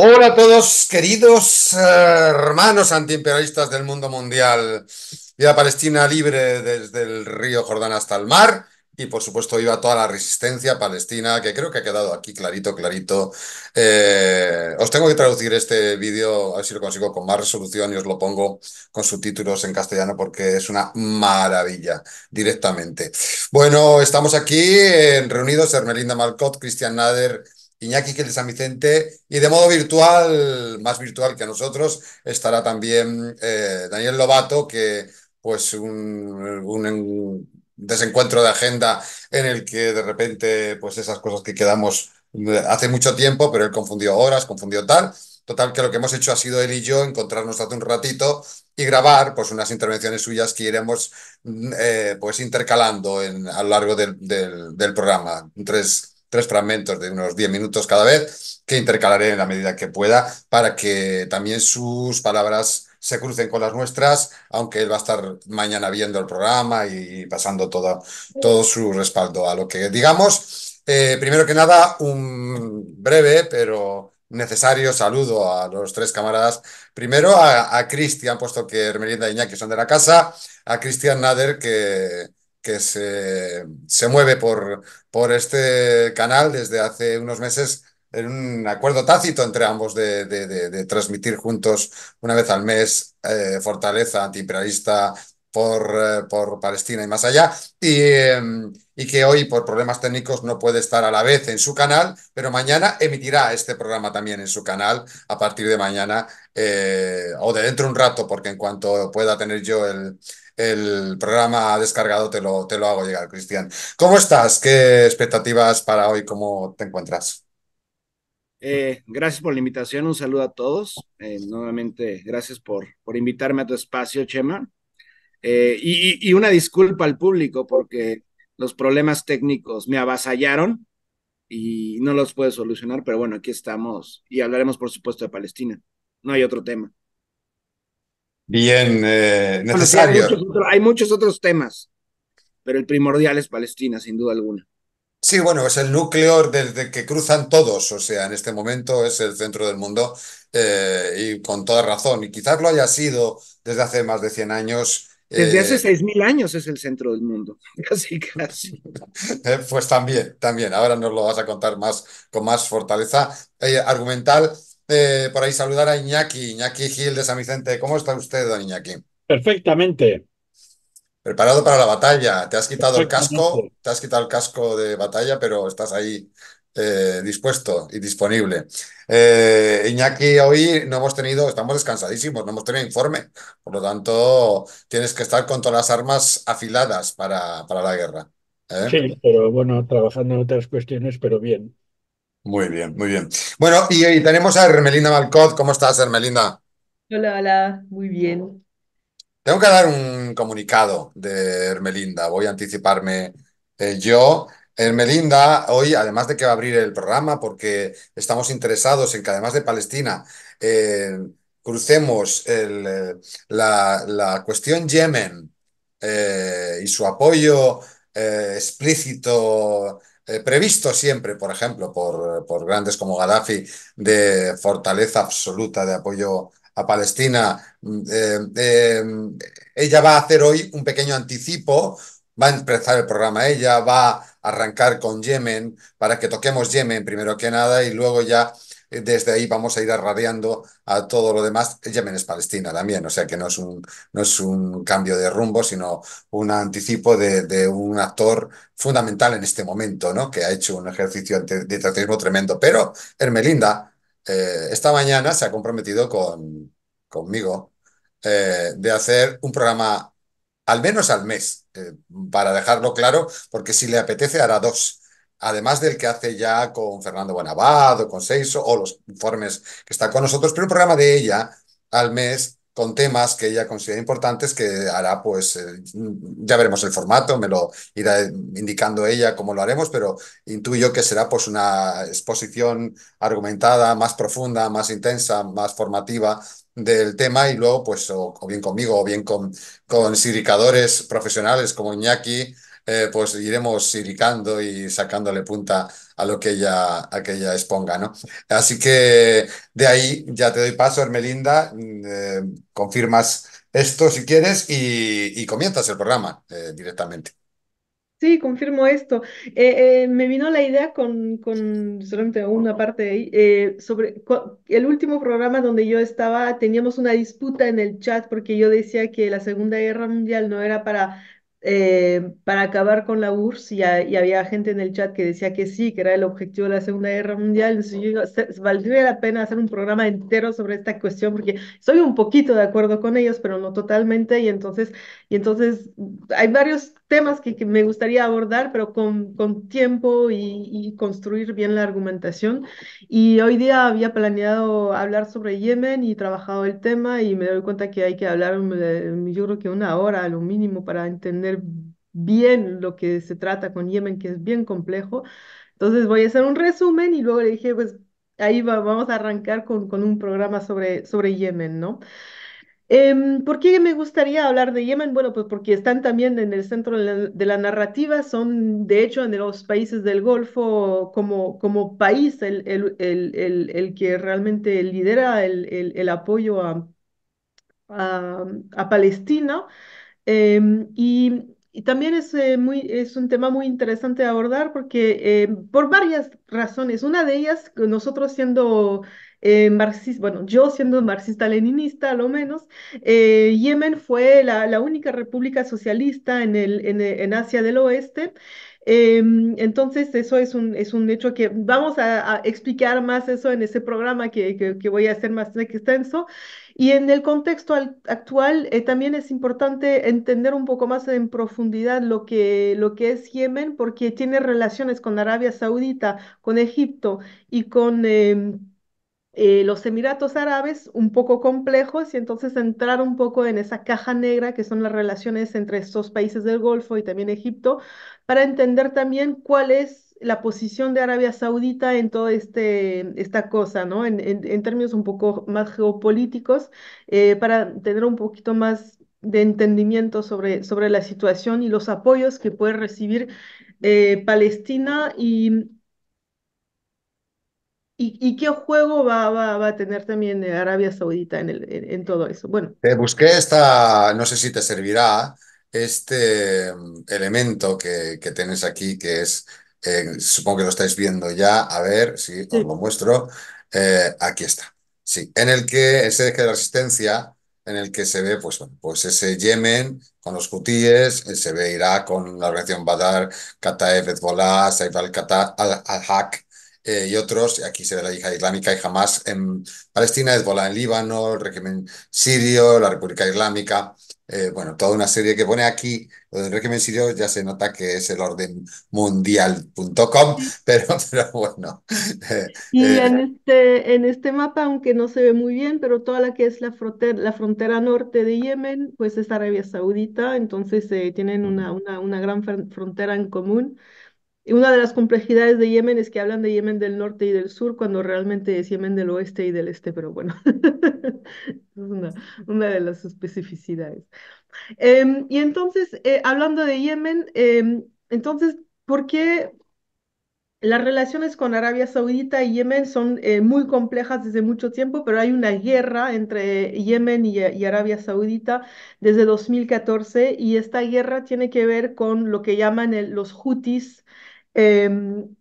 Hola a todos, queridos eh, hermanos antiimperialistas del mundo mundial. Viva Palestina libre desde el río Jordán hasta el mar. Y por supuesto, iba toda la resistencia palestina, que creo que ha quedado aquí clarito, clarito. Eh, os tengo que traducir este vídeo, a ver si lo consigo con más resolución y os lo pongo con subtítulos en castellano porque es una maravilla directamente. Bueno, estamos aquí en eh, reunidos Hermelinda Marcot, Cristian Nader. Iñaki, que es San Vicente, y de modo virtual, más virtual que nosotros, estará también eh, Daniel Lobato, que pues un, desencuentro de agenda en el que de repente pues esas cosas que quedamos hace mucho tiempo, pero él confundió horas, confundió tal. Total, que lo que hemos hecho ha sido él y yo encontrarnos hace un ratito y grabar pues unas intervenciones suyas que iremos eh, pues intercalando en, a lo largo del, del, del programa. Tres, tres fragmentos de unos diez minutos cada vez que intercalaré en la medida que pueda para que también sus palabras se crucen con las nuestras, aunque él va a estar mañana viendo el programa y pasando todo, todo su respaldo a lo que digamos. Eh, primero que nada, un breve pero necesario saludo a los tres camaradas. Primero a, Cristian, puesto que Hermelinda y e Iñaki son de la casa, a Cristian Nader, que, que se, se mueve por, por este canal desde hace unos meses en un acuerdo tácito entre ambos de, de, transmitir juntos una vez al mes eh, Fortaleza antiimperialista por, eh, por Palestina y más allá, y, em, y, que hoy por problemas técnicos no puede estar a la vez en su canal, pero mañana emitirá este programa también en su canal a partir de mañana eh, o de dentro de un rato, porque en cuanto pueda tener yo el, el programa descargado te lo, te lo hago llegar, Cristian. ¿Cómo estás? ¿Qué expectativas para hoy? ¿Cómo te encuentras? Eh, gracias por la invitación, un saludo a todos. Eh, nuevamente, gracias por, por invitarme a tu espacio, Chema. Eh, y, una disculpa al público porque los problemas técnicos me avasallaron y no los puedo solucionar, pero bueno, aquí estamos y hablaremos, por supuesto, de Palestina. No hay otro tema bien eh, necesario. hay, muchos otros, temas, pero el primordial es Palestina, sin duda alguna. Sí, bueno, es el núcleo desde que cruzan todos, o sea, en este momento es el centro del mundo eh, y con toda razón, y quizás lo haya sido desde hace más de 100 años. desde hace 6.000 eh, años es el centro del mundo, casi casi. pues también, también, ahora nos lo vas a contar más con más fortaleza argumental eh, por ahí saludar a Iñaki, Iñaki Gil de San Vicente. ¿Cómo está usted, don Iñaki? Perfectamente. Preparado para la batalla. Te has quitado el casco, te has quitado el casco de batalla, pero estás ahí eh, dispuesto y disponible. Eh, Iñaki, hoy no hemos tenido, estamos descansadísimos, no hemos tenido informe. Por lo tanto, tienes que estar con todas las armas afiladas para, para la guerra. Sí, pero bueno, trabajando en otras cuestiones, pero bien. Muy bien, muy bien. Bueno, y, tenemos a Hermelinda Malcot. ¿Cómo estás, Hermelinda? Hola, hola, muy bien. Tengo que dar un comunicado de Hermelinda. Voy a anticiparme eh, yo. Hermelinda, hoy, además de que va a abrir el programa, porque estamos interesados en que, además de Palestina, eh, crucemos eh, la, cuestión Yemen y su apoyo explícito eh, previsto siempre, por ejemplo, por, por, grandes como Gaddafi, de fortaleza absoluta de apoyo a Palestina, mm, eh, eh, ella va a hacer hoy un pequeño anticipo, va a empezar el programa ella, va a arrancar con Yemen para que toquemos Yemen primero que nada y luego ya eh, desde ahí vamos a ir irradiando a todo lo demás. Yemen es Palestina también, o sea que no es un, no es un cambio de rumbo, sino un anticipo de, un actor fundamental en este momento, ¿no? que ha hecho un ejercicio de dictatismo tremendo. Pero Hermelinda eh, esta mañana se ha comprometido con, conmigo eh, de hacer un programa al menos al mes, para dejarlo claro, porque si le apetece hará dos además del que hace ya con Fernando Bonabad, o con Seiso, o los informes que está con nosotros, pero un programa de ella al mes con temas que ella considera importantes que hará, pues eh, ya veremos el formato, me lo irá indicando ella cómo lo haremos, pero intuyo que será pues una exposición argumentada, más profunda, más intensa, más formativa del tema y luego pues o, bien conmigo o bien con, con sindicadores profesionales como Iñaki eh, pues iremos silicando y sacándole punta a lo que ella, a que exponga, ¿no? Así que de ahí ya te doy paso, Hermelinda, mm, eh, confirmas esto si quieres y, comienzas el programa eh, directamente. Sí, confirmo esto. me vino la idea con, con solamente una parte ahí, sobre el último programa donde yo estaba, teníamos una disputa en el chat porque yo decía que la Segunda Guerra Mundial no era para eh, para acabar con la URSS y, había gente en el chat que decía que sí, que era el objetivo de la Segunda Guerra Mundial. Yo digo, valdría la pena hacer un programa entero sobre esta cuestión porque soy un poquito de acuerdo con ellos, pero no totalmente. Y entonces, y entonces hay varios temas que, me gustaría abordar, pero con, tiempo y, construir bien la argumentación. Y hoy día había planeado hablar sobre Yemen y trabajado el tema y me doy cuenta que hay que hablar, um, um, yo creo que una hora a lo mínimo para entender bien lo que se trata con Yemen, que es bien complejo. Entonces voy a hacer un resumen y luego le dije, pues ahí vamos a arrancar con, con un programa sobre, sobre Yemen, ¿no? Eh, ¿Por qué me gustaría hablar de Yemen? Bueno, pues porque están también en el centro de la, narrativa, son de hecho en los países del Golfo como, como país el, el, el, el que realmente lidera el, apoyo a, a, Palestina. Em, y, también es, eh, muy, es un tema muy interesante de abordar porque eh, por varias razones, una de ellas, nosotros siendo... Eh, bueno, yo siendo marxista-leninista, a lo menos, eh, Yemen fue la, única república socialista en, el, en, Asia del Oeste. Em, entonces, eso es un, es un hecho que vamos a, explicar más eso en ese programa que, que, voy a hacer más extenso. Y en el contexto actual, eh, también es importante entender un poco más en profundidad lo que, lo que es Yemen, porque tiene relaciones con Arabia Saudita, con Egipto y con... Em, eh, los Emiratos Árabes un poco complejos y entonces entrar un poco en esa caja negra que son las relaciones entre estos países del Golfo y también Egipto, para entender también cuál es la posición de Arabia Saudita en toda este, esta cosa, ¿no? En, en, términos un poco más geopolíticos, eh, para tener un poquito más de entendimiento sobre, sobre la situación y los apoyos que puede recibir eh, Palestina y ¿Y, qué juego va, a tener también eh, Arabia Saudita en, el, en, todo eso? Bueno. Te busqué esta, no sé si te servirá, este mm, elemento que, tienes aquí, que es, eh, supongo que lo estáis viendo ya, a ver si os lo muestro. Eh, aquí está. Sí, en el que ese eje de resistencia, en el que se ve, pues, pues ese Yemen con los cutíes, se ve Irak con la reacción Badar, Qatar, Hezbollah, Saif al-Qatar, al-Haq, al al eh, y otros, aquí se ve la hija Islámica y jamás en Palestina, Hezbollah en Líbano, el régimen sirio, la República Islámica, eh, bueno, toda una serie que pone aquí, el del régimen sirio ya se nota que es el orden mundial.com, pero, bueno. Eh, y en, este, en este mapa, aunque no se ve muy bien, pero toda la que es la frontera, la frontera norte de Yemen, pues es Arabia Saudita, entonces tienen una, una, una gran frontera en común. Una de las complejidades de Yemen es que hablan de Yemen del norte y del sur cuando realmente es Yemen del oeste y del este, pero bueno, es una, de las especificidades. Em, y entonces, eh, hablando de Yemen, em, entonces, ¿por qué las relaciones con Arabia Saudita y Yemen son eh, muy complejas desde mucho tiempo, pero hay una guerra entre Yemen y, Arabia Saudita desde 2014 y esta guerra tiene que ver con lo que llaman los hutis, Em,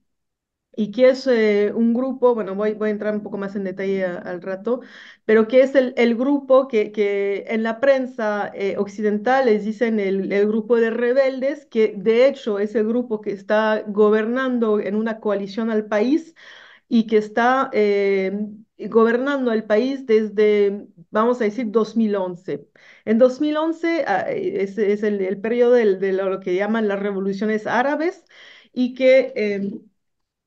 y que es eh, un grupo, bueno, voy, voy a entrar un poco más en detalle al rato, pero que es el, el grupo que, que, en la prensa eh, occidental les dicen el, el, grupo de rebeldes, que de hecho es el grupo que está gobernando en una coalición al país y que está em, gobernando el país desde, vamos a decir, 2011. En 2011 ah, eh, es, es el, periodo de lo que llaman las revoluciones árabes, y que em,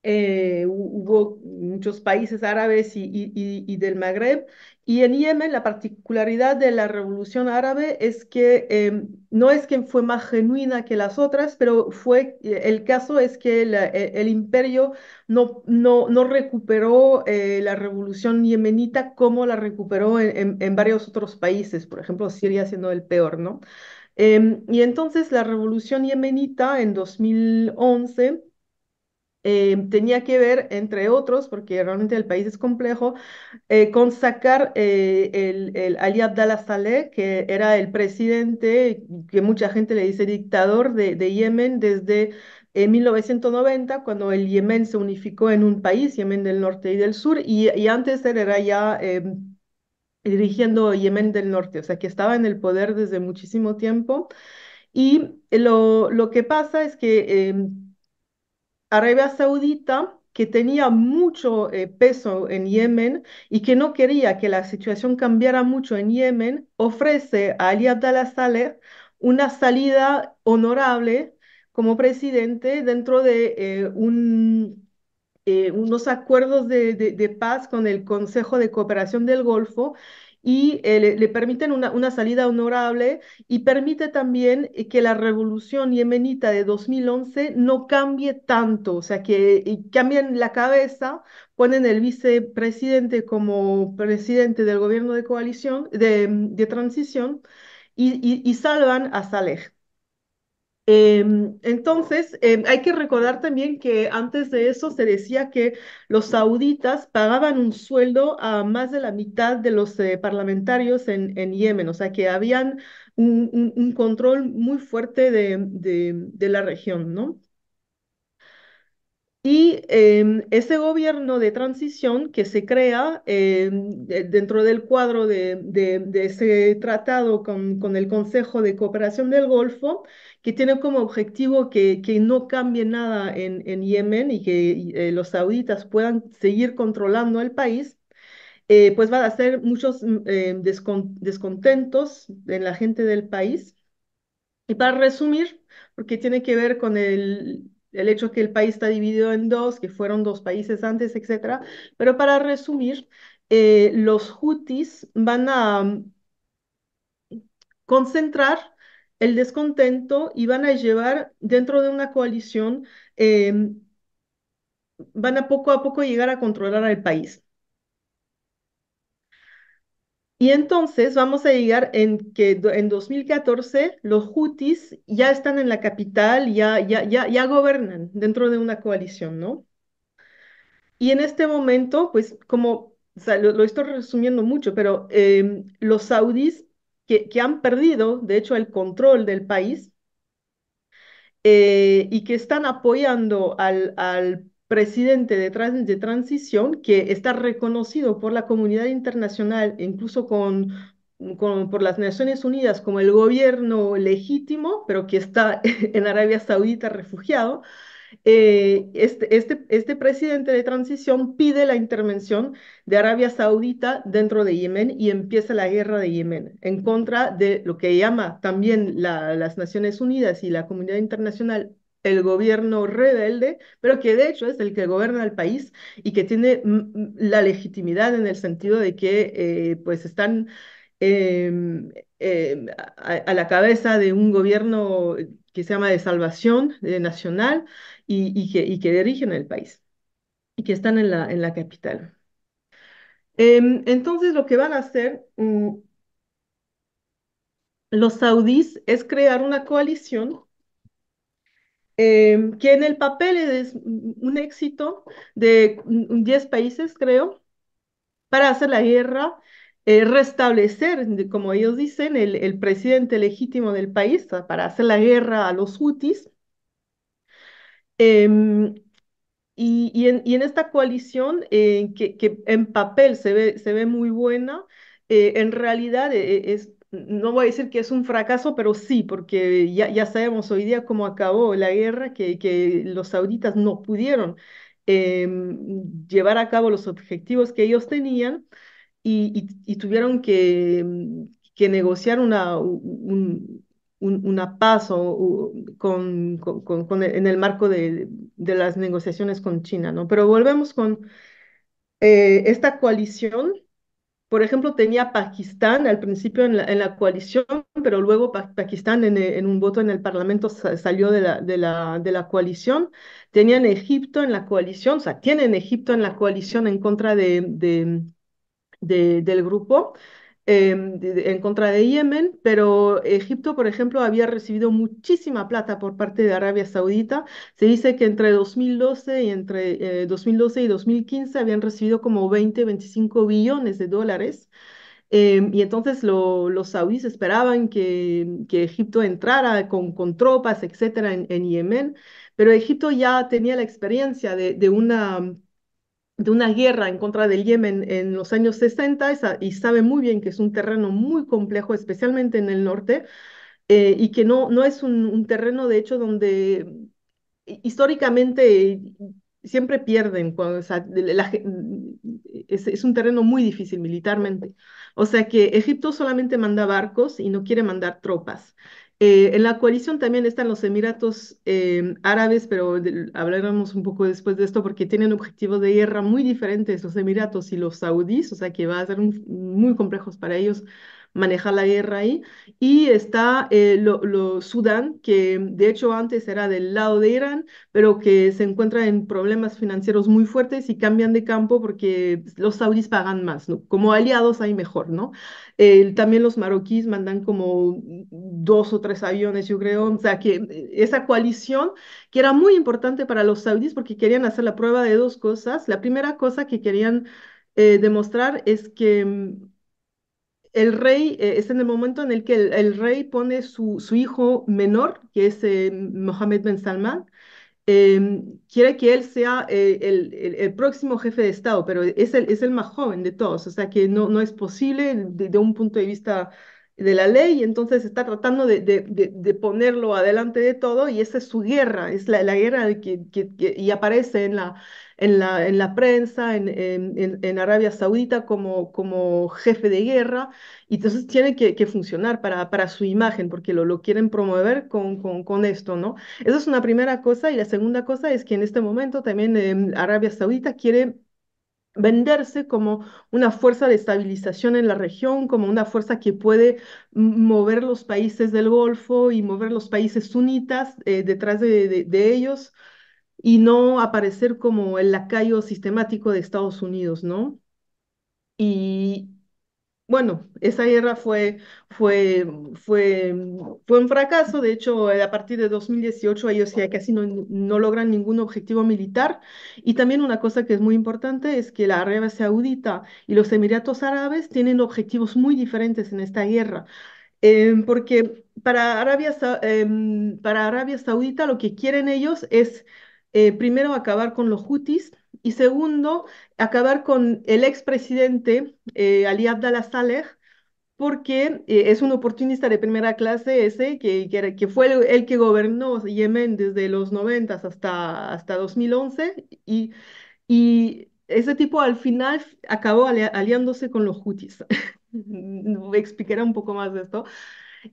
eh, hubo muchos países árabes y, del Magreb. Y en Yemen la particularidad de la revolución árabe es que em, no es que fue más genuina que las otras, pero fue eh, el caso es que e-, el, imperio no, no, no recuperó eh, la revolución yemenita como la recuperó en, en, en, varios otros países, por ejemplo Siria siendo el peor, ¿no? Em, y entonces la revolución yemenita en 2011 em, tenía que ver, entre otros, porque realmente el país es complejo, eh, con sacar eh, el, Ali Abdallah Saleh, que era el presidente, que mucha gente le dice dictador de, Yemen desde 1990, eh, cuando el Yemen se unificó en un país, Yemen del norte y del sur, y, y antes él era ya em, dirigiendo Yemen del Norte, o sea, que estaba en el poder desde muchísimo tiempo. Y lo, que pasa es que em, Arabia Saudita, que tenía mucho eh, peso en Yemen y que no quería que la situación cambiara mucho en Yemen, ofrece a Ali Abdallah Saleh una salida honorable como presidente dentro de eh, un, eh, unos acuerdos de, paz con el Consejo de Cooperación del Golfo y eh, le, permiten una, salida honorable y permite también eh, que la revolución yemenita de 2011 no cambie tanto, o sea, que cambien la cabeza, ponen el vicepresidente como presidente del gobierno de coalición, de, transición, y salvan a Saleh. Em, entonces, em, hay que recordar también que antes de eso se decía que los sauditas pagaban un sueldo a más de la mitad de los eh, parlamentarios en, Yemen, o sea que habían un, control muy fuerte de, de la región, ¿no? Y em, ese gobierno de transición que se crea em, dentro del cuadro de, ese tratado con, el Consejo de Cooperación del Golfo, que tiene como objetivo que, no cambie nada en, Yemen y que eh, los sauditas puedan seguir controlando el país, eh, pues va a hacer muchos mm, eh, descontentos en la gente del país. Y para resumir, porque tiene que ver con el el hecho que el país está dividido en dos, que fueron dos países antes, etc. Pero para resumir, eh, los hutis van a mm, concentrar el descontento y van a llevar dentro de una coalición, em, van a poco a poco llegar a controlar al país. Y entonces vamos a llegar en que en 2014 los hutis ya están en la capital, ya, ya, ya, ya gobernan dentro de una coalición, ¿no? Y en este momento, pues como, lo, lo, estoy resumiendo mucho, pero em, los saudis que, que, han perdido, de hecho, el control del país eh, y que están apoyando al, al presidente de, transición que está reconocido por la comunidad internacional, incluso por las Naciones Unidas, como el gobierno legítimo, pero que está en Arabia Saudita refugiado. Eh, este, este, este, presidente de transición pide la intervención de Arabia Saudita dentro de Yemen y empieza la guerra de Yemen en contra de lo que llama también las Naciones Unidas y la comunidad internacional el gobierno rebelde, pero que de hecho es el que gobierna el país y que tiene la legitimidad en el sentido de que eh, pues están em, em, a, la cabeza de un gobierno que se llama de salvación eh, nacional y, que, dirigen el país y que están en la, capital. Em, entonces lo que van a hacer... Mm, los saudíes es crear una coalición Em, que en el papel es un éxito de 10 países, creo, para hacer la guerra, eh, restablecer, como ellos dicen, el, presidente legítimo del país, para hacer la guerra a los hutis. Em, y, en, esta coalición, eh, que, que, en papel se ve, se ve muy buena, eh, en realidad es no voy a decir que es un fracaso, pero sí, porque ya, sabemos hoy día cómo acabó la guerra, que, que los sauditas no pudieron em, llevar a cabo los objetivos que ellos tenían y, tuvieron que, em, que negociar una, un, paz con, en el marco de, las negociaciones con China, ¿no? Pero volvemos con eh, esta coalición por ejemplo, tenía Pakistán al principio en la, coalición, pero luego Pakistán en, un voto en el Parlamento salió de la, coalición. Tenían Egipto en la coalición, o sea, tienen Egipto en la coalición en contra del grupo. Em, en contra de Yemen, pero Egipto, por ejemplo, había recibido muchísima plata por parte de Arabia Saudita. Se dice que entre 2012 y, entre, 2012 eh, y 2015 habían recibido como 20, 25 billones de dólares. Em, y entonces los saudíes esperaban que, que Egipto entrara con, tropas, etcétera, en, Yemen, pero Egipto ya tenía la experiencia de, de una de una guerra en contra del Yemen en los años 60 y sabe muy bien que es un terreno muy complejo, especialmente en el norte, eh, y que no, es un, terreno, de hecho, donde eh, históricamente eh, siempre pierden. Mm, es, un terreno muy difícil militarmente. O sea que Egipto solamente manda barcos y no quiere mandar tropas. Eh, en la coalición también están los Emiratos eh, Árabes, pero hablaremos un poco después de esto porque tienen objetivos de guerra muy diferentes los Emiratos y los saudíes, o sea que va a ser muy complejos para ellos manejar la guerra ahí. Y está eh, lo, Sudán, que mm, de hecho antes era del lado de Irán, pero que se encuentra en problemas financieros muy fuertes y cambian de campo porque los saudíes pagan más, ¿no? Como aliados hay mejor, ¿no? también los marroquíes mandan como dos o tres aviones, yo creo. O sea, que eh, esa coalición, que era muy importante para los saudíes porque querían hacer la prueba de dos cosas. La primera cosa que querían eh, demostrar es que mm, el rey eh, es en el momento en el que el, rey pone su, su, hijo menor, que es eh, Mohammed Ben Salman, eh, quiere que él sea el, próximo jefe de Estado, pero es el, es el más joven de todos, o sea que no, no es posible desde de un punto de vista de la ley, entonces está tratando de, de, ponerlo adelante de todo y esa es su guerra, es la, guerra que, que, y aparece en la, en la, en la prensa, en, en, Arabia Saudita como, como jefe de guerra, y entonces tiene que, funcionar para, para su imagen, porque lo, lo quieren promover con, con, esto, ¿no? Esa es una primera cosa, y la segunda cosa es que en este momento también em, Arabia Saudita quiere venderse como una fuerza de estabilización en la región, como una fuerza que puede mover los países del Golfo y mover los países sunitas eh, detrás de, de, de ellos y no aparecer como el lacayo sistemático de Estados Unidos, ¿no? Y bueno, esa guerra fue, fue, fue, fue un fracaso, de hecho, a partir de 2018 ellos ya casi no, no logran ningún objetivo militar. Y también una cosa que es muy importante es que la Arabia Saudita y los Emiratos Árabes tienen objetivos muy diferentes en esta guerra. Em, porque para Arabia, em, para Arabia Saudita lo que quieren ellos es eh, primero, acabar con los hutis y segundo, acabar con el expresidente eh, Ali Abdallah Saleh, porque eh, es un oportunista de primera clase ese, que, que, fue el, que gobernó Yemen desde los 90 hasta, hasta 2011, y, y ese tipo al final acabó aliándose con los hutis. Explicaré un poco más de esto,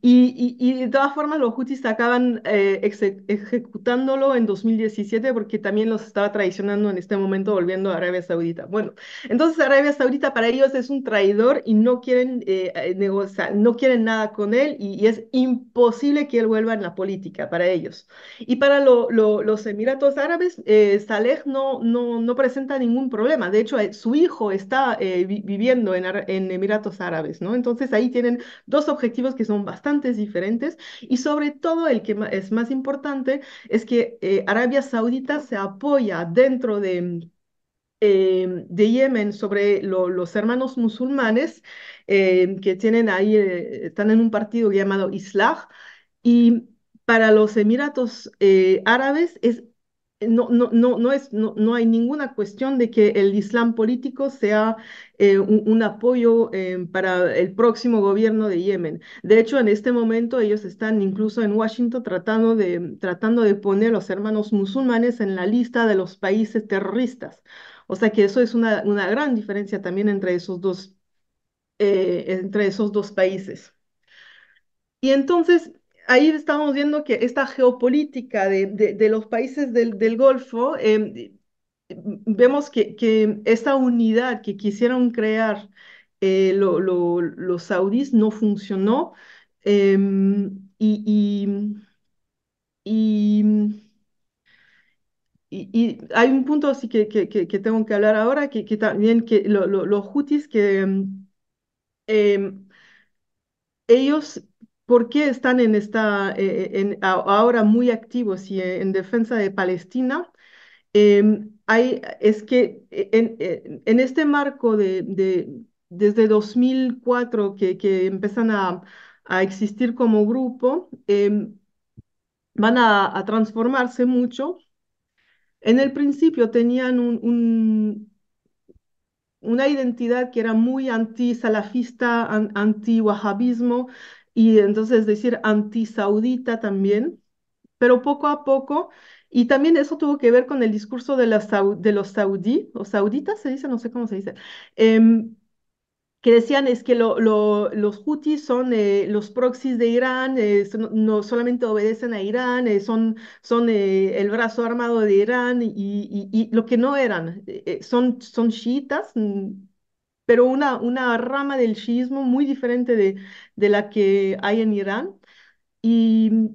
y, y, y, de todas formas, los hutis acaban eh, ejecutándolo en 2017 porque también los estaba traicionando en este momento volviendo a Arabia Saudita. Bueno, entonces Arabia Saudita para ellos es un traidor y no quieren eh, eh, no quieren nada con él y, es imposible que él vuelva en la política para ellos. Y para los Emiratos Árabes, Saleh no, no, presenta ningún problema. De hecho, su hijo está viviendo en, en Emiratos Árabes, ¿no? Entonces ahí tienen dos objetivos que son bastante diferentes y sobre todo el que es más importante es que eh, Arabia Saudita se apoya dentro de... Mm, em, Yemen sobre los hermanos musulmanes em, que tienen ahí, eh, están en un partido llamado Islah, y para los Emiratos eh, Árabes es no, no, es, no, no, hay ninguna cuestión de que el Islam político sea eh, un, apoyo em, para el próximo gobierno de Yemen. De hecho, en este momento ellos están incluso en Washington tratando de, tratando de poner a los hermanos musulmanes en la lista de los países terroristas. O sea que eso es una, una gran diferencia también entre esos dos, eh, entre esos dos países. Y entonces, ahí estamos viendo que esta geopolítica de, los países del, Golfo, em, vemos que, esta unidad que quisieron crear eh, los saudíes no funcionó em, y, y, hay un punto así que, que, tengo que hablar ahora, que, también que los jutis que em, ellos ¿Por qué están en esta, eh, eh, ahora muy activos y eh, en defensa de Palestina? Em, es que en, este marco de, desde 2004 que, empiezan a, existir como grupo, em, van a, transformarse mucho. En el principio tenían una identidad que era muy anti-salafista, anti-wahabismo, y entonces decir anti-saudita también, pero poco a poco, y también eso tuvo que ver con el discurso de, de los saudí, o sauditas se dice, no sé cómo se dice, em, que decían es que lo, los hutis son eh, los proxies de Irán, eh, no solamente obedecen a Irán, eh, son, son el brazo armado de Irán y, y lo que no eran, son, son chiitas, mm, pero una, una rama del chiismo muy diferente de, la que hay en Irán. Y,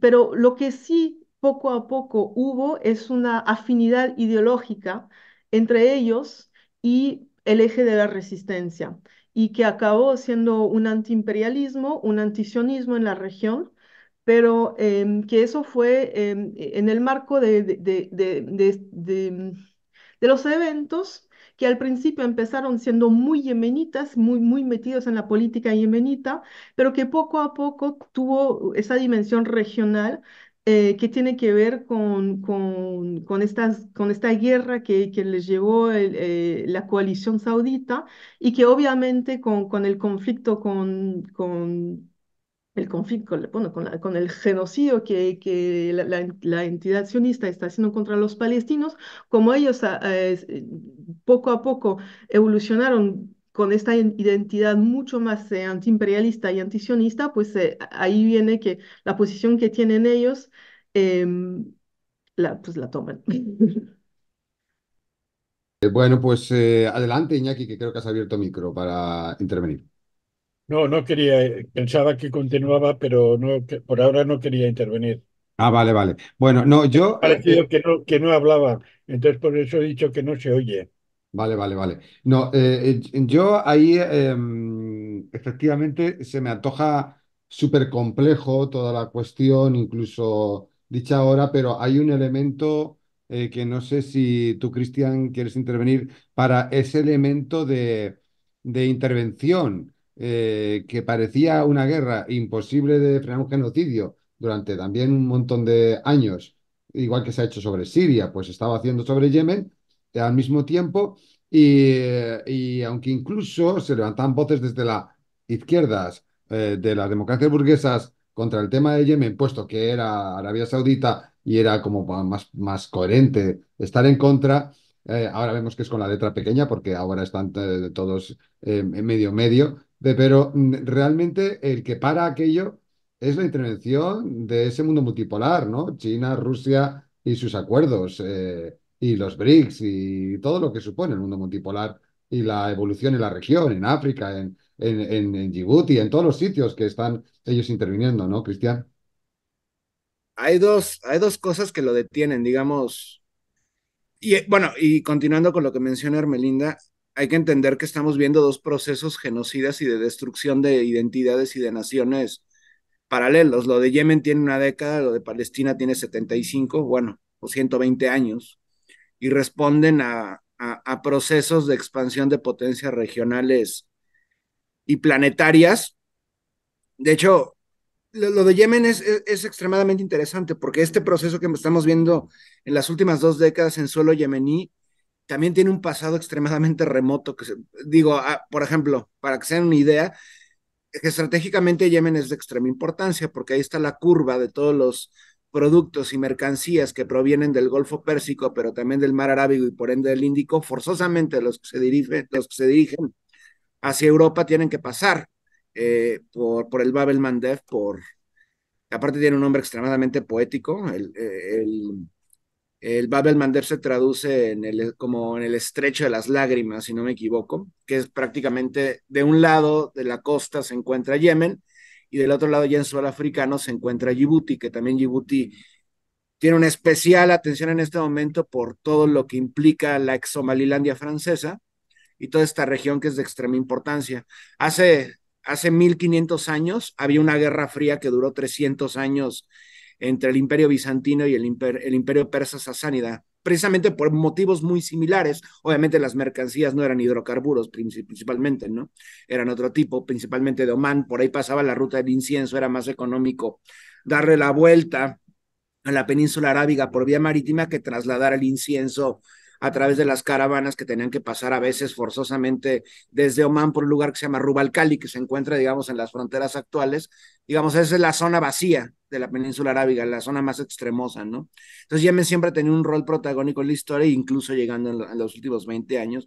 pero lo que sí poco a poco hubo es una afinidad ideológica entre ellos y el eje de la resistencia, y que acabó siendo un antiimperialismo, un antisionismo en la región, pero em, que eso fue em, e, en el marco de, de los eventos que al principio empezaron siendo muy yemenitas, muy, muy metidos en la política yemenita, pero que poco a poco tuvo esa dimensión regional eh, que tiene que ver con, con, estas, con esta guerra que, que les llevó eh, la coalición saudita y que obviamente con, con el conflicto con, con el conflicto, con, el genocidio que, la, entidad sionista está haciendo contra los palestinos, como ellos ah, ah, eh, poco a poco evolucionaron con esta identidad mucho más eh, antiimperialista y antisionista, pues eh, ahí viene que la posición que tienen ellos, em, la, pues la toman. Bueno, pues adelante Iñaki, que creo que has abierto micro para intervenir. No, no quería, eh, pensaba que continuaba, pero no, por ahora no quería intervenir. Ah, vale, vale. Bueno, no, yo... Eh, parecido eh, que, no, que no hablaba, entonces por eso he dicho que no se oye. Vale, vale, vale. No, yo ahí em, efectivamente se me antoja súper complejo toda la cuestión, incluso dicha ahora, pero hay un elemento que no sé si tú, Cristian, quieres intervenir para ese elemento de, de intervención eh, que parecía una guerra imposible de frenar un genocidio durante también un montón de años, igual que se ha hecho sobre Siria, pues estaba haciendo sobre Yemen al mismo tiempo y, eh, aunque incluso se levantaban voces desde la izquierdas eh, de las democracias burguesas contra el tema de Yemen, puesto que era Arabia Saudita y era como más, más coherente estar en contra, eh, ahora vemos que es con la letra pequeña porque ahora están eh, todos eh, en medio medio, pero mm, realmente el que para aquello es la intervención de ese mundo multipolar, ¿no? China, Rusia y sus acuerdos y los BRICS y todo lo que supone el mundo multipolar y la evolución en la región, en África, en, en, en, Djibouti, en todos los sitios que están ellos interviniendo, ¿no, Cristian? Hay dos, hay dos cosas que lo detienen, digamos, y eh, bueno, y continuando con lo que menciona Hermelinda, hay que entender que estamos viendo dos procesos genocidas y de destrucción de identidades y de naciones paralelos. Lo de Yemen tiene una década, lo de Palestina tiene 75, bueno, o 120 años, y responden a procesos de expansión de potencias regionales y planetarias. De hecho, lo, de Yemen es, extremadamente interesante porque este proceso que estamos viendo en las últimas dos décadas en suelo yemení también tiene un pasado extremadamente remoto. Que digo, ah, por ejemplo, para que se den una idea, estratégicamente Yemen es de extrema importancia porque ahí está la curva de todos los productos y mercancías que provienen del Golfo Pérsico, pero también del Mar Arábigo y por ende del Índico, forzosamente los que se dirigen, los que se dirigen hacia Europa tienen que pasar eh, por, por el Babel Mandev, por... Aparte tiene un nombre extremadamente poético, eh, el, Babel Mandev se traduce en el, como en el estrecho de las lágrimas, si no me equivoco, que es prácticamente de un lado de la costa se encuentra Yemen y del otro lado ya en suelo africano se encuentra Djibouti, que también Djibouti tiene una especial atención en este momento por todo lo que implica la ex Somalilandia francesa y toda esta región que es de extrema importancia. Hace hace 1500 años había una guerra fría que duró 300 años entre el imperio bizantino y el, imperio persa sasánida, precisamente por motivos muy similares. Obviamente las mercancías no eran hidrocarburos principalmente, ¿no? Eran otro tipo, principalmente de Omán, por ahí pasaba la ruta del incienso, era más económico darle la vuelta a la península arábiga por vía marítima que trasladar el incienso a través de las caravanas que tenían que pasar a veces forzosamente desde Omán por un lugar que se llama Rubalcali, que se encuentra, digamos, en las fronteras actuales. Digamos, esa es la zona vacía de la península arábiga, la zona más extremosa, ¿no? Entonces Yemen siempre ha tenido un rol protagónico en la historia, incluso llegando en, los últimos 20 años,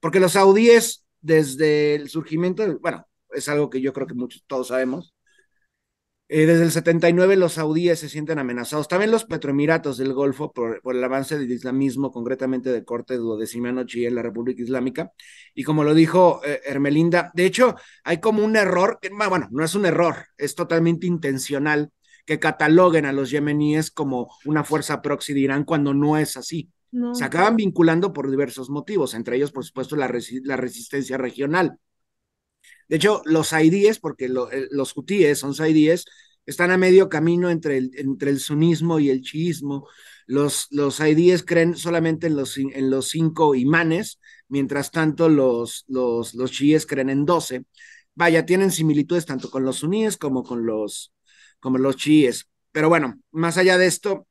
porque los saudíes, desde el surgimiento, bueno, es algo que yo creo que muchos, todos sabemos, eh, desde el 79 los saudíes se sienten amenazados, también los petroemiratos del Golfo por, el avance del islamismo, concretamente de corte duodecimano chi en la República Islámica. Y como lo dijo Hermelinda, eh, de hecho hay como un error, bueno, no es un error, es totalmente intencional que cataloguen a los yemeníes como una fuerza proxy de Irán cuando no es así. Se acaban vinculando por diversos motivos, entre ellos, por supuesto, la resistencia regional de hecho, los saidíes, porque eh, los hutíes son saidíes, están a medio camino entre el, entre el sunismo y el chiismo. Los, los creen solamente en los, en los cinco imanes, mientras tanto los, los, los chiíes creen en doce. Vaya, tienen similitudes tanto con los suníes como con los, como los chiíes. Pero bueno, más allá de esto,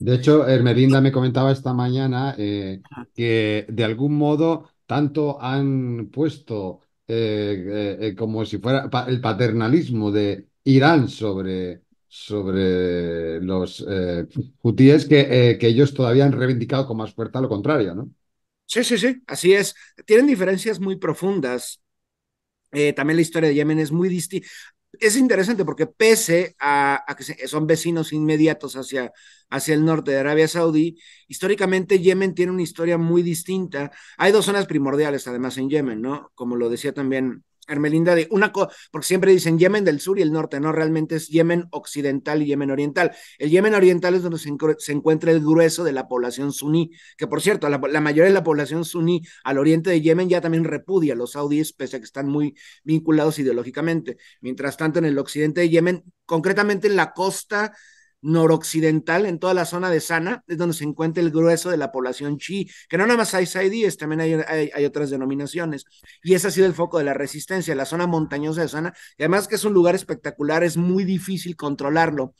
de hecho, Hermelinda me comentaba esta mañana eh, que de algún modo tanto han puesto eh, eh, como si fuera el paternalismo de Irán sobre, sobre los hutíes eh, que, que ellos todavía han reivindicado con más fuerza lo contrario, ¿no? Sí, sí, sí, así es. Tienen diferencias muy profundas. también la historia de Yemen es muy distinta es interesante porque pese a, que son vecinos inmediatos hacia, hacia el norte de Arabia Saudí, históricamente Yemen tiene una historia muy distinta. Hay dos zonas primordiales además en Yemen, ¿no? Como lo decía también Hermelinda de una cosa, porque siempre dicen Yemen del sur y el norte, no, realmente es Yemen occidental y Yemen oriental. El Yemen oriental es donde se, encuentra el grueso de la población suní, que por cierto, la, la, mayoría de la población suní al oriente de Yemen ya también repudia a los saudíes, pese a que están muy vinculados ideológicamente. Mientras tanto, en el occidente de Yemen, concretamente en la costa noroccidental, en toda la zona de Sana, es donde se encuentra el grueso de la población chi, que no nada más hay saidíes, también hay, otras denominaciones. Y ese ha sido el foco de la resistencia, la zona montañosa de Sana, y además que es un lugar espectacular, es muy difícil controlarlo.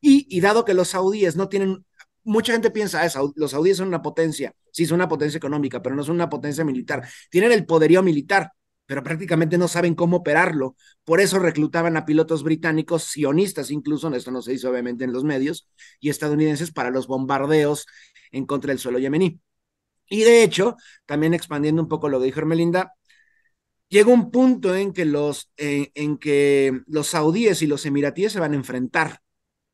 Y, dado que los saudíes no tienen, mucha gente piensa, ah, los saudíes son una potencia, sí, son una potencia económica, pero no son una potencia militar, tienen el poderío militar, pero prácticamente no saben cómo operarlo. Por eso reclutaban a pilotos británicos, sionistas incluso, esto no se hizo obviamente en los medios, y estadounidenses para los bombardeos en contra del suelo yemení. Y de hecho, también expandiendo un poco lo que dijo Hermelinda, llega un punto en que los, eh, en que los saudíes y los emiratíes se van a enfrentar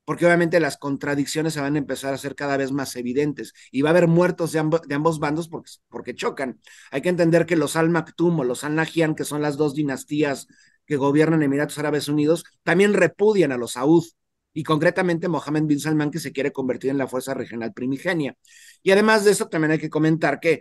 porque obviamente las contradicciones se van a empezar a ser cada vez más evidentes y va a haber muertos de, de ambos bandos porque, porque, chocan. Hay que entender que los Al Maktoum o los Al Nahyan, que son las dos dinastías que gobiernan Emiratos Árabes Unidos, también repudian a los Saud y concretamente Mohammed bin Salman que se quiere convertir en la fuerza regional primigenia. Y además de eso también hay que comentar que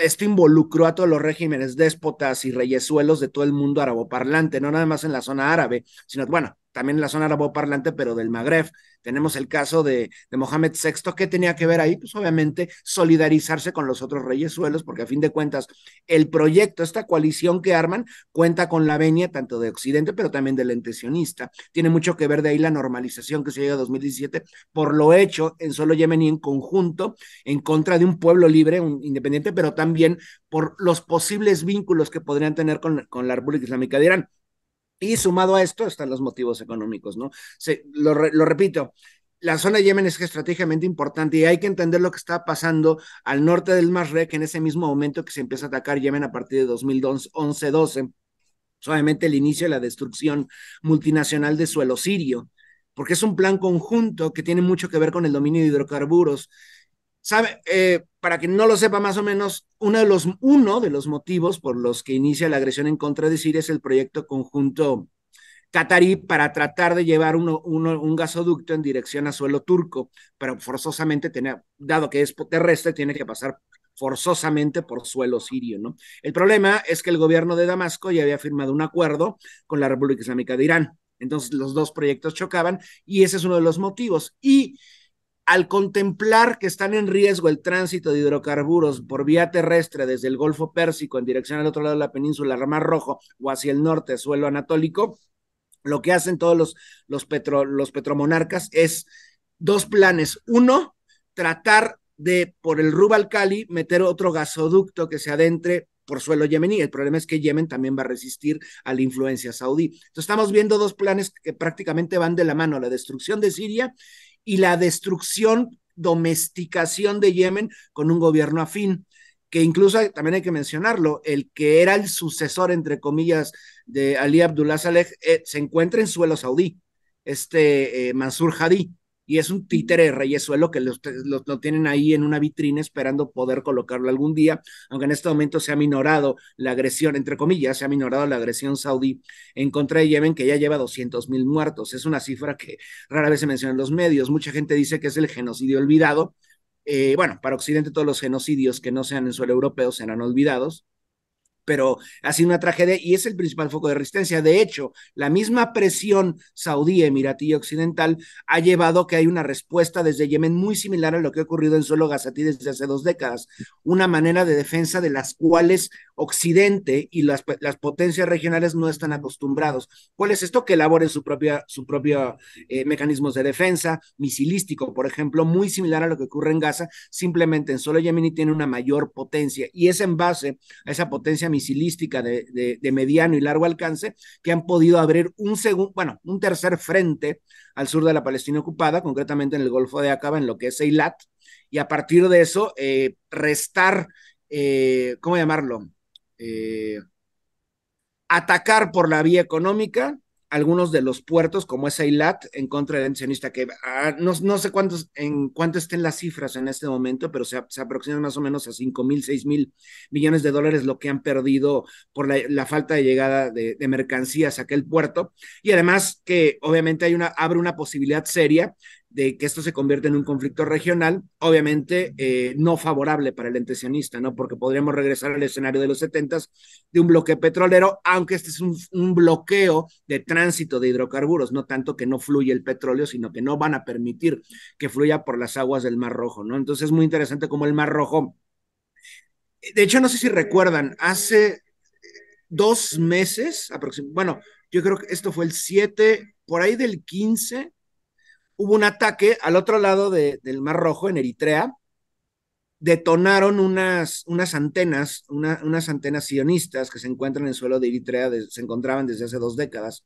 esto involucró a todos los regímenes déspotas y reyesuelos de todo el mundo árabe parlante, no nada más en la zona árabe, sino bueno, también en la zona parlante, pero del Magreb. Tenemos el caso de, de Mohamed VI, ¿qué tenía que ver ahí, pues obviamente, solidarizarse con los otros reyes suelos, porque a fin de cuentas, el proyecto, esta coalición que arman, cuenta con la venia tanto de Occidente, pero también del ente Tiene mucho que ver de ahí la normalización que se llega a 2017 por lo hecho en solo Yemen y en conjunto, en contra de un pueblo libre, un, independiente, pero también por los posibles vínculos que podrían tener con la República Islámica de Irán y sumado a esto están los motivos económicos, ¿no? Se, lo, repito, la zona de Yemen es estratégicamente importante y hay que entender lo que está pasando al norte del Masrek en ese mismo momento que se empieza a atacar Yemen a partir de 2011-12, solamente el inicio de la destrucción multinacional de suelo sirio, porque es un plan conjunto que tiene mucho que ver con el dominio de hidrocarburos, Sabe, eh, para que no lo sepa más o menos, uno de, los, uno de los motivos por los que inicia la agresión en contra de Siria es el proyecto conjunto Qatarí para tratar de llevar uno, un gasoducto en dirección a suelo turco, pero forzosamente, tenía, dado que es terrestre, tiene que pasar forzosamente por suelo sirio, ¿no? El problema es que el gobierno de Damasco ya había firmado un acuerdo con la República Islámica de Irán, entonces los dos proyectos chocaban y ese es uno de los motivos. Y al contemplar que están en riesgo el tránsito de hidrocarburos por vía terrestre desde el Golfo Pérsico en dirección al otro lado de la península, Mar Rojo, o hacia el norte, suelo anatólico, lo que hacen todos los, petromonarcas es dos planes. Uno, tratar de, por el Rubalcali, meter otro gasoducto que se adentre por suelo yemení. El problema es que Yemen también va a resistir a la influencia saudí. Entonces estamos viendo dos planes que prácticamente van de la mano, la destrucción de Siria y la destrucción, domesticación de Yemen con un gobierno afín que incluso también hay que mencionarlo, el que era el sucesor, entre comillas, de Ali Abdullah Saleh, eh, se encuentra en suelo saudí, este eh, Mansur Hadi y es un títere de reyesuelo que lo, tienen ahí en una vitrina esperando poder colocarlo algún día, aunque en este momento se ha minorado la agresión, entre comillas, se ha minorado la agresión saudí en contra de Yemen, que ya lleva 200 mil muertos. Es una cifra que rara vez se menciona en los medios. Mucha gente dice que es el genocidio olvidado. Eh, bueno, para Occidente todos los genocidios que no sean en suelo europeo serán olvidados pero ha sido una tragedia y es el principal foco de resistencia. De hecho, la misma presión saudí, emiratí y occidental ha llevado a que hay una respuesta desde Yemen muy similar a lo que ha ocurrido en suelo gazatí desde hace dos décadas, una manera de defensa de las cuales Occidente y las, potencias regionales no están acostumbrados. ¿Cuál es esto? Que elaboren su propia, su propio eh, mecanismos de defensa, misilístico, por ejemplo, muy similar a lo que ocurre en Gaza, simplemente en solo Yemeni tiene una mayor potencia y es en base a esa potencia misilística de, mediano y largo alcance que han podido abrir un segundo, bueno, un tercer frente al sur de la Palestina ocupada, concretamente en el Golfo de Aqaba, en lo que es Eilat, y a partir de eso eh, restar, eh, ¿cómo llamarlo? Eh, atacar por la vía económica algunos de los puertos, como es Eilat, en contra la encionista, que ah, no, no, sé cuántos, en cuánto estén las cifras en este momento, pero se, aproximan más o menos a cinco mil, seis mil millones de dólares lo que han perdido por la, falta de llegada de, de, mercancías a aquel puerto. Y además que obviamente hay una, abre una posibilidad seria de que esto se convierte en un conflicto regional, obviamente eh, no favorable para el entesionista ¿no? Porque podríamos regresar al escenario de los 70 de un bloque petrolero, aunque este es un, bloqueo de tránsito de hidrocarburos, no tanto que no fluye el petróleo, sino que no van a permitir que fluya por las aguas del Mar Rojo, ¿no? Entonces es muy interesante como el Mar Rojo. De hecho, no sé si recuerdan, hace dos meses aproximadamente, bueno, yo creo que esto fue el 7, por ahí del 15 hubo un ataque al otro lado de, del Mar Rojo, en Eritrea, detonaron unas, unas antenas, unas antenas sionistas que se encuentran en el suelo de Eritrea, se encontraban desde hace dos décadas.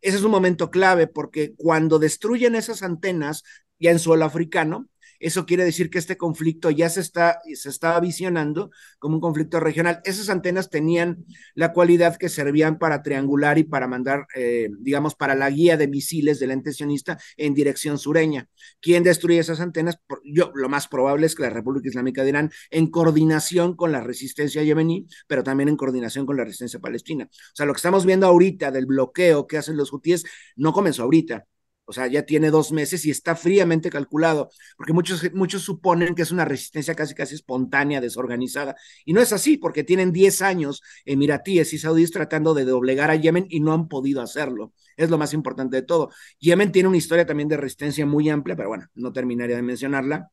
Ese es un momento clave porque cuando destruyen esas antenas, ya en suelo africano, eso quiere decir que este conflicto ya se está, se visionando como un conflicto regional. Esas antenas tenían la cualidad que servían para triangular y para mandar, eh, digamos, para la guía de misiles del ente sionista en dirección sureña. ¿Quién destruye esas antenas? yo, lo más probable es que la República Islámica de Irán, en coordinación con la resistencia yemení, pero también en coordinación con la resistencia palestina. O sea, lo que estamos viendo ahorita del bloqueo que hacen los hutíes no comenzó ahorita o sea, ya tiene dos meses y está fríamente calculado, porque muchos, muchos suponen que es una resistencia casi casi espontánea, desorganizada. Y no es así, porque tienen 10 años emiratíes y saudíes tratando de doblegar a Yemen y no han podido hacerlo. Es lo más importante de todo. Yemen tiene una historia también de resistencia muy amplia, pero bueno, no terminaría de mencionarla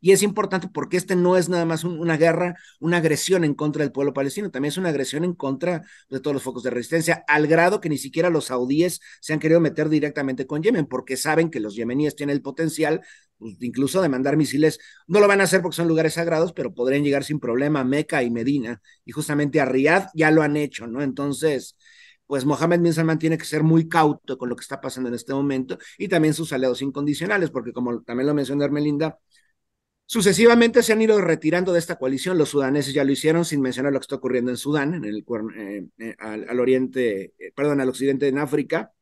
y es importante porque este no es nada más una guerra, una agresión en contra del pueblo palestino, también es una agresión en contra de todos los focos de resistencia, al grado que ni siquiera los saudíes se han querido meter directamente con Yemen, porque saben que los yemeníes tienen el potencial pues, incluso de mandar misiles. No lo van a hacer porque son lugares sagrados, pero podrían llegar sin problema a Meca y Medina, y justamente a Riyadh ya lo han hecho, ¿no? Entonces pues Mohammed bin Salman tiene que ser muy cauto con lo que está pasando en este momento y también sus aliados incondicionales, porque como también lo mencionó Armelinda, Sucesivamente se han ido retirando de esta coalición, los sudaneses ya lo hicieron, sin mencionar lo que está ocurriendo en Sudán, en el, eh, eh, al, oriente, eh, perdón, al occidente en África,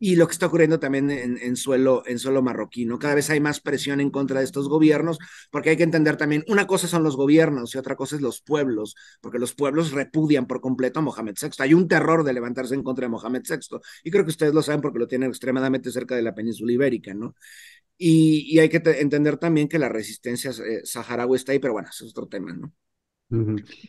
y lo que está ocurriendo también en, suelo, en suelo marroquino. Cada vez hay más presión en contra de estos gobiernos, porque hay que entender también, una cosa son los gobiernos y otra cosa es los pueblos, porque los pueblos repudian por completo a Mohamed VI. Hay un terror de levantarse en contra de Mohamed VI, y creo que ustedes lo saben porque lo tienen extremadamente cerca de la península ibérica, ¿no? Y, hay que entender también que la resistencia eh, saharaui está ahí, pero bueno, es otro tema, ¿no?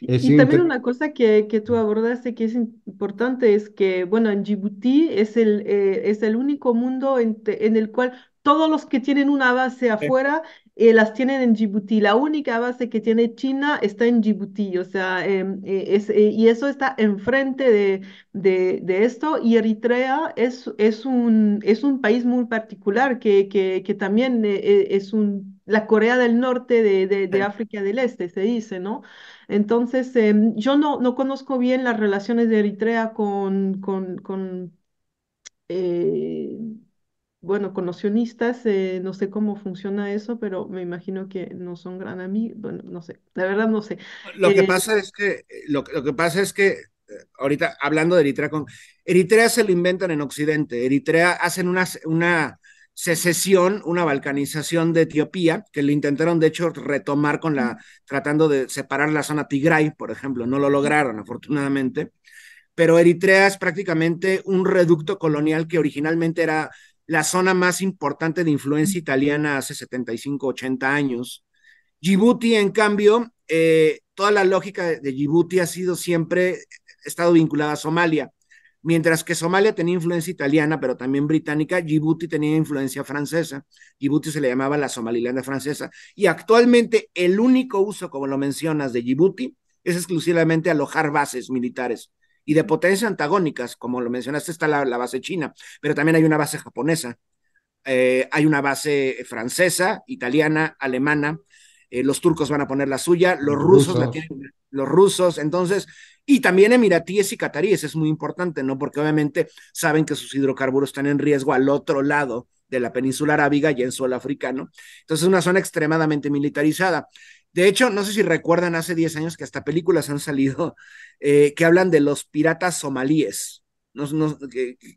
Y, también una cosa que, tú abordaste que es importante es que, bueno, en Djibouti es el, eh, es el único mundo en, en, el cual todos los que tienen una base afuera las tienen en Djibouti. La única base que tiene China está en Djibouti, o sea, em, e, e, y eso está enfrente de, de, de esto. Y Eritrea es, es, un, es un país muy particular que, que, también e, es un la Corea del Norte de, África del Este, se dice, ¿no? Entonces, em, yo no, no conozco bien las relaciones de Eritrea con, con, eh, bueno, conocionistas, eh, no sé cómo funciona eso, pero me imagino que no son gran amigos, bueno, no sé, la verdad no sé. Eh, eh, lo que pasa es que, lo, que pasa es que, ahorita hablando de Eritrea, con, Eritrea se lo inventan en Occidente, Eritrea hacen una, una secesión, una balcanización de Etiopía, que lo intentaron de hecho retomar con la, tratando de separar la zona Tigray, por ejemplo, no lo lograron afortunadamente, pero Eritrea es prácticamente un reducto colonial que originalmente era la zona más importante de influencia italiana hace 75, 80 años. Djibouti, en cambio, eh, toda la lógica de Djibouti ha sido siempre estado vinculada a Somalia. Mientras que Somalia tenía influencia italiana, pero también británica, Djibouti tenía influencia francesa. Djibouti se le llamaba la Somalilandia francesa. Y actualmente el único uso, como lo mencionas, de Djibouti es exclusivamente alojar bases militares y de potencias antagónicas, como lo mencionaste, está la, base china, pero también hay una base japonesa, eh, hay una base francesa, italiana, alemana, eh, los turcos van a poner la suya, los rusos, La tienen, los rusos, entonces, y también emiratíes y cataríes, es muy importante, ¿no? Porque obviamente saben que sus hidrocarburos están en riesgo al otro lado de la península arábiga y en suelo africano. Entonces, es una zona extremadamente militarizada. De hecho, no sé si recuerdan hace 10 años que hasta películas han salido eh, que hablan de los piratas somalíes,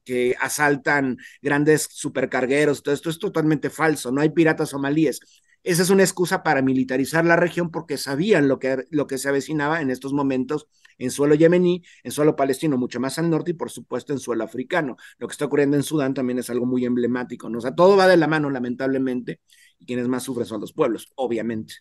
que, asaltan grandes supercargueros. Todo esto es totalmente falso, no hay piratas somalíes. Esa es una excusa para militarizar la región porque sabían lo que, lo que se avecinaba en estos momentos en suelo yemení, en suelo palestino, mucho más al norte y por supuesto en suelo africano. Lo que está ocurriendo en Sudán también es algo muy emblemático. O sea, todo va de la mano, lamentablemente, y quienes más sufren son los pueblos, obviamente.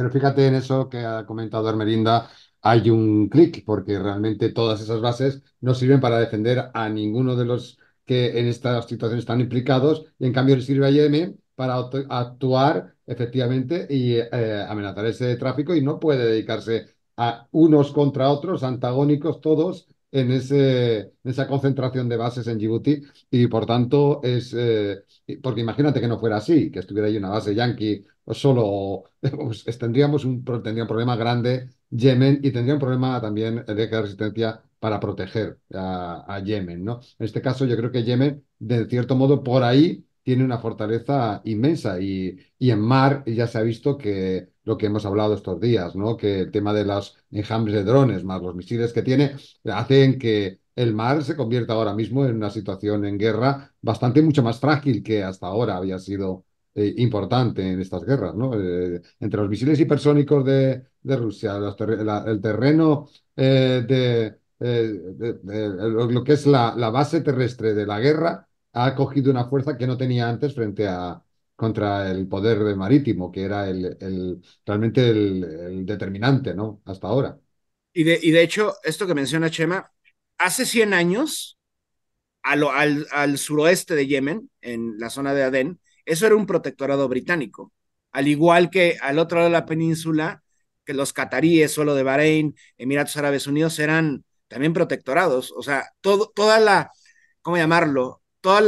Pero fíjate en eso que ha comentado Armerinda, hay un clic, porque realmente todas esas bases no sirven para defender a ninguno de los que en esta situación están implicados, y en cambio le sirve a IEM para actuar efectivamente y eh, amenazar ese tráfico y no puede dedicarse a unos contra otros, antagónicos todos, en, ese, esa concentración de bases en Djibouti y por tanto es, eh, porque imagínate que no fuera así, que estuviera ahí una base Yankee pues, solo, pues, tendríamos un, tendría un problema grande Yemen y tendría un problema también de resistencia para proteger a, Yemen, ¿no? En este caso yo creo que Yemen, de cierto modo, por ahí tiene una fortaleza inmensa y, y en mar ya se ha visto que lo que hemos hablado estos días, ¿no? Que el tema de los enjambres de drones más los misiles que tiene hacen que el mar se convierta ahora mismo en una situación en guerra bastante mucho más frágil que hasta ahora había sido eh, importante en estas guerras, ¿no? Eh, entre los misiles hipersónicos de, Rusia, el terreno eh, de, lo que es la base terrestre de la guerra ha cogido una fuerza que no tenía antes frente a, contra el poder marítimo, que era el, el realmente el, determinante, ¿no? Hasta ahora. Y de, y de hecho, esto que menciona Chema, hace 100 años, al, al, al suroeste de Yemen, en la zona de Adén, eso era un protectorado británico. Al igual que al otro lado de la península, que los cataríes, solo de Bahrein, Emiratos Árabes Unidos eran también protectorados. O sea, todo, toda la, ¿cómo llamarlo? todo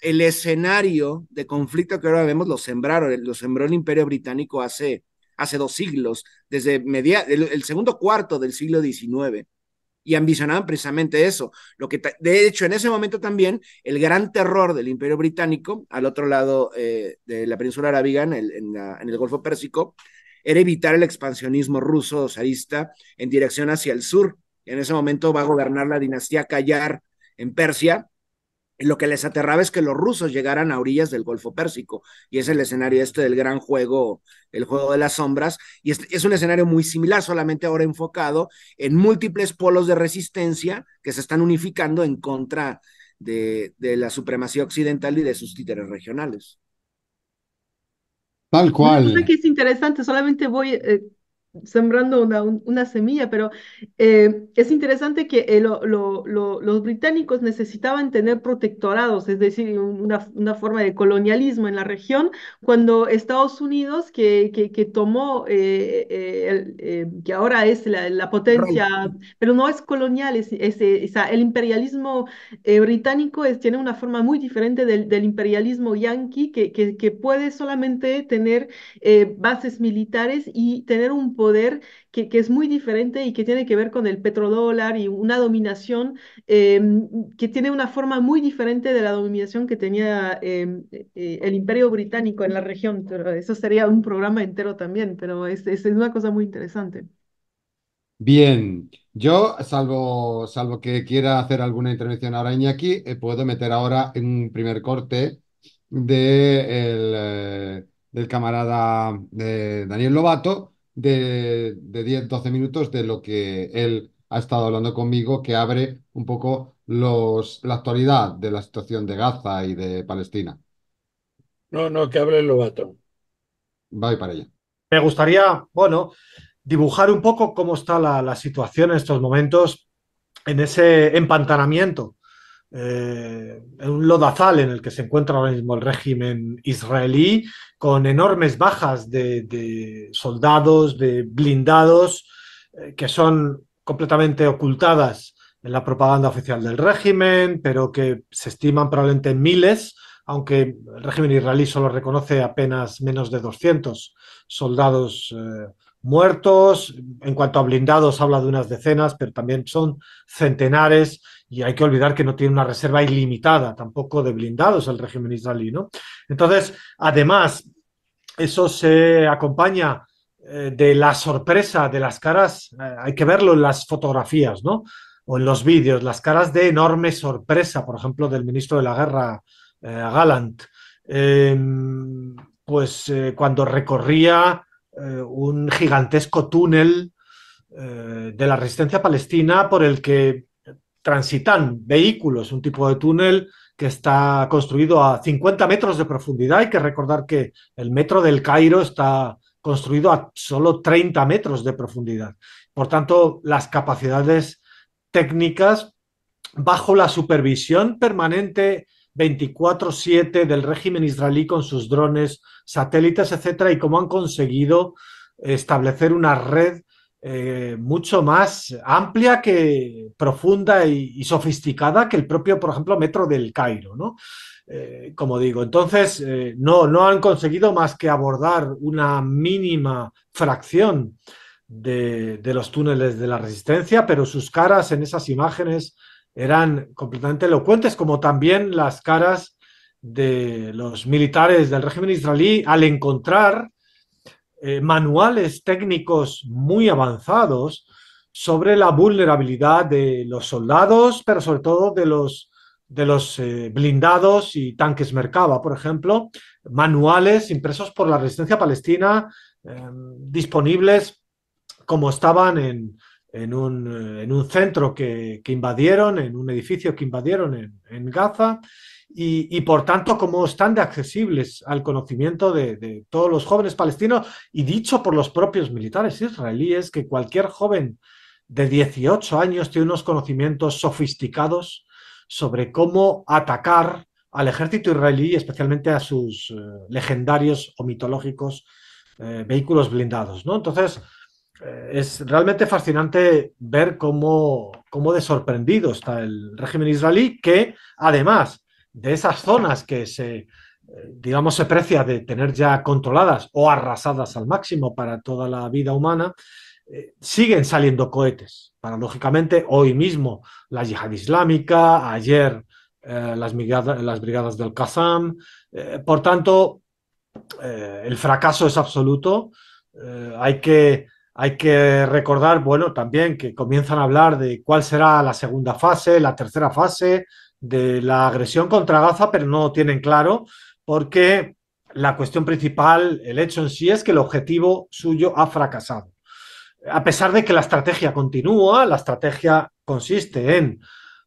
el escenario de conflicto que ahora vemos lo sembraron, lo sembró el Imperio Británico hace, hace dos siglos, desde media, el, segundo cuarto del siglo XIX. Y ambicionaban precisamente eso. Lo que de hecho, en ese momento también, el gran terror del Imperio Británico, al otro lado eh, de la península arábiga, en el, en, el Golfo Pérsico, era evitar el expansionismo ruso zarista en dirección hacia el sur. En ese momento va a gobernar la dinastía Callar en Persia, lo que les aterraba es que los rusos llegaran a orillas del Golfo Pérsico, y es el escenario este del gran juego, el juego de las sombras, y es, un escenario muy similar, solamente ahora enfocado en múltiples polos de resistencia que se están unificando en contra de, la supremacía occidental y de sus títeres regionales. Tal cual. que es interesante, solamente voy, eh, sembrando una, una semilla, pero eh, es interesante que eh, los británicos necesitaban tener protectorados, es decir, una, una, forma de colonialismo en la región, cuando Estados Unidos, que, que, tomó, eh, el, que ahora es la, potencia, pero no es colonial, es, el imperialismo británico es, tiene una forma muy diferente del, imperialismo yanqui, que, que, puede solamente tener bases militares y tener un poder que, es muy diferente y que tiene que ver con el petrodólar y una dominación em, que tiene una forma muy diferente de la dominación que tenía em, eh, eh, el imperio británico en la región. Pero eso sería un programa entero también, pero es, una cosa muy interesante. Bien, yo, salvo, salvo que quiera hacer alguna intervención ahora Iñaki, eh, puedo meter ahora en un primer corte de del camarada Daniel Lobato, de, 10, 12 minutos de lo que él ha estado hablando conmigo, que abre un poco los, la actualidad de la situación de Gaza y de Palestina. No, no, que hable el Lobato. Voy para allá. Me gustaría, bueno, dibujar un poco cómo está la, situación en estos momentos en ese empantanamiento, eh, en un lodazal en el que se encuentra ahora mismo el régimen israelí con enormes bajas de, soldados, de blindados, eh, que son completamente ocultadas en la propaganda oficial del régimen, pero que se estiman probablemente en miles, aunque el régimen israelí solo reconoce apenas menos de 200 soldados eh, muertos. En cuanto a blindados, habla de unas decenas, pero también son centenares y hay que olvidar que no tiene una reserva ilimitada tampoco de blindados el régimen israelí. Entonces, además, eso se acompaña eh, de la sorpresa de las caras, eh, hay que verlo en las fotografías, ¿no? O en los vídeos, las caras de enorme sorpresa, por ejemplo, del ministro de la guerra, Galant, eh, em, pues cuando recorría un gigantesco túnel de la resistencia palestina por el que transitan vehículos, un tipo de túnel que está construido a 50 metros de profundidad. Hay que recordar que el metro del Cairo está construido a solo 30 metros de profundidad. Por tanto, las capacidades técnicas bajo la supervisión permanente 24/7 del régimen israelí con sus drones, satélites, etcétera, y cómo han conseguido establecer una red eh, mucho más amplia que profunda y, sofisticada que el propio, por ejemplo, Metro del Cairo, ¿no? Eh, como digo, entonces eh, no, no han conseguido más que abordar una mínima fracción de, de, los túneles de la resistencia, pero sus caras en esas imágenes eran completamente elocuentes, como también las caras de los militares del régimen israelí al encontrar eh, manuales técnicos muy avanzados sobre la vulnerabilidad de los soldados, pero sobre todo de los, eh, blindados y tanques Mercaba, por ejemplo, manuales impresos por la resistencia palestina, eh, disponibles como estaban en, un, centro que, invadieron, en un edificio que invadieron en, en Gaza, y, por tanto como están de accesibles al conocimiento de, todos los jóvenes palestinos y dicho por los propios militares israelíes que cualquier joven de 18 años tiene unos conocimientos sofisticados sobre cómo atacar al ejército israelí, especialmente a sus eh, legendarios o mitológicos eh, vehículos blindados. ¿no? Entonces, eh, es realmente fascinante ver cómo, cómo de sorprendido está el régimen israelí, que además de esas zonas que se, eh, digamos, se precia de tener ya controladas o arrasadas al máximo para toda la vida humana, eh, siguen saliendo cohetes. Paradójicamente, hoy mismo la yihad islámica, ayer eh, las, las, brigadas del Qasam. por tanto, el fracaso es absoluto. hay que hay que recordar, bueno, también que comienzan a hablar de cuál será la segunda fase, la tercera fase, de la agresión contra Gaza, pero no lo tienen claro porque la cuestión principal, el hecho en sí, es que el objetivo suyo ha fracasado. A pesar de que la estrategia continúa, la estrategia consiste en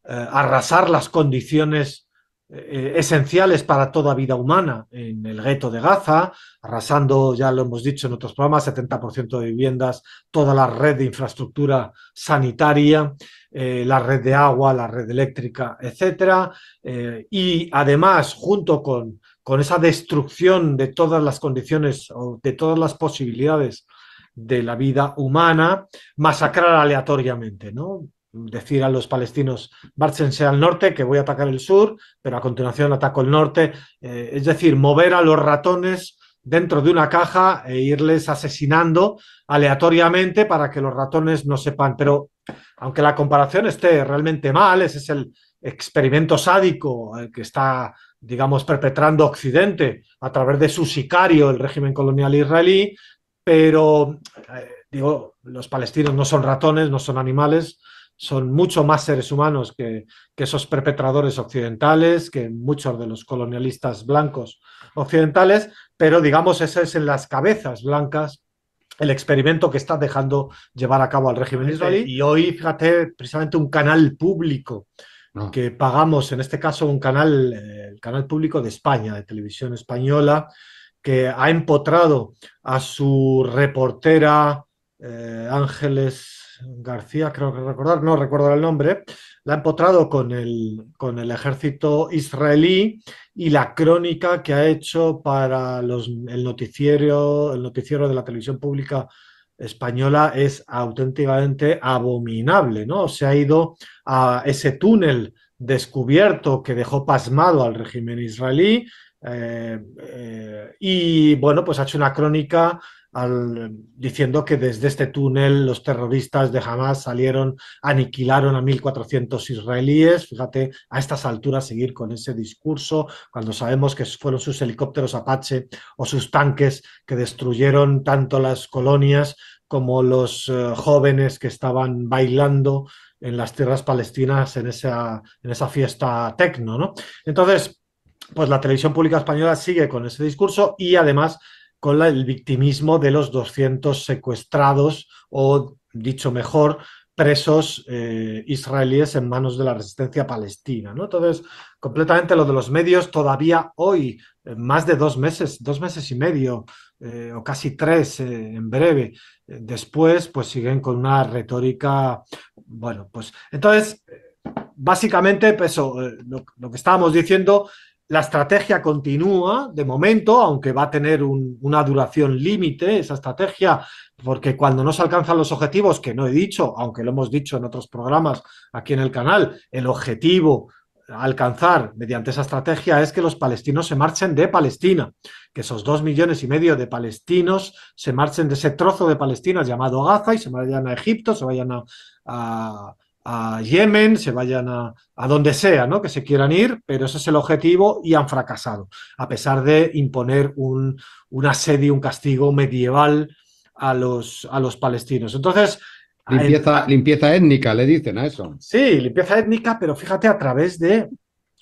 eh, arrasar las condiciones eh, esenciales para toda vida humana en el gueto de Gaza, arrasando, ya lo hemos dicho en otros programas, 70% de viviendas, toda la red de infraestructura sanitaria, eh, la red de agua, la red eléctrica, etc. Eh, y además, junto con, con esa destrucción de todas las condiciones o de todas las posibilidades de la vida humana, masacrar aleatoriamente, ¿no? decir a los palestinos, márchense al norte, que voy a atacar el sur, pero a continuación ataco el norte. Eh, es decir, mover a los ratones dentro de una caja e irles asesinando aleatoriamente para que los ratones no sepan. Pero aunque la comparación esté realmente mal, ese es el experimento sádico eh, que está, digamos, perpetrando Occidente a través de su sicario, el régimen colonial israelí, pero, eh, digo, los palestinos no son ratones, no son animales, son mucho más seres humanos que, esos perpetradores occidentales, que muchos de los colonialistas blancos occidentales, pero digamos, eso es en las cabezas blancas el experimento que está dejando llevar a cabo al régimen israelí. Y hoy, fíjate, precisamente un canal público que pagamos, en este caso un canal, eh, el canal público de España, de televisión española, que ha empotrado a su reportera eh, Ángeles García, creo que recordar, no recuerdo el nombre, la ha empotrado con el, con el ejército israelí y la crónica que ha hecho para los, el, noticiero, el noticiero de la televisión pública española es auténticamente abominable, ¿no? Se ha ido a ese túnel descubierto que dejó pasmado al régimen israelí eh, eh, y, bueno, pues ha hecho una crónica al, diciendo que desde este túnel los terroristas de Hamas salieron, aniquilaron a 1.400 israelíes. Fíjate, a estas alturas seguir con ese discurso, cuando sabemos que fueron sus helicópteros Apache o sus tanques que destruyeron tanto las colonias como los eh, jóvenes que estaban bailando en las tierras palestinas en esa, en esa fiesta tecno. Entonces, pues la televisión pública española sigue con ese discurso y además con el victimismo de los 200 secuestrados o, dicho mejor, presos eh, israelíes en manos de la resistencia palestina. Entonces, completamente lo de los medios todavía hoy, eh, más de dos meses, dos meses y medio, eh, o casi tres en breve, después, pues siguen con una retórica, bueno, pues entonces, básicamente, pues eso, lo que estábamos diciendo la estrategia continúa de momento, aunque va a tener una duración límite esa estrategia, porque cuando no se alcanzan los objetivos, que no he dicho, aunque lo hemos dicho en otros programas aquí en el canal, el objetivo alcanzar mediante esa estrategia es que los palestinos se marchen de Palestina, que esos dos millones y medio de palestinos se marchen de ese trozo de Palestina llamado Gaza y se vayan a Egipto, se vayan a a Yemen, se vayan a, donde sea, ¿no? que se quieran ir, pero ese es el objetivo y han fracasado, a pesar de imponer un, asedio, un castigo medieval a los, a los palestinos. Entonces... Limpieza, limpieza étnica, le dicen a eso. Sí, limpieza étnica, pero fíjate a través de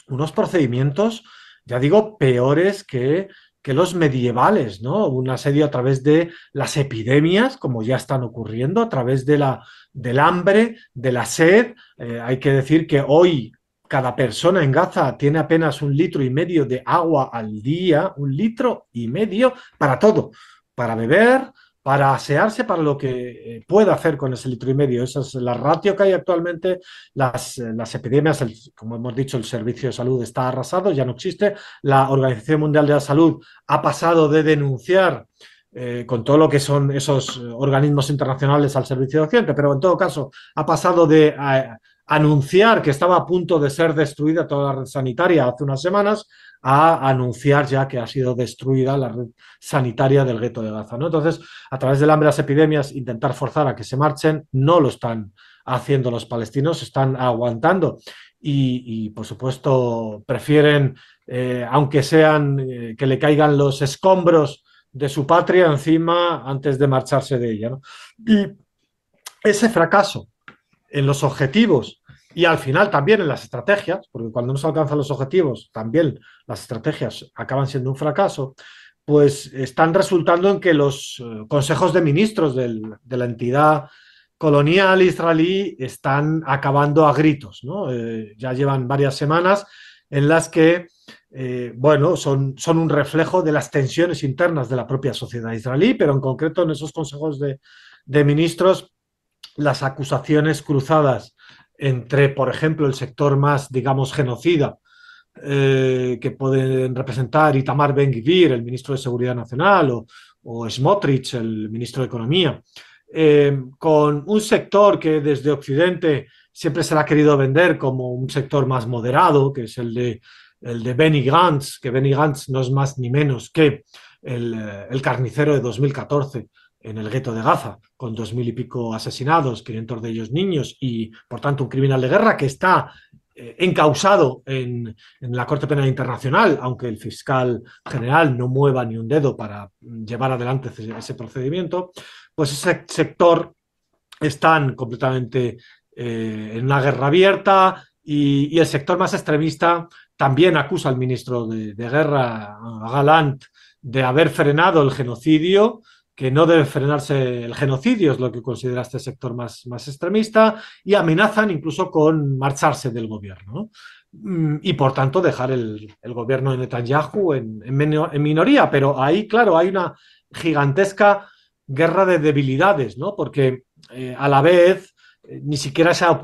unos procedimientos, ya digo, peores que que los medievales, ¿no? Un asedio a través de las epidemias, como ya están ocurriendo, a través de la, del hambre, de la sed. Eh, hay que decir que hoy cada persona en Gaza tiene apenas un litro y medio de agua al día, un litro y medio para todo, para beber, para asearse, para lo que eh, pueda hacer con ese litro y medio. Esa es la ratio que hay actualmente. Las, eh, las epidemias, como hemos dicho, el servicio de salud está arrasado, ya no existe. La Organización Mundial de la Salud ha pasado de denunciar eh, con todo lo que son esos eh, organismos internacionales al servicio de Occidente, pero en todo caso ha pasado de eh, anunciar que estaba a punto de ser destruida toda la red sanitaria hace unas semanas a anunciar ya que ha sido destruida la red sanitaria del gueto de Gaza. Entonces, a través del hambre de las epidemias, intentar forzar a que se marchen, no lo están haciendo los palestinos, están aguantando y, por supuesto, prefieren, aunque sean que le caigan los escombros de su patria encima antes de marcharse de ella. Y ese fracaso en los objetivos y al final también en las estrategias, porque cuando no se alcanzan los objetivos, también las estrategias acaban siendo un fracaso, pues están resultando en que los eh, consejos de ministros de la entidad colonial israelí están acabando a gritos. Eh, ya llevan varias semanas en las que eh, bueno, son, son, un reflejo de las tensiones internas de la propia sociedad israelí, pero en concreto en esos consejos de, ministros, las acusaciones cruzadas entre, por ejemplo, el sector más, digamos, genocida, eh, que pueden representar Itamar ben el ministro de Seguridad Nacional, o, Smotrich, el ministro de Economía, eh, con un sector que desde Occidente siempre se le ha querido vender como un sector más moderado, que es el de el de Benny Gantz, que Benny Gantz no es más ni menos que el, eh, carnicero de 2014 en el gueto de Gaza, con dos mil y pico asesinados, 500 de ellos niños, y por tanto un criminal de guerra que está eh, encausado en, la Corte Penal Internacional, aunque el fiscal general no mueva ni un dedo para llevar adelante ese, procedimiento, pues ese sector están completamente eh, en una guerra abierta y el sector más extremista también acusa al ministro de, Guerra, Galant, de haber frenado el genocidio, que no debe frenarse el genocidio, es lo que considera este sector más, más extremista, y amenazan incluso con marcharse del gobierno mm, y por tanto dejar el, gobierno de Netanyahu en, en, minoría. Pero ahí, claro, hay una gigantesca guerra de debilidades, ¿no? porque eh, a la vez ni siquiera esa,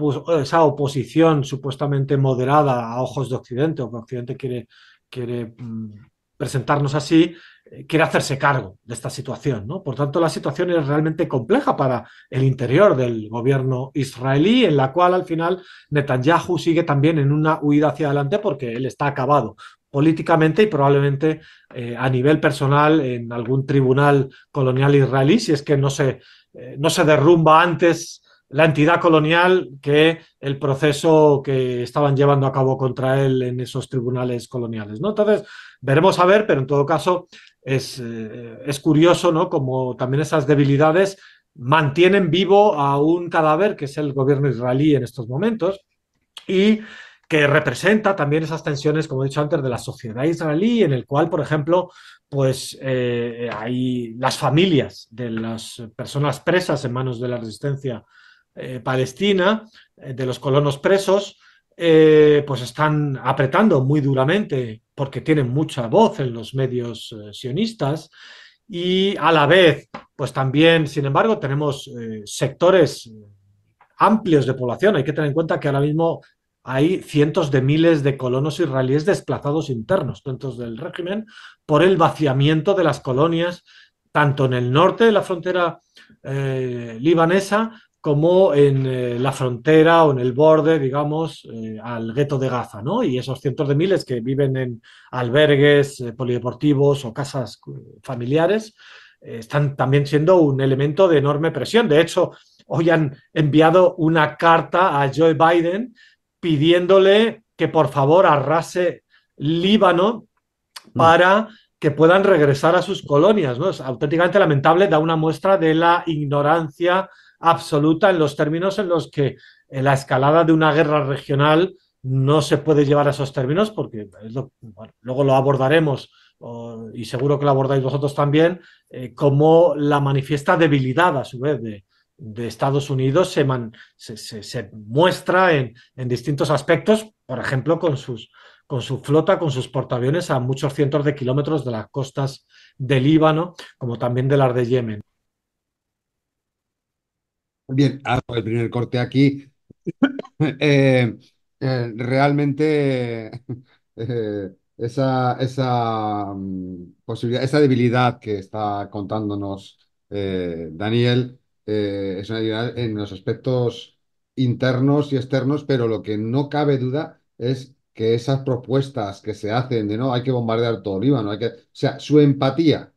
oposición supuestamente moderada a ojos de Occidente, o que Occidente quiere, quiere mm, presentarnos así, eh, quiere hacerse cargo de esta situación. ¿no? Por tanto, la situación es realmente compleja para el interior del gobierno israelí, en la cual al final Netanyahu sigue también en una huida hacia adelante porque él está acabado políticamente y probablemente eh, a nivel personal en algún tribunal colonial israelí, si es que no se, eh, no se derrumba antes la entidad colonial que el proceso que estaban llevando a cabo contra él en esos tribunales coloniales. ¿no? Entonces, veremos a ver, pero en todo caso eh, es, curioso ¿no? como también esas debilidades mantienen vivo a un cadáver que es el gobierno israelí en estos momentos y que representa también esas tensiones, como he dicho antes, de la sociedad israelí, en el cual, por ejemplo, pues eh, hay las familias de las personas presas en manos de la resistencia eh, Palestina, eh, de los colonos presos, eh, pues están apretando muy duramente porque tienen mucha voz en los medios sionistas y a la vez, pues también, sin embargo, tenemos sectores amplios de población. Hay que tener en cuenta que ahora mismo hay cientos de miles de colonos israelíes desplazados internos dentro del régimen por el vaciamiento de las colonias tanto en el norte de la frontera libanesa como en eh, la frontera o en el borde, digamos, eh, al gueto de Gaza, ¿no? Y esos cientos de miles que viven en albergues eh, polideportivos o casas familiares están también siendo un elemento de enorme presión. De hecho, hoy han enviado una carta a Joe Biden pidiéndole que por favor arrase Líbano mm. para que puedan regresar a sus colonias, ¿no? Es auténticamente lamentable, da una muestra de la ignorancia absoluta en los términos en los que eh, la escalada de una guerra regional no se puede llevar a esos términos porque luego lo abordaremos y seguro que lo abordáis vosotros también, eh, como la manifiesta debilidad a su vez de, Estados Unidos se, muestra en, distintos aspectos, por ejemplo, con, sus, con su flota, con sus portaaviones a muchos cientos de kilómetros de las costas del Líbano, como también de las de Yemen. Bien, hago ah, el primer corte aquí. Eh, eh, realmente eh, esa, esa mm, posibilidad, esa debilidad que está contándonos Daniel es una debilidad en los aspectos internos y externos, pero lo que no cabe duda es que esas propuestas que se hacen de no hay que bombardear todo Líbano, hay que, o sea, su empatía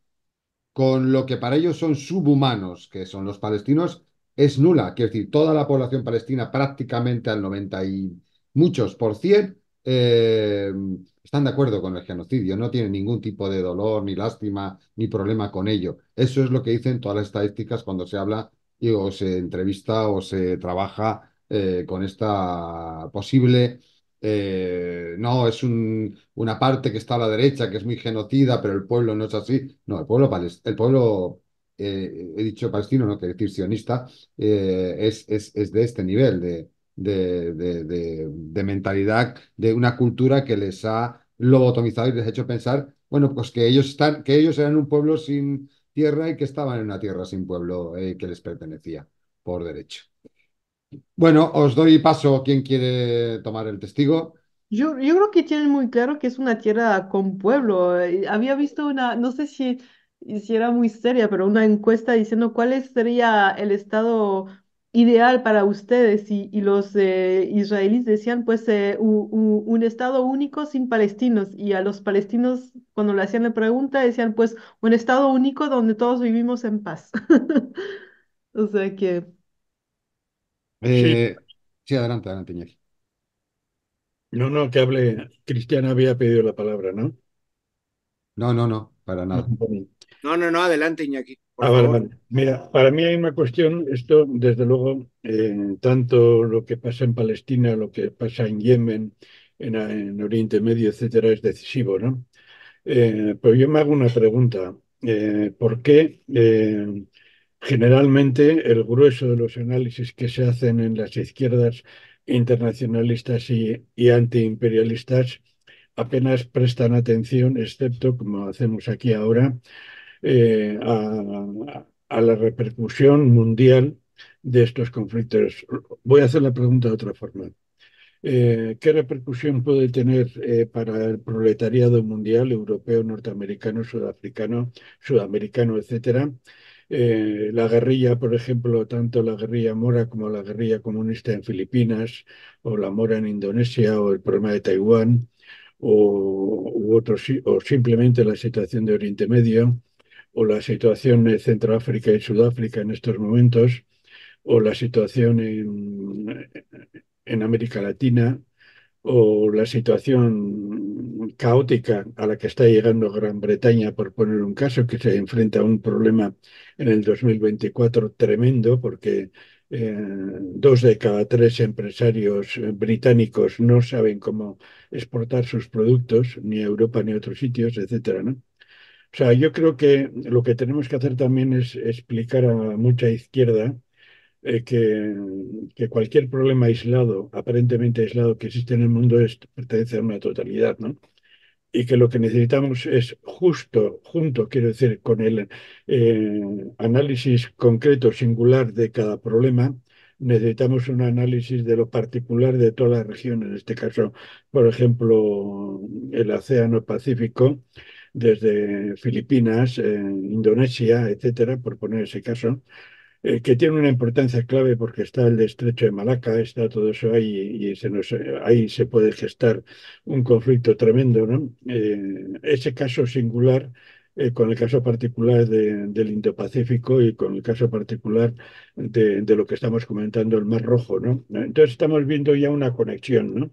con lo que para ellos son subhumanos, que son los palestinos, es nula. Quiero decir, toda la población palestina, prácticamente al 90 y muchos por cien, eh, están de acuerdo con el genocidio, no tienen ningún tipo de dolor, ni lástima, ni problema con ello. Eso es lo que dicen todas las estadísticas cuando se habla o se entrevista o se trabaja eh, con esta posible... Eh, no, es un, una parte que está a la derecha, que es muy genocida, pero el pueblo no es así. No, el pueblo, el pueblo eh, he dicho palestino, no quiero decir sionista, eh, es, es, de este nivel de, de, mentalidad, de una cultura que les ha lobotomizado y les ha hecho pensar, bueno, pues que ellos, están, que ellos eran un pueblo sin tierra y que estaban en una tierra sin pueblo eh, que les pertenecía por derecho. Bueno, os doy paso. a ¿Quién quiere tomar el testigo? Yo, yo creo que tienen muy claro que es una tierra con pueblo. Había visto una, no sé si hiciera muy seria, pero una encuesta diciendo cuál sería el estado ideal para ustedes y, los eh, israelíes decían pues eh, un, estado único sin palestinos y a los palestinos cuando le hacían la pregunta decían pues un estado único donde todos vivimos en paz. o sea que... sí. Eh, adelante, adelante, No, no, que hable. Cristiana había pedido la palabra, ¿no? No, no, no, para nada. No, no, no, adelante, Iñaki. Ah, Mira, para mí hay una cuestión, esto desde luego, eh, tanto lo que pasa en Palestina, lo que pasa en Yemen, en, Oriente Medio, etcétera, es decisivo, ¿no? Eh, pero yo me hago una pregunta. Eh, ¿Por qué generalmente el grueso de los análisis que se hacen en las izquierdas internacionalistas y antiimperialistas apenas prestan atención, excepto, como hacemos aquí ahora, eh, a, la repercusión mundial de estos conflictos. Voy a hacer la pregunta de otra forma. Eh, ¿Qué repercusión puede tener eh, para el proletariado mundial, europeo, norteamericano, sudafricano, sudamericano, etcétera? la guerrilla, por ejemplo, tanto la guerrilla mora como la guerrilla comunista en Filipinas, o la mora en Indonesia, o el problema de Taiwán, o, otros, o simplemente la situación de Oriente Medio, o la situación en Centroáfrica y Sudáfrica en estos momentos, o la situación en, América Latina, o la situación caótica a la que está llegando Gran Bretaña, por poner un caso, que se enfrenta a un problema en el 2024 tremendo, porque eh, dos de cada tres empresarios eh, británicos no saben cómo exportar sus productos, ni a Europa ni a otros sitios, etcétera, ¿no? O sea, yo creo que lo que tenemos que hacer también es explicar a mucha izquierda eh, que, cualquier problema aislado, aparentemente aislado, que existe en el mundo pertenece a una totalidad, ¿no? Y que lo que necesitamos es justo, junto, quiero decir, con el eh, análisis concreto, singular de cada problema, necesitamos un análisis de lo particular de toda la región, en este caso, por ejemplo, el Océano Pacífico, desde Filipinas, eh, Indonesia, etcétera, por poner ese caso, eh, que tiene una importancia clave porque está el estrecho de Malaca, está todo eso ahí y, se nos, eh, ahí se puede gestar un conflicto tremendo. ¿no? ese caso singular con el caso particular del Indo-Pacífico y con el caso particular de, de, lo que estamos comentando, el Mar Rojo. ¿no? Entonces estamos viendo ya una conexión. ¿no?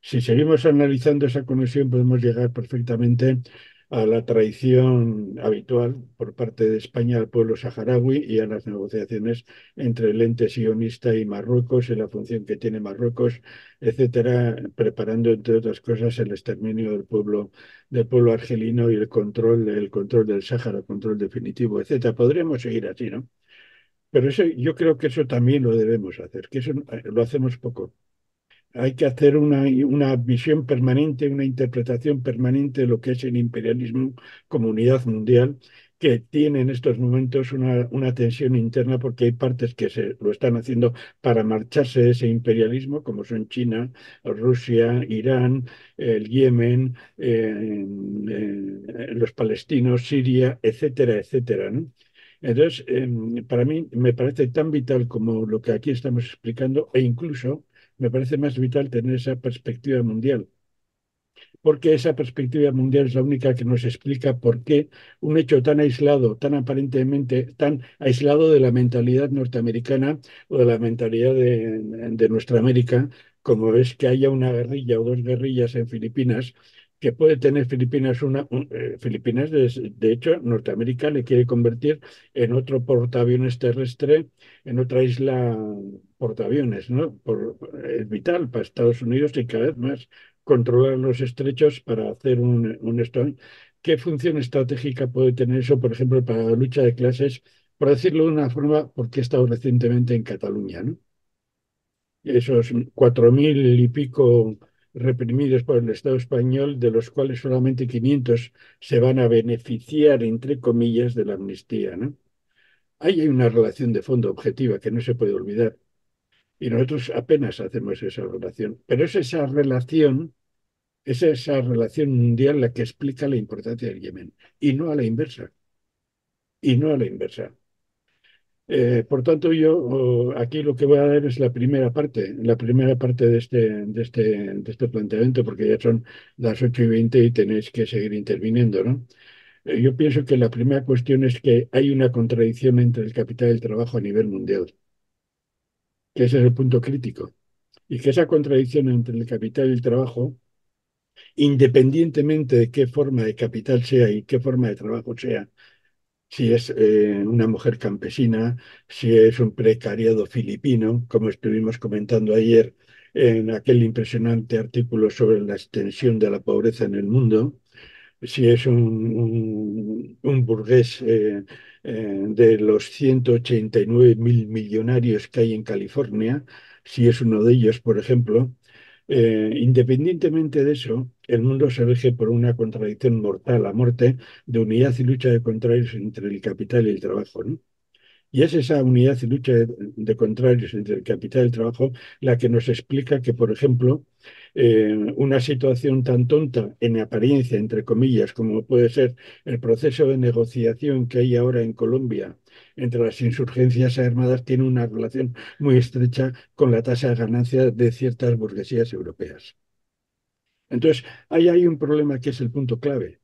Si seguimos analizando esa conexión podemos llegar perfectamente a la traición habitual por parte de España al pueblo saharaui y a las negociaciones entre el ente sionista y Marruecos y la función que tiene Marruecos, etcétera, preparando entre otras cosas el exterminio del pueblo del pueblo argelino y el control control del Sáhara, control definitivo, etcétera. Podríamos seguir así, ¿no? Pero eso yo creo que eso también lo debemos hacer, que eso eh, lo hacemos poco hay que hacer una, una, visión permanente, una interpretación permanente de lo que es el imperialismo como unidad mundial, que tiene en estos momentos una, una tensión interna porque hay partes que se lo están haciendo para marcharse de ese imperialismo, como son China, Rusia, Irán, el Yemen, eh, eh, los palestinos, Siria, etcétera, etcétera, Entonces, em, para mí me parece tan vital como lo que aquí estamos explicando e incluso me parece más vital tener esa perspectiva mundial, porque esa perspectiva mundial es la única que nos explica por qué un hecho tan aislado, tan aparentemente, tan aislado de la mentalidad norteamericana o de la mentalidad de, nuestra América, como es que haya una guerrilla o dos guerrillas en Filipinas que puede tener Filipinas una eh, Filipinas de, hecho Norteamérica le quiere convertir en otro portaaviones terrestre en otra isla portaaviones no Por, es vital para Estados Unidos y cada vez más controlar los estrechos para hacer un, un qué función estratégica puede tener eso por ejemplo para la lucha de clases por decirlo de una forma porque he estado recientemente en Cataluña no esos cuatro mil y pico reprimidos por el Estado español, de los cuales solamente 500 se van a beneficiar, entre comillas, de la amnistía. ¿no? Ahí hay una relación de fondo objetiva que no se puede olvidar. Y nosotros apenas hacemos esa relación. Pero es esa relación, es esa relación mundial la que explica la importancia del Yemen. Y no a la inversa. Y no a la inversa. Eh, por tanto, yo aquí lo que voy a dar es la primera parte, la primera parte de este, de este, este planteamiento, porque ya son las 8 y 20 y tenéis que seguir interviniendo, ¿no? Eh, yo pienso que la primera cuestión es que hay una contradicción entre el capital y el trabajo a nivel mundial, que ese es el punto crítico, y que esa contradicción entre el capital y el trabajo, independientemente de qué forma de capital sea y qué forma de trabajo sea, si es eh, una mujer campesina, si es un precariado filipino, como estuvimos comentando ayer en aquel impresionante artículo sobre la extensión de la pobreza en el mundo, si es un, burgués eh, eh, de los 189 mil millonarios que hay en California, si es uno de ellos, por ejemplo, eh, independientemente de eso, el mundo se rige por una contradicción mortal a muerte de unidad y lucha de contrarios entre el capital y el trabajo. Y es esa unidad y lucha de, contrarios entre el capital y el trabajo la que nos explica que, por ejemplo, eh, una situación tan tonta en apariencia, entre comillas, como puede ser el proceso de negociación que hay ahora en Colombia entre las insurgencias armadas tiene una relación muy estrecha con la tasa de ganancia de ciertas burguesías europeas. Entonces, ahí hay un problema que es el punto clave,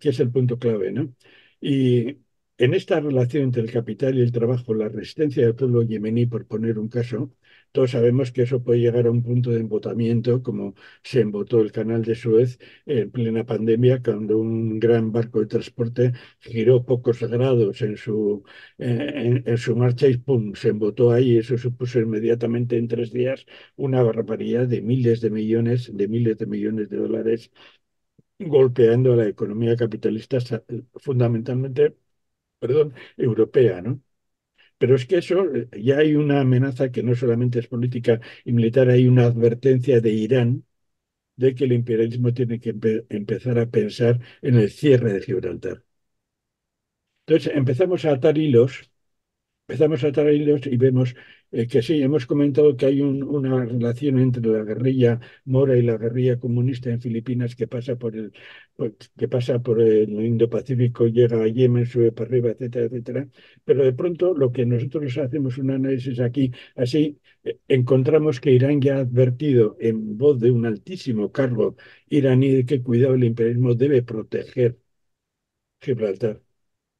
que es el punto clave, ¿no? Y en esta relación entre el capital y el trabajo, la resistencia del pueblo yemení, por poner un caso, todos sabemos que eso puede llegar a un punto de embotamiento, como se embotó el canal de Suez en plena pandemia, cuando un gran barco de transporte giró pocos grados en su, en, su marcha y ¡pum! se embotó ahí. Eso supuso inmediatamente en tres días una barbaridad de miles de millones, de miles de millones de dólares golpeando la economía capitalista fundamentalmente perdón, europea, ¿no? Pero es que eso eh, ya hay una amenaza que no solamente es política y militar, hay una advertencia de Irán de que el imperialismo tiene que empezar a pensar en el cierre de Gibraltar. Entonces empezamos a atar hilos, empezamos a atar hilos y vemos eh, que sí, hemos comentado que hay una relación entre la guerrilla mora y la guerrilla comunista en Filipinas que pasa por el, pues, que pasa por el Indo-Pacífico, llega a Yemen, sube para arriba, etcétera, etcétera. Pero de pronto lo que nosotros hacemos un análisis aquí, así eh, encontramos que Irán ya ha advertido en voz de un altísimo cargo iraní de que cuidado el imperialismo debe proteger Gibraltar.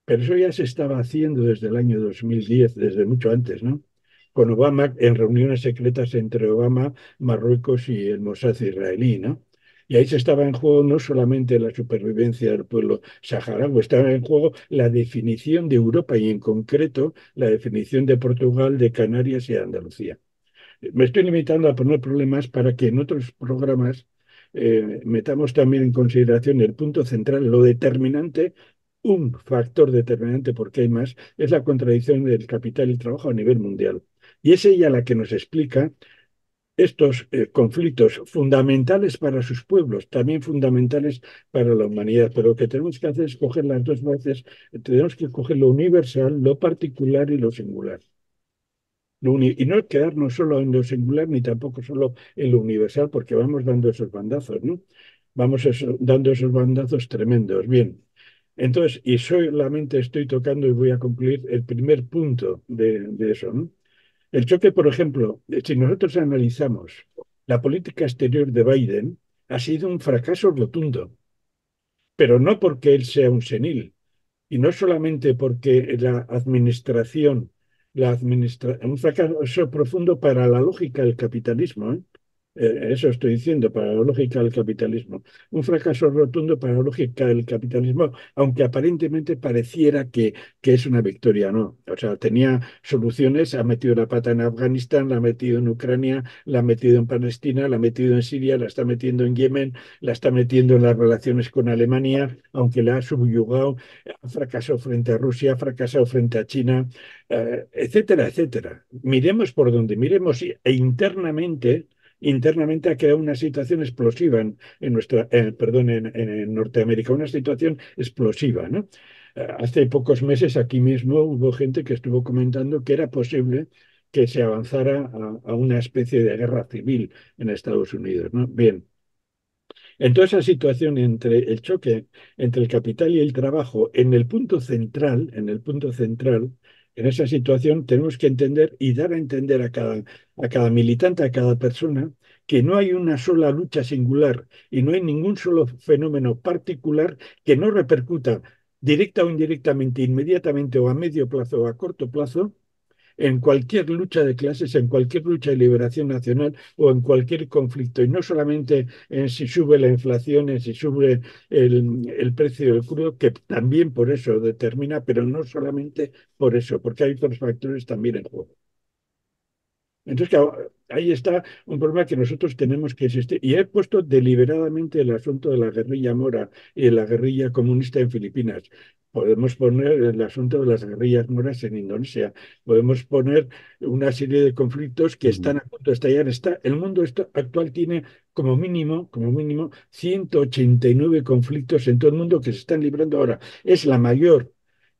Pero eso ya se estaba haciendo desde el año 2010, desde mucho antes, ¿no? con Obama en reuniones secretas entre Obama, Marruecos y el Mossad israelí, ¿no? Y ahí se estaba en juego no solamente la supervivencia del pueblo saharaui, estaba en juego la definición de Europa y en concreto la definición de Portugal, de Canarias y de Andalucía. Me estoy limitando a poner problemas para que en otros programas eh, metamos también en consideración el punto central, lo determinante, un factor determinante, porque hay más, es la contradicción del capital y el trabajo a nivel mundial. Y es ella la que nos explica estos eh, conflictos fundamentales para sus pueblos, también fundamentales para la humanidad. Pero lo que tenemos que hacer es coger las dos voces, tenemos que coger lo universal, lo particular y lo singular. y no quedarnos solo en lo singular ni tampoco solo en lo universal, porque vamos dando esos bandazos, ¿no? Vamos dando esos bandazos tremendos. Bien. Entonces, y solamente estoy tocando y voy a concluir el primer punto de, de eso, ¿no? El choque, por ejemplo, eh, si nosotros analizamos la política exterior de Biden, ha sido un fracaso rotundo, pero no porque él sea un senil, y no solamente porque la administración, la un fracaso profundo para la lógica del capitalismo, ¿eh? Eh, eso estoy diciendo, lógica del capitalismo. Un fracaso rotundo para lógica del capitalismo, aunque aparentemente pareciera que, que es una victoria, ¿no? O sea, tenía soluciones, ha metido la pata en Afganistán, la ha metido en Ucrania, la ha metido en Palestina, la ha metido en Siria, la está metiendo en Yemen, la está metiendo en las relaciones con Alemania, aunque la ha subyugado, ha fracasado frente a Rusia, ha fracasado frente a China, eh, etcétera, etcétera. Miremos por donde miremos e internamente internamente ha quedado una situación explosiva en, nuestra, eh, en, Norteamérica, una situación explosiva, ¿no? Eh, hace pocos meses aquí mismo hubo gente que estuvo comentando que era posible que se avanzara a, una especie de guerra civil en Estados Unidos, ¿no? Bien, en toda esa situación entre el choque entre el capital y el trabajo, en el punto central, en el punto central, en esa situación tenemos que entender y dar a entender a cada, a cada militante, a cada persona, que no hay una sola lucha singular y no hay ningún solo fenómeno particular que no repercuta directa o indirectamente, inmediatamente o a medio plazo o a corto plazo, en cualquier lucha de clases, en cualquier lucha de liberación nacional o en cualquier conflicto. Y no solamente en si sube la inflación, en si sube el, precio del crudo, que también por eso determina, pero no solamente por eso, porque hay otros factores también en juego. Entonces, ahí está un problema que nosotros tenemos que existir. Y he puesto deliberadamente el asunto de la guerrilla mora y la guerrilla comunista en Filipinas. Podemos poner el asunto de las guerrillas moras en Indonesia. Podemos poner una serie de conflictos que están a punto de estallar. Está, el mundo actual tiene como mínimo, como mínimo, 189 conflictos en todo el mundo que se están librando ahora. Es la mayor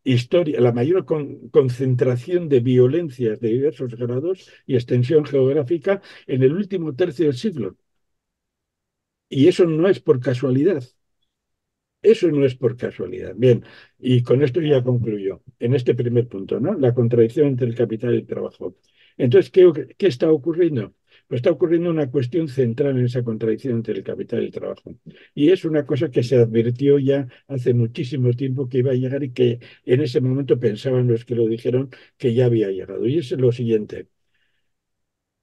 historia, la mayor concentración de violencias de diversos grados y extensión geográfica en el último tercio del siglo. Y eso no es por casualidad. Eso no es por casualidad. Bien, y con esto ya concluyo, en este primer punto, ¿no? La contradicción entre el capital y el trabajo. Entonces, ¿qué, qué está ocurriendo? está ocurriendo una cuestión central en esa contradicción entre el capital y el trabajo. Y es una cosa que se advirtió ya hace muchísimo tiempo que iba a llegar y que en ese momento pensaban los que lo dijeron que ya había llegado. Y es lo siguiente.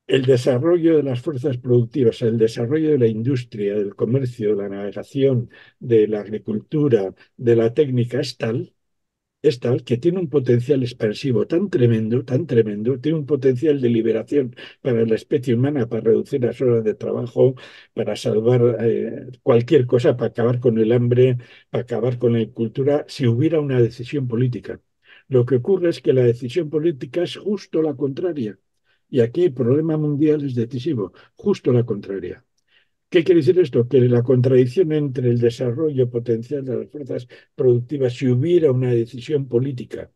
El desarrollo de las fuerzas productivas, el desarrollo de la industria, del comercio, de la navegación, de la agricultura, de la técnica es tal es tal que tiene un potencial expansivo tan tremendo, tan tremendo, tiene un potencial de liberación para la especie humana, para reducir las horas de trabajo, para salvar eh, cualquier cosa, para acabar con el hambre, para acabar con la cultura, si hubiera una decisión política. Lo que ocurre es que la decisión política es justo la contraria. Y aquí el problema mundial es decisivo, justo la contraria. ¿Qué quiere decir esto? Que la contradicción entre el desarrollo potencial de las fuerzas productivas, si hubiera una decisión política,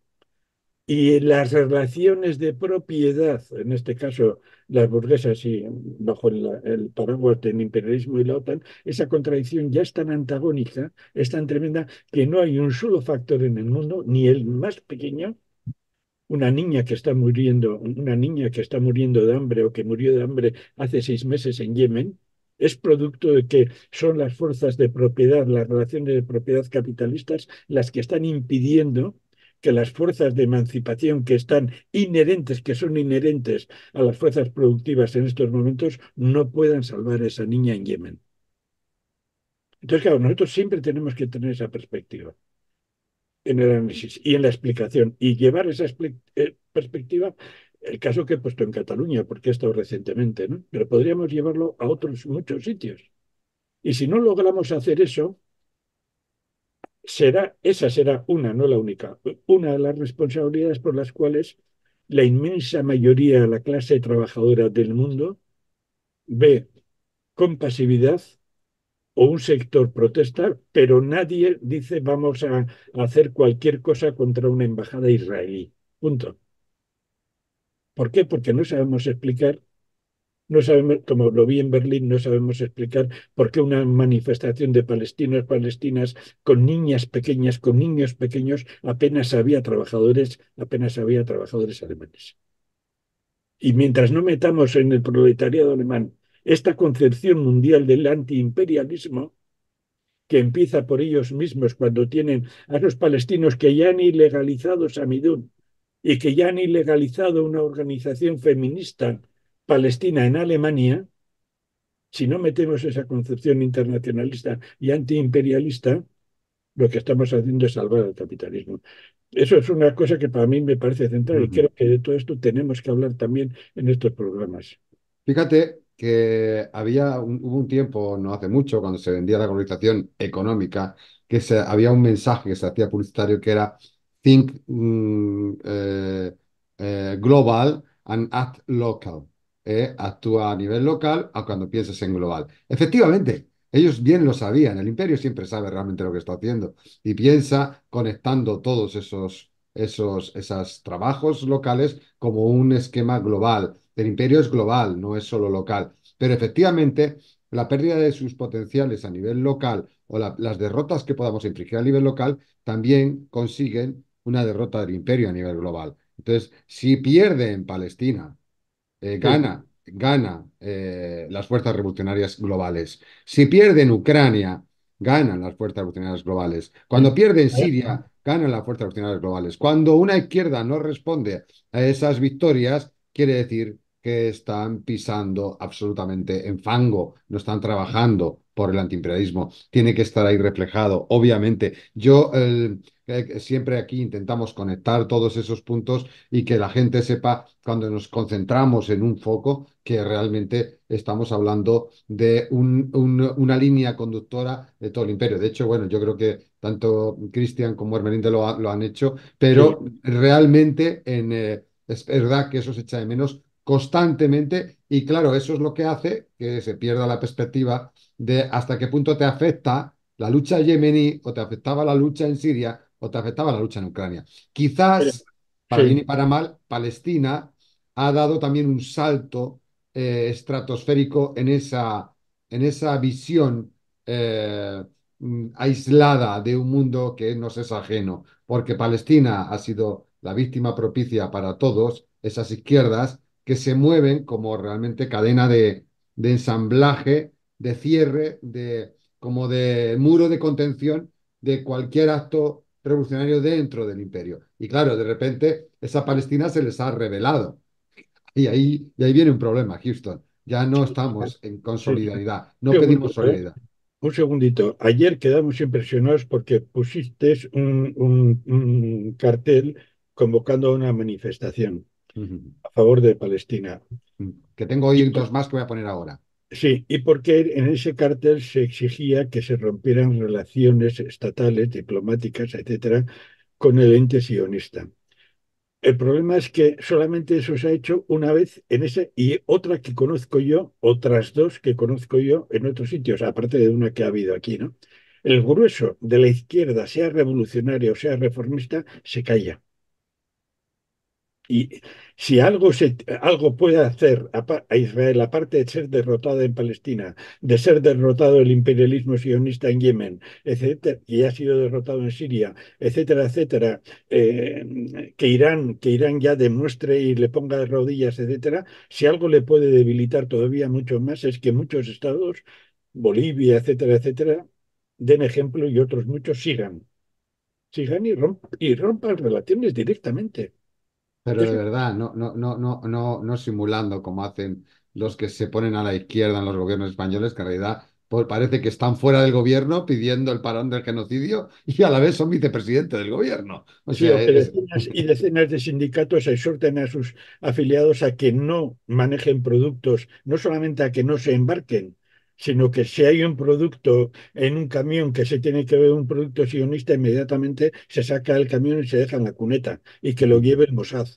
y las relaciones de propiedad, en este caso las burguesas y bajo el, paraguas del imperialismo y la OTAN, esa contradicción ya es tan antagónica, es tan tremenda, que no hay un solo factor en el mundo, ni el más pequeño, una niña que está muriendo, una niña que está muriendo de hambre o que murió de hambre hace seis meses en Yemen, es producto de que son las fuerzas de propiedad, las relaciones de propiedad capitalistas, las que están impidiendo que las fuerzas de emancipación que están inherentes, que son inherentes a las fuerzas productivas en estos momentos, no puedan salvar a esa niña en Yemen. Entonces, claro, nosotros siempre tenemos que tener esa perspectiva en el análisis y en la explicación y llevar esa eh, perspectiva el caso que he puesto en Cataluña, porque he estado recientemente, ¿no? pero podríamos llevarlo a otros muchos sitios. Y si no logramos hacer eso, será, esa será una, no la única, una de las responsabilidades por las cuales la inmensa mayoría de la clase trabajadora del mundo ve con pasividad o un sector protesta, pero nadie dice vamos a hacer cualquier cosa contra una embajada israelí. Punto. ¿Por qué? Porque no sabemos explicar, no sabemos, como lo vi en Berlín, no sabemos explicar por qué una manifestación de palestinos, palestinas, con niñas pequeñas, con niños pequeños, apenas había trabajadores, apenas había trabajadores alemanes. Y mientras no metamos en el proletariado alemán esta concepción mundial del antiimperialismo, que empieza por ellos mismos cuando tienen a los palestinos que ya han ilegalizado Samidún, y que ya han ilegalizado una organización feminista palestina en Alemania, si no metemos esa concepción internacionalista y antiimperialista, lo que estamos haciendo es salvar al capitalismo. Eso es una cosa que para mí me parece central y creo que de todo esto tenemos que hablar también en estos programas. Fíjate que había hubo un tiempo, no hace mucho, cuando se vendía la globalización económica, que se, había un mensaje que se hacía publicitario que era think mm, eh, eh, global and act local. Eh, actúa a nivel local a cuando piensas en global. Efectivamente, ellos bien lo sabían, el imperio siempre sabe realmente lo que está haciendo y piensa conectando todos esos, esos esas trabajos locales como un esquema global. El imperio es global, no es solo local. Pero efectivamente, la pérdida de sus potenciales a nivel local o las derrotas que podamos infligir a nivel local también consiguen una derrota del imperio a nivel global. Entonces, si pierden en Palestina, eh, gana, gana eh, las fuerzas revolucionarias globales. Si pierden Ucrania, ganan las fuerzas revolucionarias globales. Cuando pierden Siria, ganan las fuerzas revolucionarias globales. Cuando una izquierda no responde a esas victorias, quiere decir que están pisando absolutamente en fango, no están trabajando por el antiimperialismo. Tiene que estar ahí reflejado, obviamente. Yo, siempre aquí intentamos conectar todos esos puntos y que la gente sepa cuando nos concentramos en un foco que realmente estamos hablando de un, una línea conductora de todo el imperio. De hecho, bueno, yo creo que tanto Cristian como Hermelinde lo, han hecho, pero realmente en, eh, es verdad que eso se echa de menos constantemente y claro, eso es lo que hace que se pierda la perspectiva de hasta qué punto te afecta la lucha yemení o te afectaba la lucha en Siria o te afectaba la lucha en Ucrania. Quizás, para bien y para mal, Palestina ha dado también un salto eh, estratosférico en esa, en esa visión eh, mm, aislada de un mundo que nos es ajeno, porque Palestina ha sido la víctima propicia para todos esas izquierdas que se mueven como realmente cadena de, de ensamblaje, de cierre, de, como de muro de contención de cualquier acto revolucionario dentro del imperio. Y claro, de repente esa Palestina se les ha revelado. Y ahí, ahí viene un problema, Houston. Ya no estamos en, consolidaridad, no pedimos ¿eh? solidaridad. Un segundito. Ayer quedamos impresionados porque pusiste un, cartel convocando una manifestación a favor de Palestina. Mm, que tengo hoy dos más que voy a poner ahora. Sí, y porque en ese cártel se exigía que se rompieran relaciones estatales, diplomáticas, etcétera, con el ente sionista. El problema es que solamente eso se ha hecho una vez en ese y otra que conozco yo, otras dos que conozco yo en otros sitios, aparte de una que ha habido aquí, ¿no? El grueso de la izquierda, sea revolucionaria o sea reformista, se calla. Y si algo, se, algo puede hacer a, Israel, aparte de ser derrotada en Palestina, de ser derrotado el imperialismo sionista en Yemen, etcétera, y ha sido derrotado en Siria, etcétera, etcétera, eh, que, Irán, que Irán ya demuestre y le ponga de rodillas, etcétera, si algo le puede debilitar todavía mucho más es que muchos estados, Bolivia, etcétera, etcétera, den ejemplo y otros muchos sigan. Sigan y, y rompan relaciones directamente. Pero de verdad, no, no, no, no, no, no simulando como hacen los que se ponen a la izquierda en los gobiernos españoles, que en realidad pues, parece que están fuera del gobierno pidiendo el parón del genocidio y a la vez son vicepresidente del gobierno. O sea, decenas y decenas de sindicatos exhorten a sus afiliados a que no manejen productos, no solamente a que no se embarquen, sino que si hay un producto en un camión que se tiene que ver un producto sionista, inmediatamente se saca el camión y se deja en la cuneta y que lo lleve el Mossad.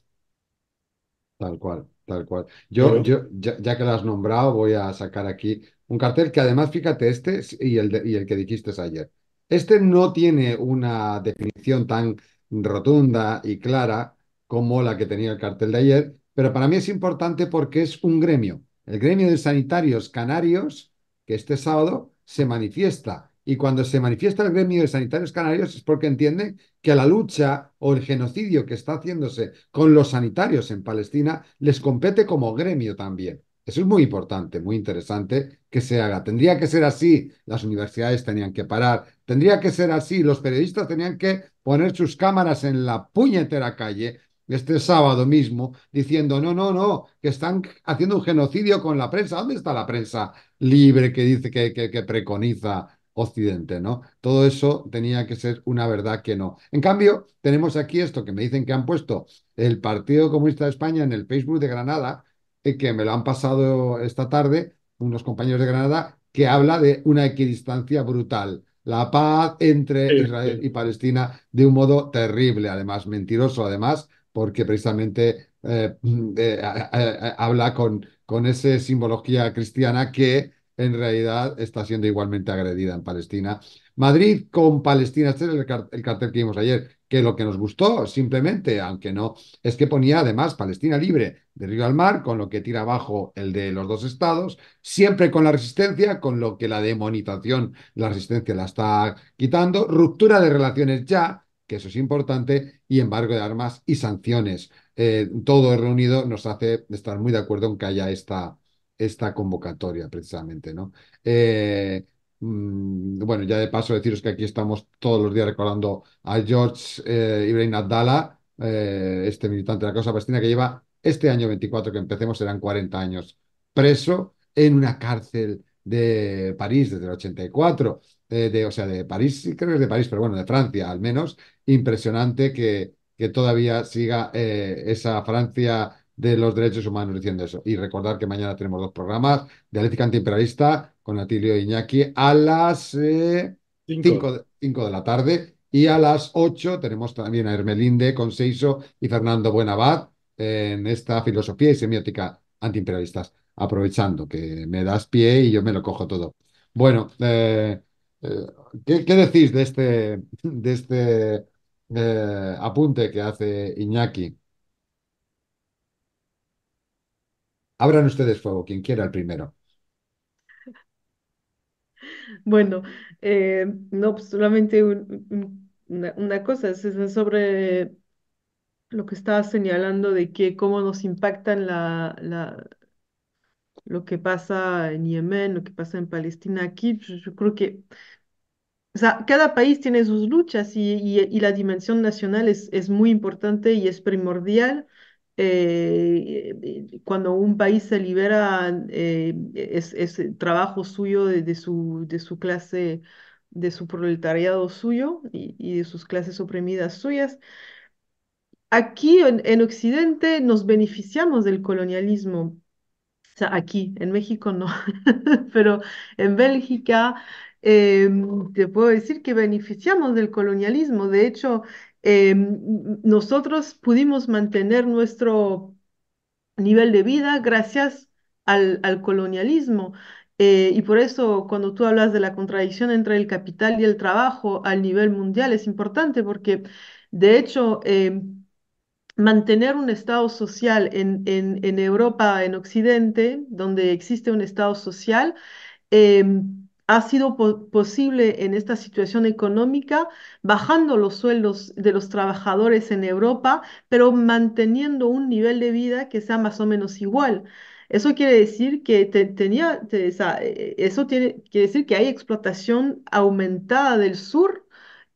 Tal cual, tal cual. Yo, yo ya, que lo has nombrado, voy a sacar aquí un cartel que además, fíjate, este y el, y el que dijiste ayer. Este no tiene una definición tan rotunda y clara como la que tenía el cartel de ayer, pero para mí es importante porque es un gremio. El gremio de sanitarios canarios que este sábado se manifiesta. Y cuando se manifiesta el gremio de sanitarios canarios es porque entienden que la lucha o el genocidio que está haciéndose con los sanitarios en Palestina les compete como gremio también. Eso es muy importante, muy interesante que se haga. Tendría que ser así, las universidades tenían que parar, tendría que ser así, los periodistas tenían que poner sus cámaras en la puñetera calle este sábado mismo, diciendo, no, no, no, que están haciendo un genocidio con la prensa. ¿Dónde está la prensa libre que dice que, que, preconiza Occidente, ¿no? Todo eso tenía que ser una verdad que no. En cambio, tenemos aquí esto que me dicen que han puesto el Partido Comunista de España en el Facebook de Granada, y eh, que me lo han pasado esta tarde unos compañeros de Granada, que habla de una equidistancia brutal. La paz entre Israel y Palestina de un modo terrible, además, mentiroso, además, porque precisamente eh, eh, habla con, con esa simbología cristiana que en realidad está siendo igualmente agredida en Palestina. Madrid con Palestina, este es el, el, cartel que vimos ayer, que lo que nos gustó simplemente, aunque no, es que ponía además Palestina libre de río al mar, con lo que tira abajo el de los dos estados, siempre con la resistencia, con lo que la demonización, la resistencia la está quitando, ruptura de relaciones ya, que eso es importante, y embargo de armas y sanciones. Eh, todo reunido nos hace estar muy de acuerdo en que haya esta, esta convocatoria, precisamente, ¿no? Eh, mm, bueno, ya de paso deciros que aquí estamos todos los días recordando a George eh, Ibrahim Abdallah, eh, este militante de la causa palestina que lleva este año 24 que empecemos, serán 40 años preso en una cárcel de París desde el 84 de, o sea, de París, creo que es de París, pero bueno, de Francia al menos, impresionante que, que todavía siga eh, esa Francia de los derechos humanos diciendo eso. Y recordar que mañana tenemos dos programas de Antiimperialista con Atilio e Iñaki a las 5 eh, de, la tarde y a las 8 tenemos también a Hermelinde Seiso y Fernando Buenabad en esta filosofía y semiótica antiimperialistas, aprovechando que me das pie y yo me lo cojo todo. Bueno, eh, eh, ¿qué, decís de este, de este eh, apunte que hace Iñaki? Abran ustedes fuego, quien quiera el primero. Bueno, eh, no, pues, solamente una, cosa, es sobre lo que estaba señalando de que cómo nos impactan la, la lo que pasa en Yemen, lo que pasa en Palestina, aquí pues, yo, creo que cada país tiene sus luchas y, la dimensión nacional es, es, muy importante y es primordial. Eh, cuando un país se libera, eh, es, trabajo suyo de, su, de su clase, de su proletariado suyo y, de sus clases oprimidas suyas. Aquí en, en Occidente nos beneficiamos del colonialismo aquí, en México no, pero en Bélgica em, te puedo decir que beneficiamos del colonialismo. De hecho, em, nosotros pudimos mantener nuestro nivel de vida gracias al, colonialismo. Eh, y por eso cuando tú hablas de la contradicción entre el capital y el trabajo al nivel mundial es importante porque de hecho em, mantener un Estado social en, Europa, en Occidente, donde existe un Estado social, em, ha sido posible en esta situación económica bajando los sueldos de los trabajadores en Europa, pero manteniendo un nivel de vida que sea más o menos igual. Eso quiere decir que tenía, eh, eso quiere decir que hay explotación aumentada del sur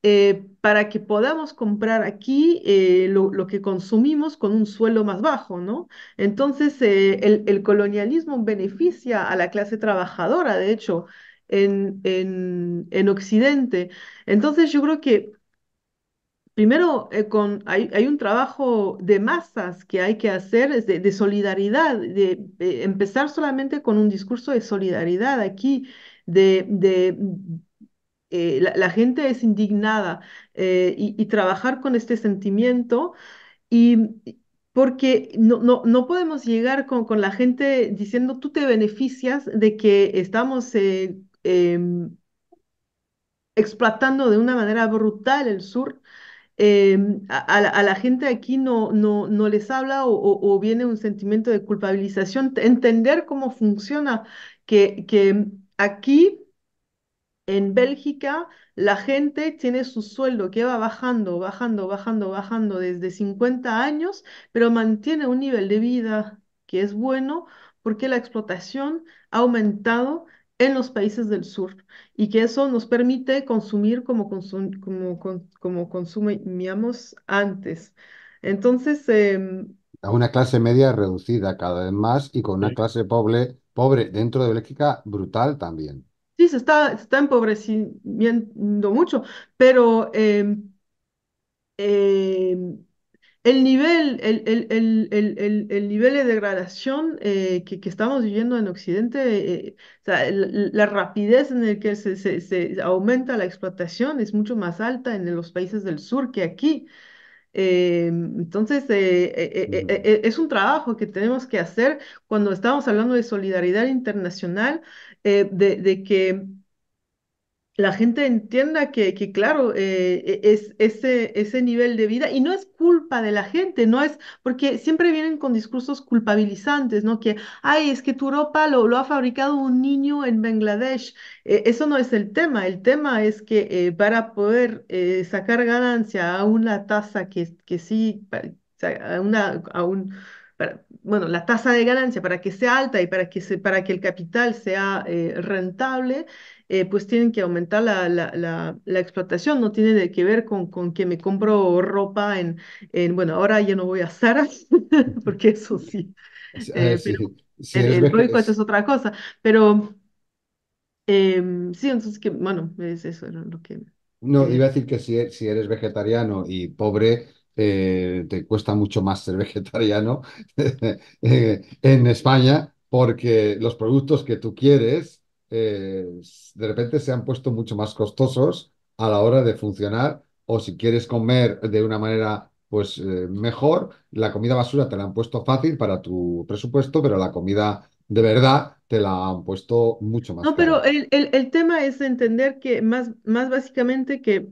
eh, para que podamos comprar aquí eh, lo, que consumimos con un suelo más bajo, ¿no? Entonces, eh, el, colonialismo beneficia a la clase trabajadora, de hecho, en, en, Occidente. Entonces, yo creo que primero hay, un trabajo de masas que hay que hacer, de, de solidaridad, de, empezar solamente con un discurso de solidaridad aquí, de eh, la, gente es indignada eh, y, trabajar con este sentimiento y porque no, no, podemos llegar con, la gente diciendo tú te beneficias de que estamos eh, em, explotando de una manera brutal el sur. Em, a, la, gente aquí no, no, les habla o, viene un sentimiento de culpabilización. Entender cómo funciona, que, que aquí en Bélgica la gente tiene su sueldo que va bajando, bajando, bajando, bajando desde 50 años, pero mantiene un nivel de vida que es bueno porque la explotación ha aumentado en los países del sur y que eso nos permite consumir como, consumíamos antes. Entonces... Em, a una clase media reducida cada vez más y con una clase pobre dentro de Bélgica brutal también. Sí, se está, está empobreciendo mucho, pero em, em, el nivel, el, nivel de degradación eh, que, estamos viviendo en Occidente, eh, sea, la rapidez en la que se, aumenta la explotación es mucho más alta en los países del sur que aquí. Em, entonces, eh, es un trabajo que tenemos que hacer cuando estamos hablando de solidaridad internacional, eh, de, que la gente entienda que, claro, eh, e, es ese, ese nivel de vida y no es culpa de la gente, no es, porque siempre vienen con discursos culpabilizantes, ¿no? Que, ay, es que tu ropa lo, ha fabricado un niño en Bangladesh. Eh, eso no es el tema, el tema es que para poder sacar ganancia a una tasa que, que sí, a una, a un bueno, la tasa de ganancia para que sea alta y para que, se, para que el capital sea eh, rentable, eh, pues tienen que aumentar la, la, la, explotación, no tiene que ver con, con que me compro ropa en, en, bueno, ahora ya no voy a Zara, porque eso sí, eh, ah, el, el es otra cosa, pero em, sí, entonces que, bueno, es eso lo que... No, iba a decir que si, si eres vegetariano y pobre, eh, te cuesta mucho más ser vegetariano eh, en España porque los productos que tú quieres eh, de repente se han puesto mucho más costosos a la hora de funcionar o si quieres comer de una manera pues mejor, la comida basura te la han puesto fácil para tu presupuesto, pero la comida de verdad te la han puesto mucho más. No, pero el, tema es entender que más, básicamente que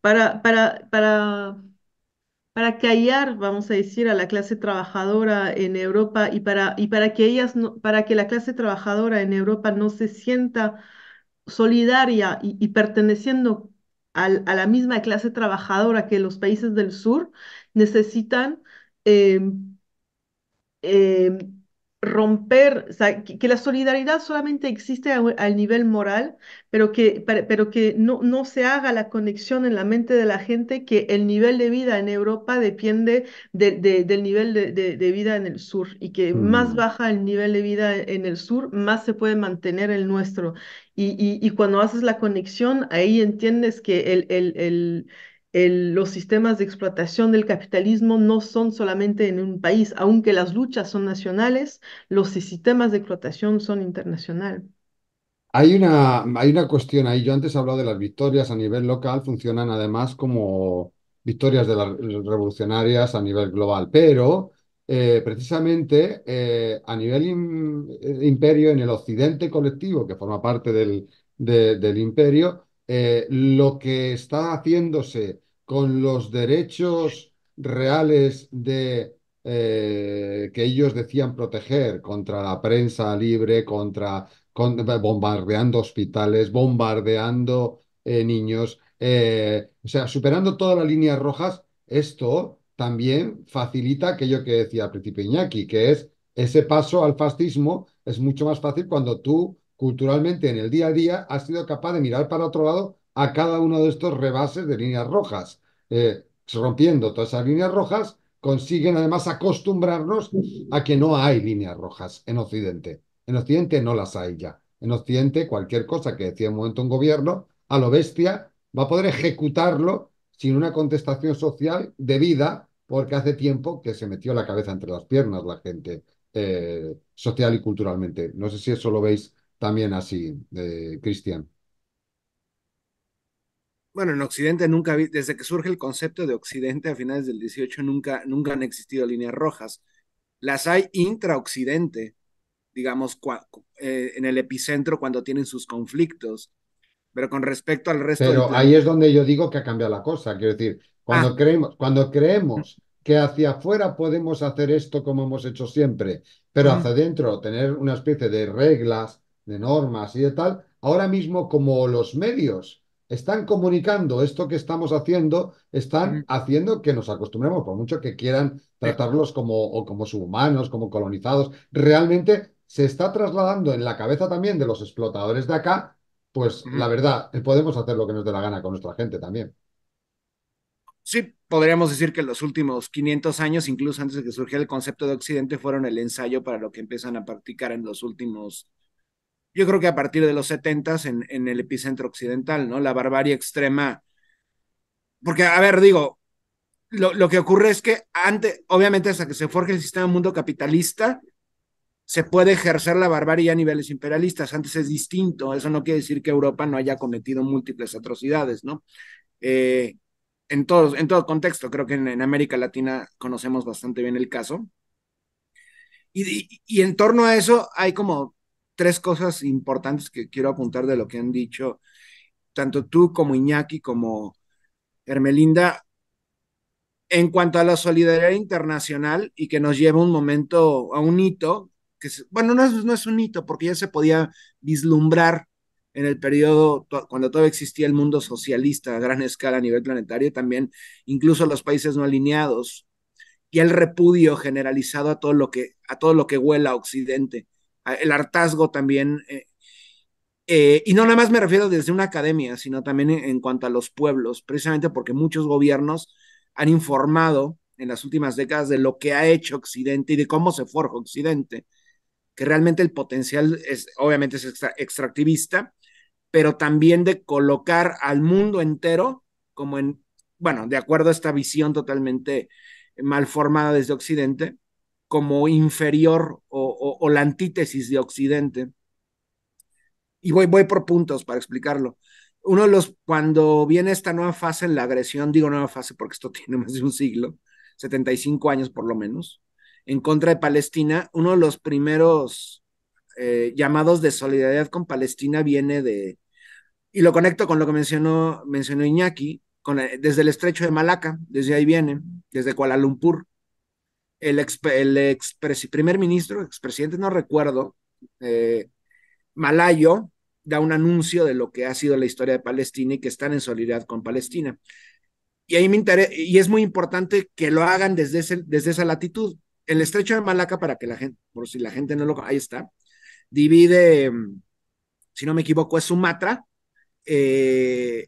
para, para para callar, vamos a decir, a la clase trabajadora en Europa y para, y para, que, ellas para que la clase trabajadora en Europa no se sienta solidaria y, perteneciendo a la misma clase trabajadora que los países del sur, necesitan... Em, em, romper, o sea, que, la solidaridad solamente existe al nivel moral, pero que, pero que no, no se haga la conexión en la mente de la gente que el nivel de vida en Europa depende del nivel de, de, vida en el sur y que más mm. baja el nivel de vida en el sur, más se puede mantener el nuestro. Y, y, cuando haces la conexión, ahí entiendes que el, el, el los sistemas de explotación del capitalismo no son solamente en un país, aunque las luchas son nacionales, los sistemas de explotación son internacionales. Hay una, hay una cuestión ahí. Yo antes he hablado de las victorias a nivel local, funcionan además como victorias de las revolucionarias a nivel global, pero eh, precisamente eh, a nivel imperio, en el occidente colectivo, que forma parte del, del imperio, eh, lo que está haciéndose con los derechos reales de, eh, que ellos decían proteger contra la prensa libre, contra eh, bombardeando hospitales, bombardeando niños, o sea, superando todas las líneas rojas, esto también facilita aquello que decía al Iñaki, que es ese paso al fascismo es mucho más fácil cuando tú culturalmente en el día a día ha sido capaz de mirar para otro lado a cada uno de estos rebases de líneas rojas. Eh, rompiendo todas esas líneas rojas, consiguen además acostumbrarnos a que no hay líneas rojas en Occidente. En Occidente no las hay ya. En Occidente cualquier cosa que decía en un momento un gobierno, a lo bestia, va a poder ejecutarlo sin una contestación social debida, porque hace tiempo que se metió la cabeza entre las piernas la gente eh, social y culturalmente. No sé si eso lo veis también así, Cristian. Bueno, en Occidente nunca, desde que surge el concepto de Occidente a finales del 18, nunca, nunca han existido líneas rojas. Las hay intra Occidente digamos, eh, en el epicentro cuando tienen sus conflictos. Pero con respecto al resto. Pero ahí es donde yo digo que ha cambiado la cosa. Quiero decir, cuando ah. creemos, cuando creemos que hacia afuera podemos hacer esto como hemos hecho siempre, pero hacia adentro tener una especie de reglas de normas y de tal, ahora mismo como los medios están comunicando esto que estamos haciendo, están haciendo que nos acostumbremos, por mucho que quieran tratarlos como, o subhumanos, como colonizados, realmente se está trasladando en la cabeza también de los explotadores de acá, pues la verdad, podemos hacer lo que nos dé la gana con nuestra gente también. Sí, podríamos decir que los últimos 500 años, incluso antes de que surgiera el concepto de Occidente, fueron el ensayo para lo que empiezan a practicar en los últimos yo creo que a partir de los 70 en, en el epicentro occidental, ¿no? La barbarie extrema. Porque, a ver, digo, lo, que ocurre es que antes, obviamente, hasta que se forje el sistema mundo capitalista, se puede ejercer la barbarie a niveles imperialistas. Antes es distinto. Eso no quiere decir que Europa no haya cometido múltiples atrocidades, ¿no? Eh, en, todo, en todo contexto, creo que en, América Latina conocemos bastante bien el caso. y en torno a eso hay como tres cosas importantes que quiero apuntar de lo que han dicho tanto tú como Iñaki como Hermelinda en cuanto a la solidaridad internacional y que nos lleva un momento a un hito, que bueno, no es, un hito porque ya se podía vislumbrar en el periodo cuando todavía existía el mundo socialista a gran escala a nivel planetario, también incluso los países no alineados y el repudio generalizado a todo lo que a todo lo que huela a occidente el hartazgo también. Eh, eh, y no nada más me refiero desde una academia, sino también en, cuanto a los pueblos, precisamente porque muchos gobiernos han informado en las últimas décadas de lo que ha hecho Occidente y de cómo se forja Occidente, que realmente el potencial es, obviamente es extractivista, pero también de colocar al mundo entero como en, bueno, de acuerdo a esta visión totalmente mal formada desde Occidente, como inferior o, la antítesis de Occidente. Y voy, voy por puntos para explicarlo uno de los, cuando viene esta nueva fase en la agresión, digo nueva fase porque esto tiene más de un siglo, 75 años por lo menos, en contra de Palestina, uno de los primeros eh, llamados de solidaridad con Palestina viene de, y lo conecto con lo que mencionó, mencionó Iñaki, desde el estrecho de Malaca, desde ahí viene, desde Kuala Lumpur el, ex, primer ministro, expresidente, no recuerdo, eh, Malayo, da un anuncio de lo que ha sido la historia de Palestina y que están en solidaridad con Palestina. Y ahí y es muy importante que lo hagan desde, ese, desde esa latitud. El estrecho de Malaca, para que la gente, por si la gente no lo. Ahí está. Divide, mm, si no me equivoco, es Sumatra, eh,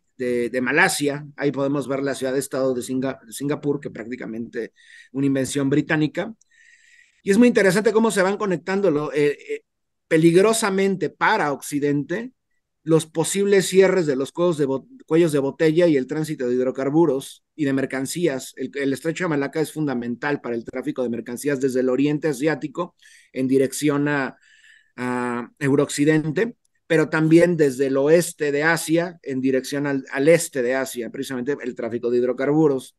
de, Malasia. Ahí podemos ver la ciudad de estado de, Singapur, que prácticamente una invención británica. Y es muy interesante cómo se van conectando eh, eh, peligrosamente para Occidente los posibles cierres de los cuellos de, botella y el tránsito de hidrocarburos y de mercancías. El, estrecho de Malaca es fundamental para el tráfico de mercancías desde el oriente asiático en dirección a, a Eurooccidente pero también desde el oeste de Asia en dirección al, este de Asia, precisamente el tráfico de hidrocarburos.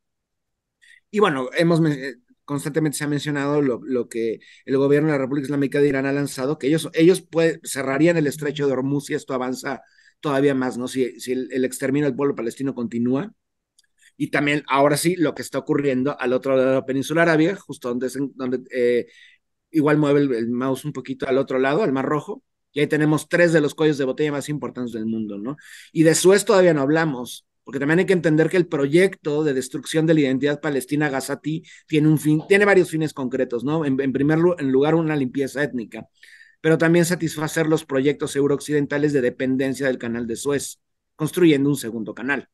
Y bueno, hemos, eh, constantemente se ha mencionado lo, que el gobierno de la República Islámica de Irán ha lanzado, que ellos, ellos cerrarían el estrecho de Hormuz si esto avanza todavía más, ¿no? Si, si el, exterminio del pueblo palestino continúa. Y también, ahora sí, lo que está ocurriendo al otro lado de la península arabia, justo donde, donde eh, igual mueve el, mouse un poquito al otro lado, al Mar Rojo, y ahí tenemos tres de los cuellos de botella más importantes del mundo, ¿no? Y de Suez todavía no hablamos, porque también hay que entender que el proyecto de destrucción de la identidad palestina Gazatí tiene, un fin, tiene varios fines concretos, ¿no? En, primer lugar, una limpieza étnica, pero también satisfacer los proyectos eurooccidentales de dependencia del canal de Suez, construyendo un segundo canal.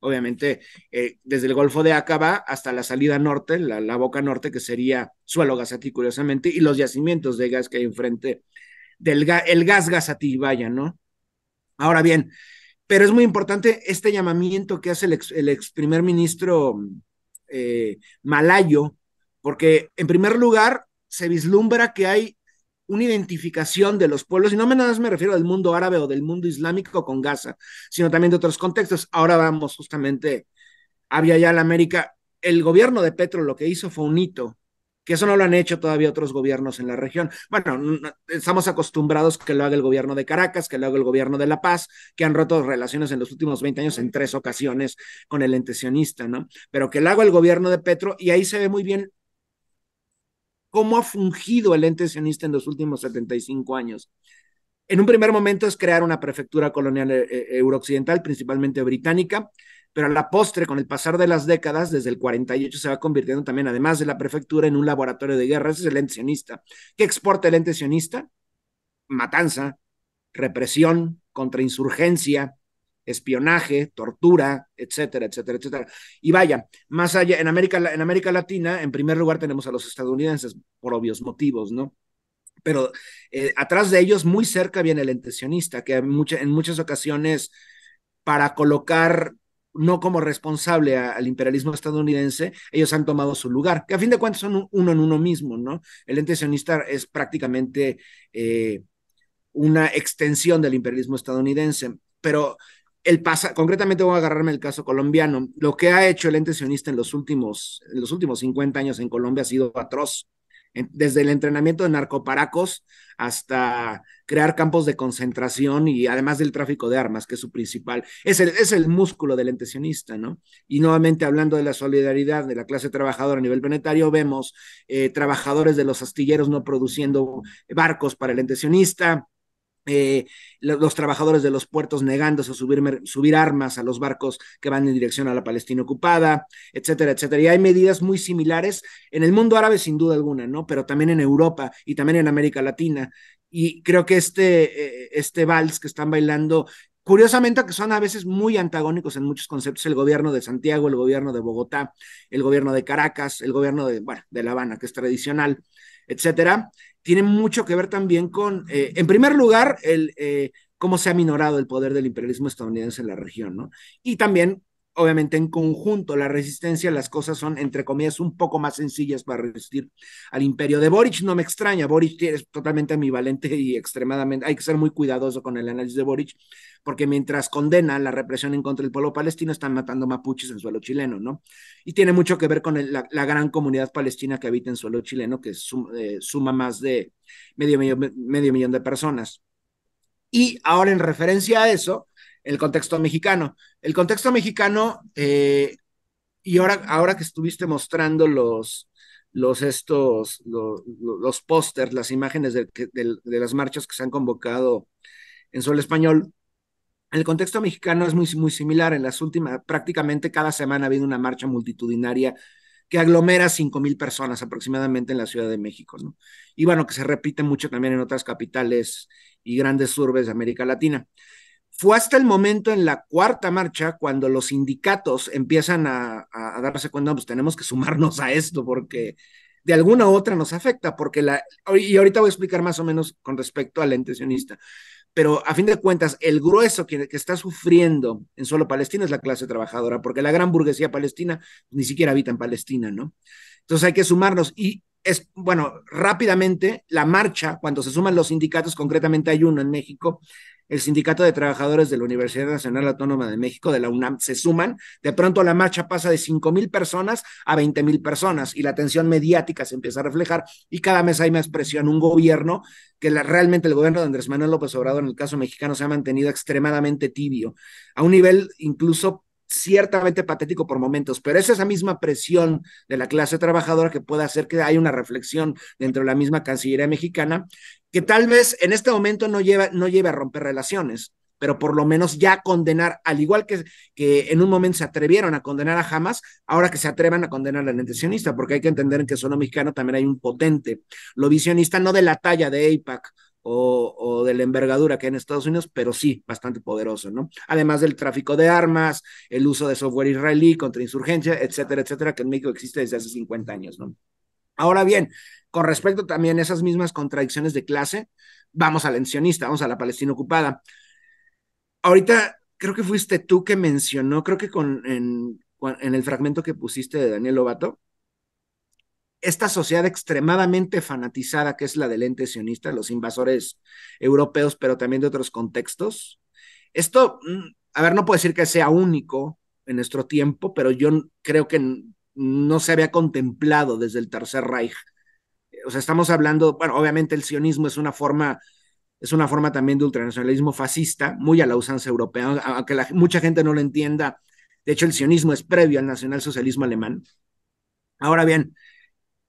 Obviamente, eh, desde el Golfo de Aqaba hasta la salida norte, la, boca norte, que sería suelo Gazatí, curiosamente, y los yacimientos de gas que hay enfrente del el gas gas a ti, vaya, ¿no? Ahora bien, pero es muy importante este llamamiento que hace el ex, primer ministro eh, malayo, porque en primer lugar se vislumbra que hay una identificación de los pueblos, y no me nada más me refiero al mundo árabe o del mundo islámico con Gaza, sino también de otros contextos. Ahora vamos justamente, había ya la América, el gobierno de Petro lo que hizo fue un hito, que eso no lo han hecho todavía otros gobiernos en la región. Bueno, estamos acostumbrados que lo haga el gobierno de Caracas, que lo haga el gobierno de La Paz, que han roto relaciones en los últimos 20 años en tres ocasiones con el ente sionista, ¿no? Pero que lo haga el gobierno de Petro y ahí se ve muy bien cómo ha fungido el ente sionista en los últimos 75 años. En un primer momento es crear una prefectura colonial euro eh, eh, eurooccidental, principalmente británica, pero a la postre, con el pasar de las décadas, desde el 48 se va convirtiendo también, además de la prefectura, en un laboratorio de guerra. Ese es el ente sionista. ¿Qué exporta el ente sionista? Matanza, represión, contrainsurgencia, espionaje, tortura, etcétera, etcétera, etcétera. Y vaya, más allá, en América, en América Latina, en primer lugar tenemos a los estadounidenses, por obvios motivos, ¿no? Pero eh, atrás de ellos, muy cerca, viene el ente sionista, que en muchas ocasiones para colocar no como responsable al imperialismo estadounidense, ellos han tomado su lugar, que a fin de cuentas son uno en uno mismo, ¿no? El ente sionista es prácticamente eh, una extensión del imperialismo estadounidense, pero el pasa, concretamente voy a agarrarme el caso colombiano, lo que ha hecho el ente sionista en los últimos, en los últimos 50 años en Colombia ha sido atroz desde el entrenamiento de narcoparacos hasta crear campos de concentración y además del tráfico de armas, que es su principal, es el, es el músculo del entesionista, ¿no? Y nuevamente hablando de la solidaridad de la clase trabajadora a nivel planetario, vemos eh, trabajadores de los astilleros no produciendo barcos para el entesionista, eh, los trabajadores de los puertos negándose a subir, subir, armas a los barcos que van en dirección a la Palestina ocupada, etcétera, etcétera. Y hay medidas muy similares en el mundo árabe, sin duda alguna, ¿no? Pero también en Europa y también en América Latina. Y creo que este, eh, este vals que están bailando curiosamente que son a veces muy antagónicos en muchos conceptos, el gobierno de Santiago, el gobierno de Bogotá, el gobierno de Caracas, el gobierno de, bueno, de La Habana, que es tradicional, etcétera, tiene mucho que ver también con, eh, en primer lugar, el, eh, cómo se ha minorado el poder del imperialismo estadounidense en la región, ¿no? Y también obviamente en conjunto la resistencia, las cosas son, entre comillas, un poco más sencillas para resistir al imperio. De Boric no me extraña, Boric es totalmente ambivalente y extremadamente, hay que ser muy cuidadoso con el análisis de Boric, porque mientras condena la represión en contra del pueblo palestino, están matando mapuches en suelo chileno, ¿no? Y tiene mucho que ver con la, gran comunidad palestina que habita en suelo chileno, que eh, suma más de medio medio millón de personas. Y ahora en referencia a eso, el contexto mexicano. El contexto mexicano, eh, y ahora, ahora que estuviste mostrando los, los estos, los, pósters, las imágenes de, las marchas que se han convocado en suelo español, el contexto mexicano es muy, muy similar. En las últimas, prácticamente cada semana ha habido una marcha multitudinaria que aglomera 5.000 personas aproximadamente en la Ciudad de México, ¿no? Y bueno, que se repite mucho también en otras capitales y grandes urbes de América Latina. Fue hasta el momento en la cuarta marcha cuando los sindicatos empiezan a, darse cuenta, pues tenemos que sumarnos a esto porque de alguna u otra nos afecta, porque la, y ahorita voy a explicar más o menos con respecto al la intencionista, pero a fin de cuentas, el grueso que, está sufriendo en solo Palestina es la clase trabajadora, porque la gran burguesía palestina ni siquiera habita en Palestina, ¿no? Entonces hay que sumarnos y es, bueno, rápidamente la marcha, cuando se suman los sindicatos, concretamente hay uno en México, el Sindicato de Trabajadores de la Universidad Nacional Autónoma de México, de la UNAM, se suman. De pronto la marcha pasa de 5 mil personas a 20 mil personas y la atención mediática se empieza a reflejar y cada mes hay más presión. Un gobierno que realmente el gobierno de Andrés Manuel López Obrador en el caso mexicano se ha mantenido extremadamente tibio, a un nivel incluso ciertamente patético por momentos, pero es esa misma presión de la clase trabajadora que puede hacer que haya una reflexión dentro de la misma Cancillería mexicana, que tal vez en este momento no, no lleve a romper relaciones, pero por lo menos ya condenar, al igual que, en un momento se atrevieron a condenar a Hamas, ahora que se atrevan a condenar a la porque hay que entender que en que mexicano también hay un potente lo visionista, no de la talla de AIPAC o, de la envergadura que hay en Estados Unidos, pero sí bastante poderoso, ¿no? Además del tráfico de armas, el uso de software israelí contra insurgencia, etcétera, etcétera, que en México existe desde hace 50 años, ¿no? Ahora bien, con respecto también a esas mismas contradicciones de clase, vamos al encionista, vamos a la Palestina ocupada. Ahorita creo que fuiste tú que mencionó, creo que con, en, en el fragmento que pusiste de Daniel Lobato, esta sociedad extremadamente fanatizada que es la del ente sionista, los invasores europeos, pero también de otros contextos. Esto, mm, a ver, no puedo decir que sea único en nuestro tiempo, pero yo creo que no se había contemplado desde el Tercer Reich. O sea, estamos hablando, bueno, obviamente el sionismo es una forma es una forma también de ultranacionalismo fascista, muy a la usanza europea, aunque mucha gente no lo entienda. De hecho, el sionismo es previo al nacionalsocialismo alemán. Ahora bien,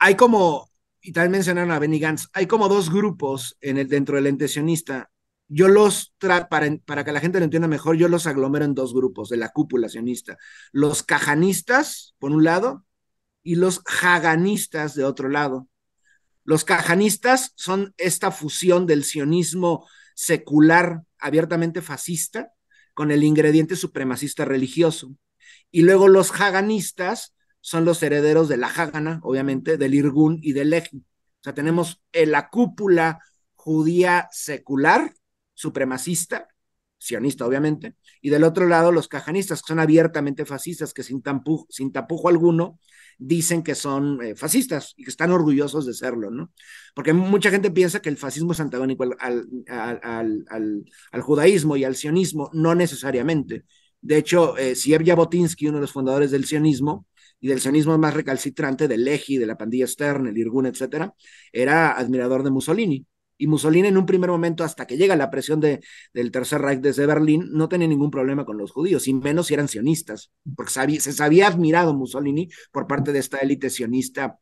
hay como, y también mencionaron a Benny Gantz, hay como dos grupos en el, dentro del sionista. Yo los, para, que la gente lo entienda mejor, yo los aglomero en dos grupos de la cúpula sionista. Los cajanistas, por un lado, y los haganistas, de otro lado. Los cajanistas son esta fusión del sionismo secular, abiertamente fascista, con el ingrediente supremacista religioso. Y luego los haganistas, son los herederos de la Haganah, obviamente, del Irgun y del Lehi. O sea, tenemos eh, la cúpula judía secular, supremacista, sionista, obviamente, y del otro lado los cajanistas, que son abiertamente fascistas, que sin, sin tapujo alguno dicen que son eh, fascistas y que están orgullosos de serlo, ¿no? Porque mucha gente piensa que el fascismo es antagónico al, al, al, judaísmo y al sionismo, no necesariamente. De hecho, eh, Botinsky, uno de los fundadores del sionismo, y del sionismo más recalcitrante, de Leji, de la pandilla Stern, el Irgun, etcétera, era admirador de Mussolini. Y Mussolini en un primer momento, hasta que llega la presión de, del Tercer Reich desde Berlín, no tenía ningún problema con los judíos, y menos si eran sionistas, porque se había admirado Mussolini por parte de esta élite sionista,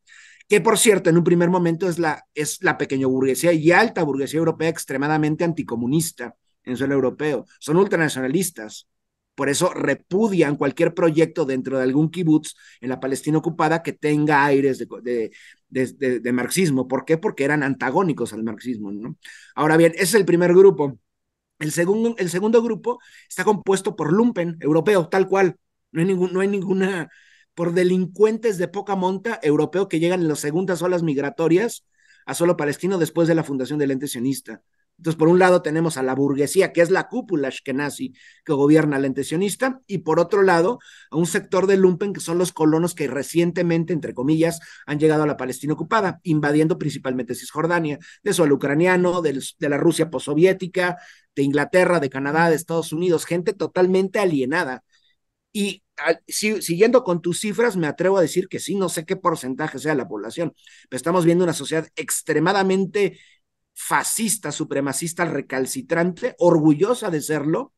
que por cierto, en un primer momento es la, es la pequeña burguesía y alta burguesía europea extremadamente anticomunista en suelo europeo. Son ultranacionalistas, por eso repudian cualquier proyecto dentro de algún kibutz en la Palestina ocupada que tenga aires de, marxismo. ¿Por qué? Porque eran antagónicos al marxismo. Ahora bien, ese es el primer grupo. El, segundo, el segundo grupo está compuesto por lumpen europeo, tal cual. No hay, no hay ninguna, por delincuentes de poca monta europeo que llegan en las segundas olas migratorias a solo palestino después de la fundación del ente sionista. Entonces, por un lado tenemos a la burguesía, que es la cúpula ashkenazi que gobierna la intencionista, y por otro lado a un sector de lumpen que son los colonos que recientemente, entre comillas, han llegado a la Palestina ocupada, invadiendo principalmente Cisjordania, de suelo ucraniano, de la Rusia postsoviética, de Inglaterra, de Canadá, de Estados Unidos, gente totalmente alienada. Y siguiendo con tus cifras, me atrevo a decir que sí, no sé qué porcentaje sea la población, pero estamos viendo una sociedad extremadamente fascista, supremacista, recalcitrante, orgullosa de serlo,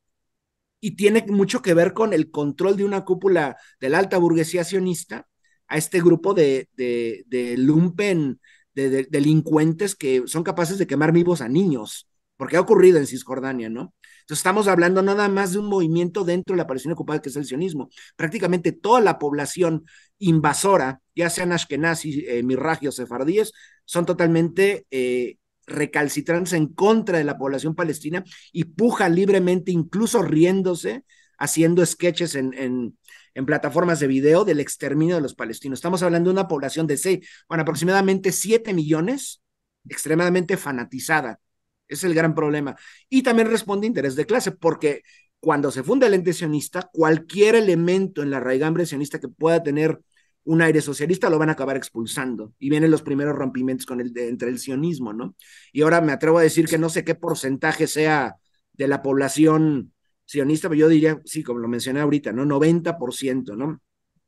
y tiene mucho que ver con el control de una cúpula de la alta burguesía sionista a este grupo de, de, lumpen, de, delincuentes que son capaces de quemar vivos a niños, porque ha ocurrido en Cisjordania, ¿no? Entonces estamos hablando nada más de un movimiento dentro de la aparición ocupada que es el sionismo. Prácticamente toda la población invasora, ya sean ashkenazis, eh, mirragios, sefardíes, son totalmente eh, recalcitrándose en contra de la población palestina y puja libremente, incluso riéndose, haciendo sketches en, en, plataformas de video del exterminio de los palestinos. Estamos hablando de una población de seis, bueno, aproximadamente siete millones, extremadamente fanatizada. Es el gran problema. Y también responde interés de clase, porque cuando se funda el ente sionista, cualquier elemento en la raigambre sionista que pueda tener un aire socialista, lo van a acabar expulsando. Y vienen los primeros rompimientos con el, entre el sionismo, ¿no? Y ahora me atrevo a decir que no sé qué porcentaje sea de la población sionista, pero yo diría, sí, como lo mencioné ahorita, ¿no? 90%, ¿no?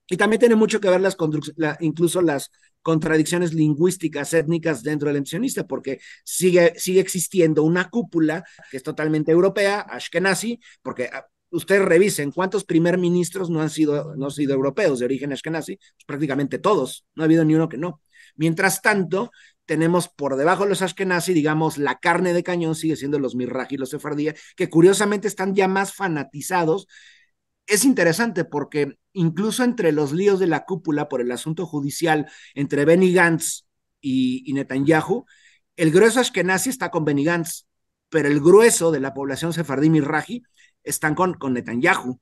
Y también tiene mucho que ver las incluso las contradicciones lingüísticas étnicas dentro del sionista, porque sigue, sigue existiendo una cúpula que es totalmente europea, ashkenazi, porque ah, ustedes revisen cuántos primer ministros no han sido, no han sido europeos de origen ashkenazi, pues, prácticamente todos, no ha habido ni uno que no. Mientras tanto, tenemos por debajo de los ashkenazi, digamos, la carne de cañón sigue siendo los mirraj y los sefardíes, que curiosamente están ya más fanatizados. Es interesante porque incluso entre los líos de la cúpula por el asunto judicial entre Benny Gantz y, Netanyahu, el grueso ashkenazi está con Benny Gantz pero el grueso de la población sefardí mirraji están con, con Netanyahu,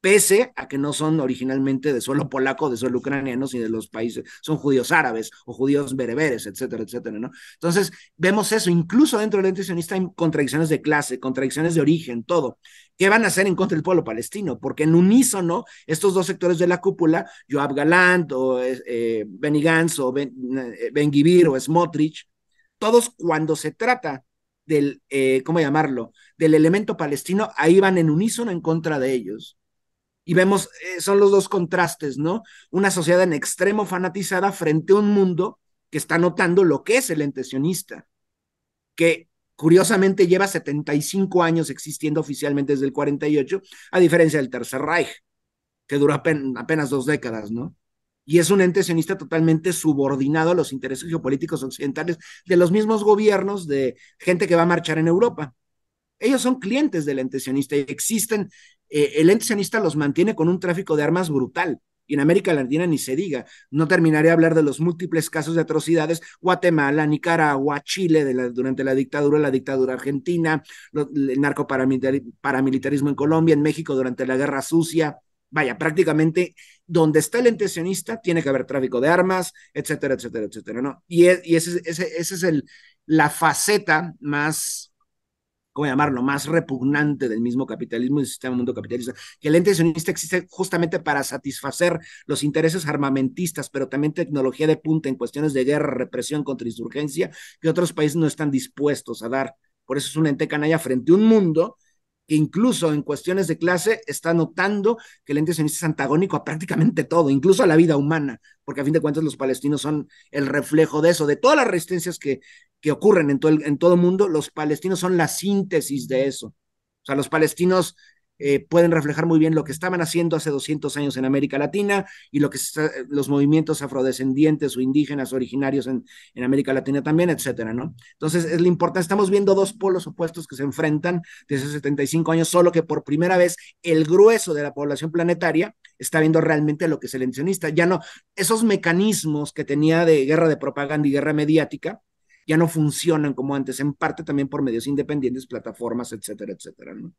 pese a que no son originalmente de suelo polaco, de suelo ucraniano, sino de los países, son judíos árabes o judíos bereberes, etcétera, etcétera, ¿no? Entonces, vemos eso, incluso dentro del ente sionista hay contradicciones de clase, contradicciones de origen, todo. ¿Qué van a hacer en contra del pueblo palestino? Porque en unísono, estos dos sectores de la cúpula, Joab Galant o eh, eh o Ben, eh, ben o Smotrich, todos cuando se trata del, eh, ¿cómo llamarlo?, del elemento palestino, ahí van en unísono en contra de ellos. Y vemos, eh, son los dos contrastes, ¿no? Una sociedad en extremo fanatizada frente a un mundo que está notando lo que es el entesionista, que curiosamente lleva 75 años existiendo oficialmente desde el 48, a diferencia del Tercer Reich, que duró apenas dos décadas, ¿no? y es un ente sionista totalmente subordinado a los intereses geopolíticos occidentales de los mismos gobiernos de gente que va a marchar en Europa. Ellos son clientes del ente sionista y existen, eh, el ente sionista los mantiene con un tráfico de armas brutal. Y en América Latina ni se diga, no terminaré de hablar de los múltiples casos de atrocidades, Guatemala, Nicaragua, Chile durante la dictadura, la dictadura argentina, el el narcoparamilitarismo en Colombia, en México durante la Guerra Sucia, vaya, prácticamente donde está el sionista tiene que haber tráfico de armas, etcétera, etcétera, etcétera, ¿no? Y, esa ese, es la faceta más, ¿cómo llamarlo?, más repugnante del mismo capitalismo y del sistema mundo capitalista, que el sionista existe justamente para satisfacer los intereses armamentistas, pero también tecnología de punta en cuestiones de guerra, represión contra insurgencia, que otros países no están dispuestos a dar. Por eso es un ente canalla frente a un mundo que incluso en cuestiones de clase está notando que el sionista es antagónico a prácticamente todo, incluso a la vida humana, porque a fin de cuentas los palestinos son el reflejo de eso, de todas las resistencias que, que ocurren en todo, en todo el mundo, los palestinos son la síntesis de eso. O sea, los palestinos eh, pueden reflejar muy bien lo que estaban haciendo hace 200 años en América Latina y lo que los movimientos afrodescendientes o indígenas originarios en, América Latina también, etcétera, ¿no? Entonces, es lo importante, estamos viendo dos polos opuestos que se enfrentan desde 75 años, solo que por primera vez el grueso de la población planetaria está viendo realmente lo que es el encionista. ya no, esos mecanismos que tenía de guerra de propaganda y guerra mediática, ya no funcionan como antes, en parte también por medios independientes, plataformas, etcétera, etcétera, ¿no?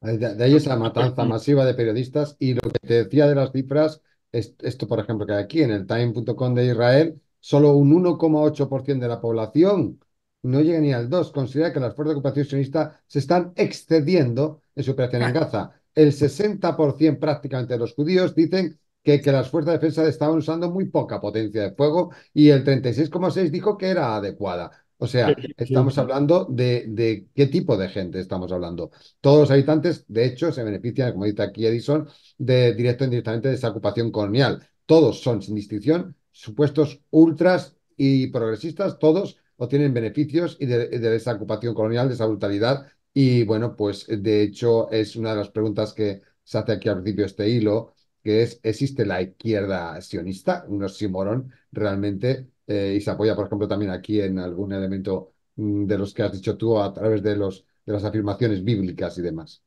De, ahí esa matanza masiva de periodistas y lo que te decía de las cifras, esto por ejemplo que aquí en el time.com de Israel, solo un 1,8% de la población no llega ni al 2, considera que las fuerzas de ocupación sionista se están excediendo en su operación en Gaza. El 60% prácticamente de los judíos dicen que, que las fuerzas de defensa estaban usando muy poca potencia de fuego y el 36,6% dijo que era adecuada. O sea, estamos hablando de, qué tipo de gente estamos hablando. Todos los habitantes, de hecho, se benefician, como dice aquí Edison, de directo e indirectamente de esa ocupación colonial. Todos son, sin distinción, supuestos ultras y progresistas, todos obtienen beneficios y de, esa ocupación colonial, de esa brutalidad. Y bueno, pues de hecho es una de las preguntas que se hace aquí al principio de este hilo, que es, ¿existe la izquierda sionista? Unos morón realmente eh, y se apoya, por ejemplo, también aquí en algún elemento mm, de los que has dicho tú a través de, los, de las afirmaciones bíblicas y demás.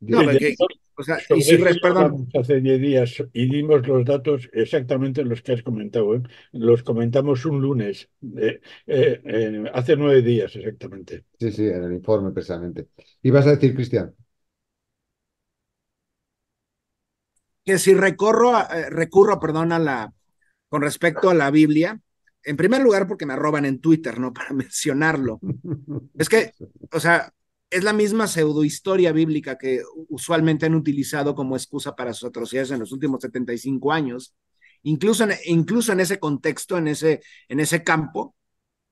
No, o sea, y si Hace 10 días y dimos los datos exactamente los que has comentado. ¿eh? Los comentamos un lunes, eh, hace nueve días exactamente. Sí, sí, en el informe precisamente. ¿Y vas a decir, Cristian? Que si recorro, recurro perdón, a la con respecto a la Biblia, en primer lugar porque me roban en Twitter, ¿no? Para mencionarlo. Es que, o sea, es la misma pseudohistoria bíblica que usualmente han utilizado como excusa para sus atrocidades en los últimos 75 años. Incluso en, incluso en ese contexto, en ese, en ese campo,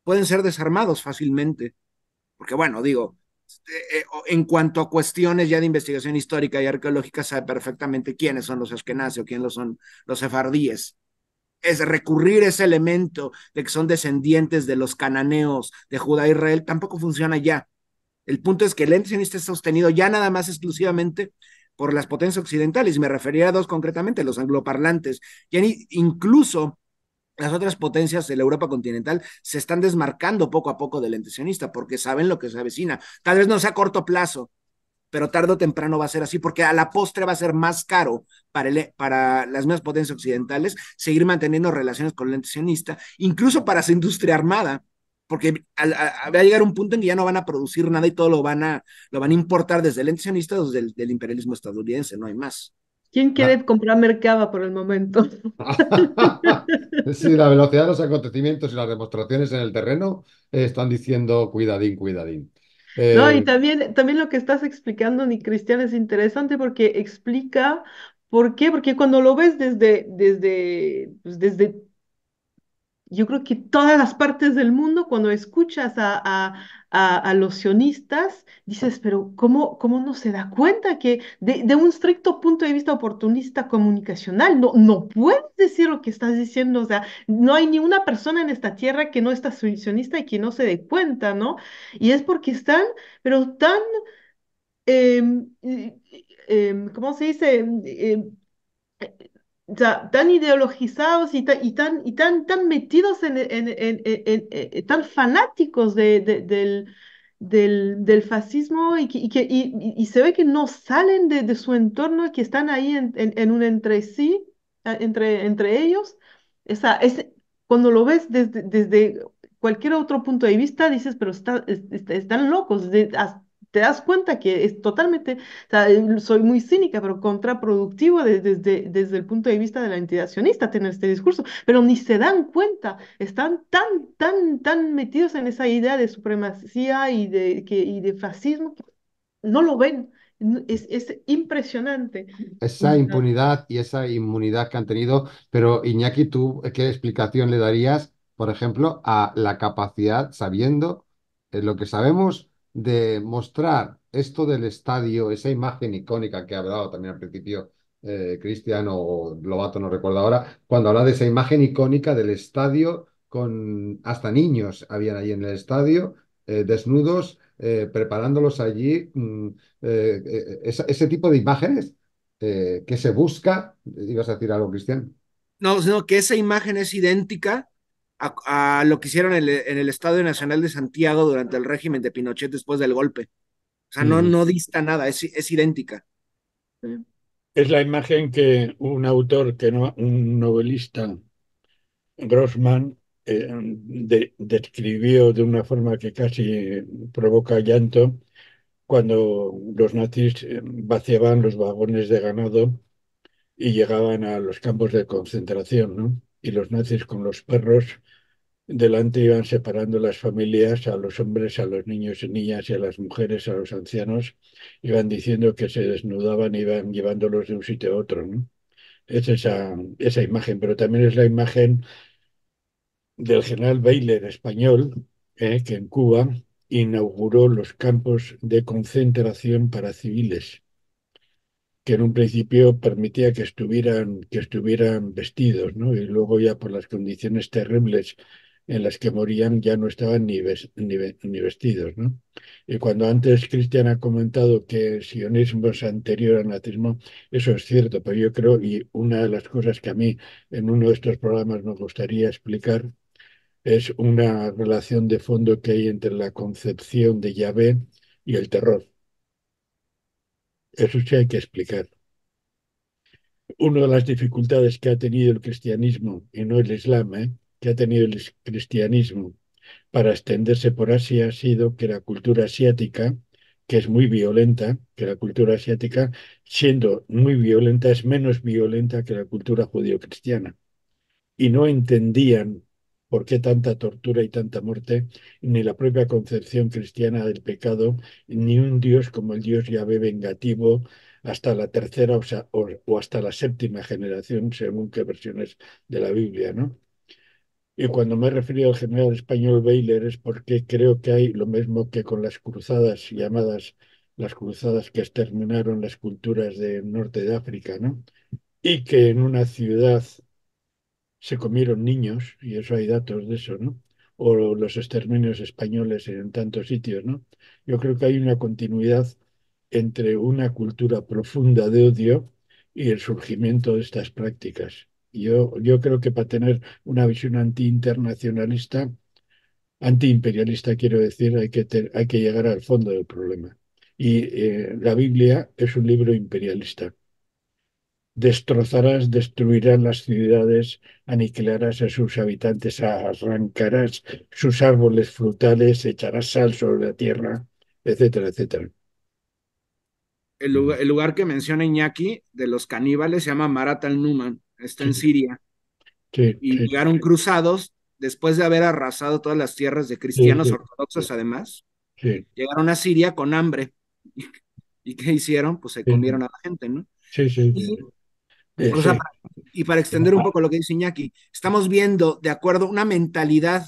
pueden ser desarmados fácilmente. Porque bueno, digo, eh, eh, en cuanto a cuestiones ya de investigación histórica y arqueológica, sabe perfectamente quiénes son los asquenazíes o quiénes son los sefardíes es recurrir ese elemento de que son descendientes de los cananeos de Judá e Israel, tampoco funciona ya. El punto es que el ente sionista sostenido ya nada más exclusivamente por las potencias occidentales, me refería a dos concretamente, los angloparlantes, y incluso las otras potencias de la Europa continental se están desmarcando poco a poco del ente porque saben lo que se avecina. Tal vez no sea a corto plazo, pero tarde o temprano va a ser así, porque a la postre va a ser más caro para, para las mismas potencias occidentales seguir manteniendo relaciones con el lente sionista, incluso para esa industria armada, porque va a llegar un punto en que ya no van a producir nada y todo lo van a, lo van a importar desde el lente sionista, desde el del imperialismo estadounidense, no hay más. ¿Quién quiere ah. comprar Mercaba por el momento? sí, la velocidad de los acontecimientos y las demostraciones en el terreno están diciendo cuidadín, cuidadín. No, y eh, también, también lo que estás explicando, ni Cristian, es interesante porque explica por qué, porque cuando lo ves desde, desde, pues, desde yo creo que todas las partes del mundo, cuando escuchas a, los sionistas, dices, pero ¿cómo, cómo no se da cuenta que de, un estricto punto de vista oportunista comunicacional, no, no puedes decir lo que estás diciendo? O sea, no hay ni una persona en esta tierra que no está sionista y que no se dé cuenta, ¿no? Y es porque están, pero tan, em, em, ¿cómo se dice? Em, sea tan ideologizados y, tan, y tan, y tan, tan metidos en, en, en, tan fanáticos de, del, del, del, fascismo y, y, que, y, se ve que no salen de, de su entorno, que están ahí en, un entre sí, entre, entre ellos. Esa, es, cuando lo ves desde, desde cualquier otro punto de vista, dices, pero están están locos, hasta, te das cuenta que es totalmente, eh, soy muy cínica, pero contraproductivo desde, desde, desde el punto de vista de la entidad sionista tener este discurso, pero ni se dan cuenta, están tan, tan, tan metidos en esa idea de supremacía y de, que, y de fascismo que no lo ven. Es, es, impresionante. Esa impunidad y esa inmunidad que han tenido, pero Iñaki, ¿tú qué explicación le darías, por ejemplo, a la capacidad, sabiendo eh, lo que sabemos, de mostrar esto del estadio, esa imagen icónica que ha hablado también al principio eh, Cristiano o Lobato, no recuerdo ahora, cuando habla de esa imagen icónica del estadio con hasta niños habían ahí en el estadio, eh, desnudos, eh, preparándolos allí, mm, ese tipo de imágenes que se busca, ibas a decir algo, Cristiano. No, sino que esa imagen es idéntica a, lo que hicieron en el, en Estadio Nacional de Santiago durante el régimen de Pinochet después del golpe. O sea, no, no dista nada, es, idéntica. Es la imagen que un autor, que no, un novelista, Grossman, eh, describió de una forma que casi provoca llanto cuando los nazis eh, vaciaban los vagones de ganado y llegaban a los campos de concentración, ¿no? y los nazis con los perros, delante iban separando las familias, a los hombres, a los niños y niñas y a las mujeres, a los ancianos, iban diciendo que se desnudaban, iban llevándolos de un sitio a otro. ¿no? Es esa, esa imagen, pero también es la imagen del general Baylor español, eh, que en Cuba inauguró los campos de concentración para civiles que en un principio permitía que estuvieran, que estuvieran vestidos, ¿no? Y luego ya por las condiciones terribles en las que morían ya no estaban ni, ni, vestidos, ¿no? Y cuando antes Cristian ha comentado que el sionismo es anterior al nazismo, eso es cierto, pero yo creo, y una de las cosas que a mí en uno de estos programas me gustaría explicar, es una relación de fondo que hay entre la concepción de Yahvé y el terror eso sí hay que explicar. Una de las dificultades que ha tenido el cristianismo, y no el islam, ¿eh? que ha tenido el cristianismo para extenderse por Asia ha sido que la cultura asiática, que es muy violenta, que la cultura asiática, siendo muy violenta, es menos violenta que la cultura judío cristiana Y no entendían por qué tanta tortura y tanta muerte, ni la propia concepción cristiana del pecado, ni un Dios como el Dios Yahvé vengativo hasta la tercera o, hasta la séptima generación, según qué versiones de la Biblia, ¿no? Y cuando me he referido al general español Baylor es porque creo que hay lo mismo que con las cruzadas llamadas las cruzadas que exterminaron las culturas del norte de África, ¿no? Y que en una ciudad se comieron niños, y eso hay datos de eso, ¿no? O los exterminios españoles en tantos sitios, ¿no? Yo creo que hay una continuidad entre una cultura profunda de odio y el surgimiento de estas prácticas. Yo, yo creo que para tener una visión anti antiimperialista quiero decir, hay que, hay que llegar al fondo del problema. Y eh, la Biblia es un libro imperialista destrozarás, destruirás las ciudades, aniquilarás a sus habitantes, arrancarás sus árboles frutales, echarás sal sobre la tierra, etcétera, etcétera. El lugar, que menciona Iñaki de los caníbales se llama Marat al-Numan, está en Siria. y llegaron cruzados después de haber arrasado todas las tierras de cristianos ortodoxos, además. Llegaron a Siria con hambre. ¿Y, qué hicieron? Pues se comieron a la gente, ¿no? Sí, sí y para extender un poco lo que dice Iñaki, estamos viendo, de acuerdo, una mentalidad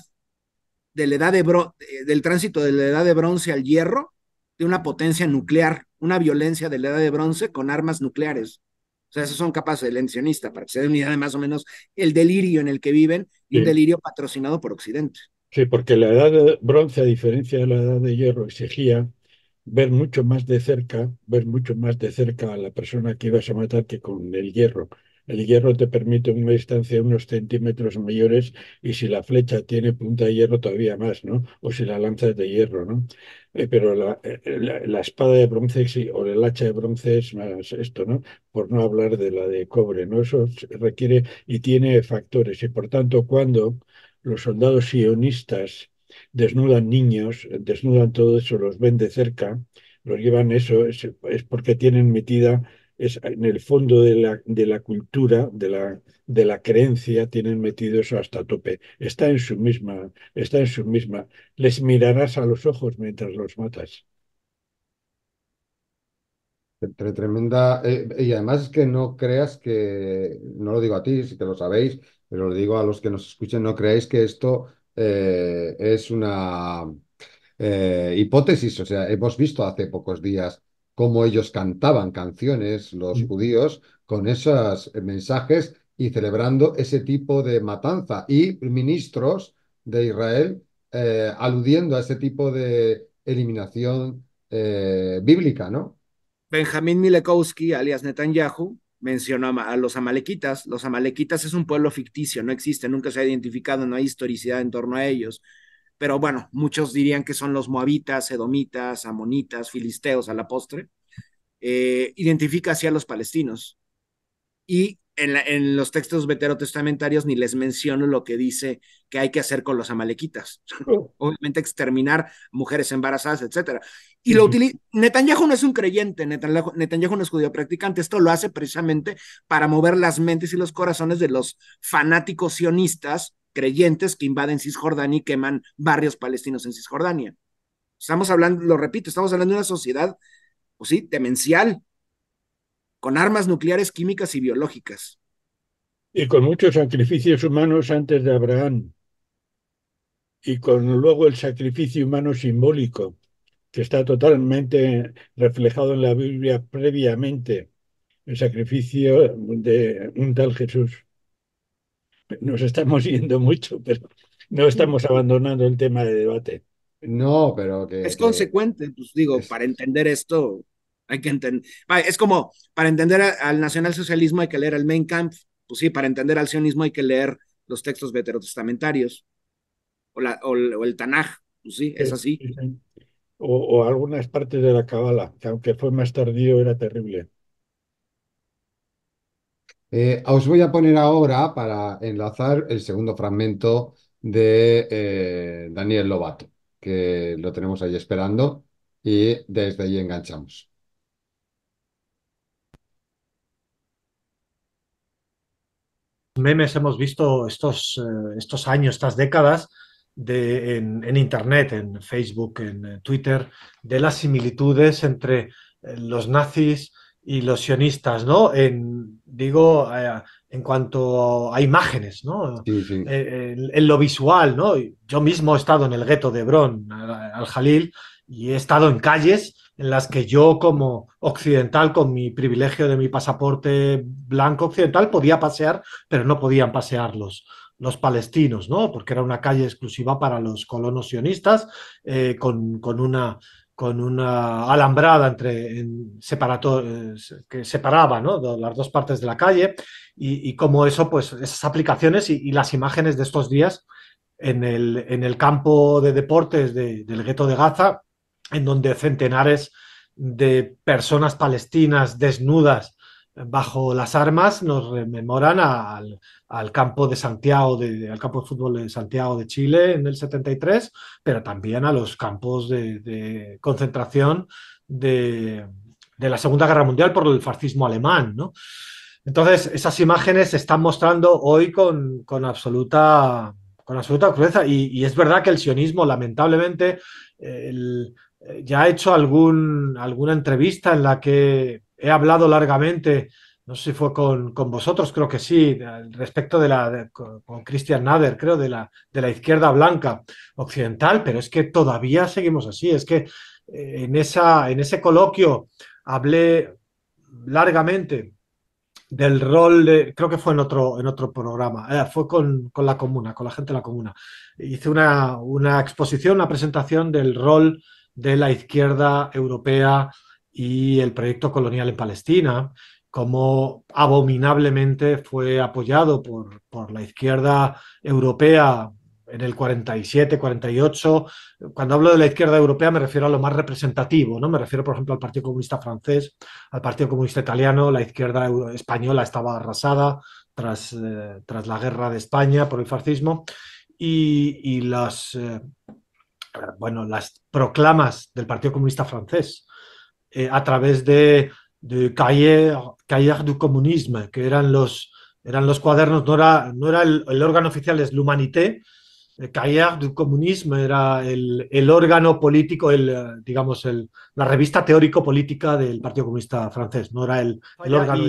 de la edad de eh, del tránsito de la edad de bronce al hierro, de una potencia nuclear, una violencia de la edad de bronce con armas nucleares. O sea, esos son capaces, de lencionista, para que se den una idea de más o menos el delirio en el que viven y un delirio patrocinado por Occidente. Sí, porque la edad de bronce, a diferencia de la edad de hierro, exigía ver mucho más de cerca, ver mucho más de cerca a la persona que ibas a matar que con el hierro. El hierro te permite una distancia de unos centímetros mayores y si la flecha tiene punta de hierro todavía más, ¿no? O si la lanza es de hierro, ¿no? Eh, pero eh, eh, la, la, espada de bronce o el hacha de bronce es más esto, ¿no? Por no hablar de la de cobre, ¿no? Eso requiere y tiene factores y por tanto cuando los soldados sionistas desnudan niños, desnudan todo eso, los ven de cerca, los llevan eso, es, porque tienen metida es, en el fondo de la, de la cultura, de la, de la creencia, tienen metido eso hasta tope. Está en su misma, está en su misma. Les mirarás a los ojos mientras los matas. Entre tremenda. Eh, y además es que no creas que, no lo digo a ti, si te lo sabéis, pero lo digo a los que nos escuchen, no creáis que esto eh, es una eh, hipótesis. O sea, hemos visto hace pocos días cómo ellos cantaban canciones, los mm. judíos, con esos mensajes y celebrando ese tipo de matanza. Y ministros de Israel eh, aludiendo a ese tipo de eliminación bíblica, ¿no? Benjamín Milekowski, alias Netanyahu, mencionó a, los amalequitas. Los amalequitas es un pueblo ficticio, no existe, nunca se ha identificado, no hay historicidad en torno a ellos. Pero bueno, muchos dirían que son los moabitas, edomitas, amonitas, filisteos a la postre. Eh, identifica así a los palestinos. Y en, los textos veterotestamentarios ni les menciono lo que dice que hay que hacer con los amalequitas. Oh. Obviamente exterminar mujeres embarazadas, etc. Y lo Netanyahu no es un creyente, Netanyahu, no es judío practicante, esto lo hace precisamente para mover las mentes y los corazones de los fanáticos sionistas creyentes que invaden Cisjordania y queman barrios palestinos en Cisjordania. Estamos hablando, lo repito, estamos hablando de una sociedad, pues sí, demencial, con armas nucleares, químicas y biológicas. Y con muchos sacrificios humanos antes de Abraham. Y con luego el sacrificio humano simbólico, que está totalmente reflejado en la Biblia previamente, el sacrificio de un tal Jesús. Nos estamos yendo mucho, pero no estamos abandonando el tema de debate. No, pero Es consecuente, pues digo, para entender esto hay que entender. Es como para entender al nacionalsocialismo hay que leer el Mein Kampf. Pues sí, para entender al sionismo hay que leer los textos veterotestamentarios o, la, o, el Tanaj. Pues sí, es así. O, algunas partes de la Kabbalah que aunque fue más tardío, era terrible. Eh, os voy a poner ahora para enlazar el segundo fragmento de eh, Daniel Lobato, que lo tenemos ahí esperando y desde allí enganchamos. memes hemos visto estos, eh, estos años, estas décadas de, en, Internet, en Facebook, en eh, Twitter, de las similitudes entre eh, los nazis y los sionistas, ¿no? En, digo, en cuanto a imágenes, ¿no? En, lo visual, ¿no? Yo mismo he estado en el gueto de Hebrón, al Jalil, y he estado en calles en las que yo como occidental, con mi privilegio de mi pasaporte blanco occidental, podía pasear, pero no podían pasear los, palestinos, ¿no? Porque era una calle exclusiva para los colonos sionistas, eh, con, una, con una alambrada entre, en eh, que separaba las dos partes de la calle, y, como eso, pues esas aplicaciones y, las imágenes de estos días en el, en el campo de deportes del gueto de Gaza, en donde centenares de personas palestinas desnudas bajo las armas nos rememoran al, campo de Santiago, de, al campo de fútbol de Santiago de Chile en el 73, pero también a los campos de, concentración de, la Segunda Guerra Mundial por el fascismo alemán. Entonces, esas imágenes se están mostrando hoy con, absoluta, con absoluta crudeza y, es verdad que el sionismo, lamentablemente, el, ya he hecho alguna entrevista en la que he hablado largamente, no sé si fue con, vosotros, creo que sí, respecto de la, con Christian Nader, creo, de la, de la izquierda blanca occidental, pero es que todavía seguimos así, es que eh, en, esa, en ese coloquio hablé largamente del rol, de, creo que fue en otro, en otro programa, eh, fue con, la comuna, con la gente de la comuna. Hice una, una exposición, una presentación del rol de la izquierda europea y el proyecto colonial en Palestina, como abominablemente fue apoyado por, por la izquierda europea en el 47, 48. Cuando hablo de la izquierda europea me refiero a lo más representativo, ¿no? Me refiero, por ejemplo, al Partido Comunista francés, al Partido Comunista italiano, la izquierda española estaba arrasada tras, eh, tras la guerra de España por el fascismo y, las, eh, eh, bueno, las proclamas del Partido Comunista Francés eh, a través de, de Cahiers, du Communisme, que eran los, eran los cuadernos, no era, no era el, órgano oficial, es l'Humanité, eh, Cahiers du Communisme era el, órgano político, el, digamos, la revista teórico-política del Partido Comunista Francés, no era el, órgano.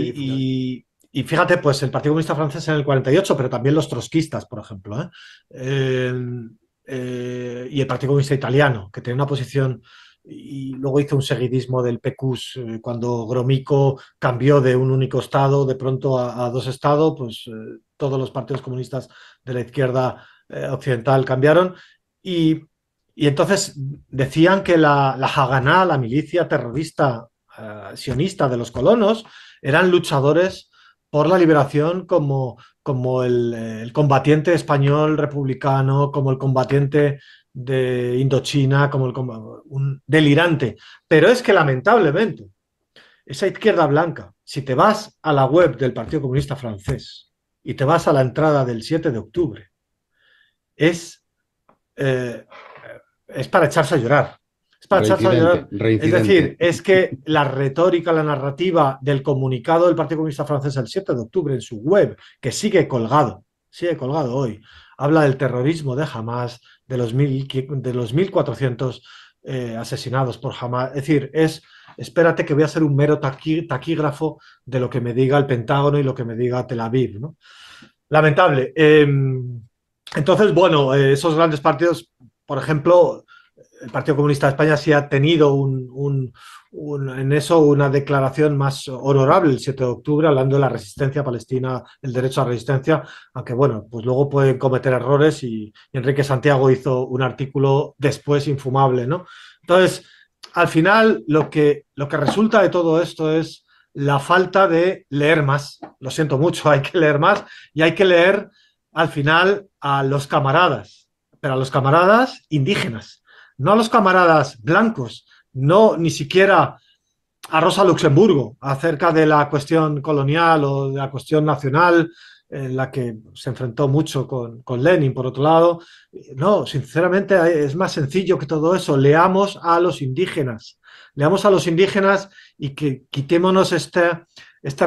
Y, fíjate, pues el Partido Comunista Francés en el 48, pero también los trotskistas, por ejemplo. ¿eh? Eh, y el Partido Comunista Italiano, que tenía una posición y luego hizo un seguidismo del PECUS eh, cuando Gromico cambió de un único Estado de pronto a, dos Estados, pues eh, todos los partidos comunistas de la izquierda occidental cambiaron y, entonces decían que la, la Haganá, la milicia terrorista sionista de los colonos, eran luchadores por la liberación como, como el, combatiente español republicano, como el combatiente de Indochina, como el un delirante. Pero es que lamentablemente, esa izquierda blanca, si te vas a la web del Partido Comunista francés y te vas a la entrada del 7 de octubre, es, eh, es para echarse a llorar. Es, es decir, es que la retórica, la narrativa del comunicado del Partido Comunista Francés el 7 de octubre en su web, que sigue colgado, sigue colgado hoy, habla del terrorismo de Hamas, de los, de los 1.400 eh, asesinados por Hamas. Es decir, es, espérate que voy a ser un mero taquígrafo de lo que me diga el Pentágono y lo que me diga Tel Aviv. ¿no? Lamentable. Em, entonces, bueno, eh, esos grandes partidos, por ejemplo, el Partido Comunista de España sí ha tenido un, en eso una declaración más honorable el 7 de octubre, hablando de la resistencia palestina, el derecho a resistencia, aunque bueno, pues luego pueden cometer errores y, Enrique Santiago hizo un artículo después infumable, ¿no? Entonces, al final, lo que, lo que resulta de todo esto es la falta de leer más. Lo siento mucho, hay que leer más y hay que leer al final a los camaradas, pero a los camaradas indígenas no a los camaradas blancos, no ni siquiera a Rosa Luxemburgo acerca de la cuestión colonial o de la cuestión nacional en la que se enfrentó mucho con, Lenin, por otro lado. No, sinceramente es más sencillo que todo eso. Leamos a los indígenas. Leamos a los indígenas y que quitémonos este, este,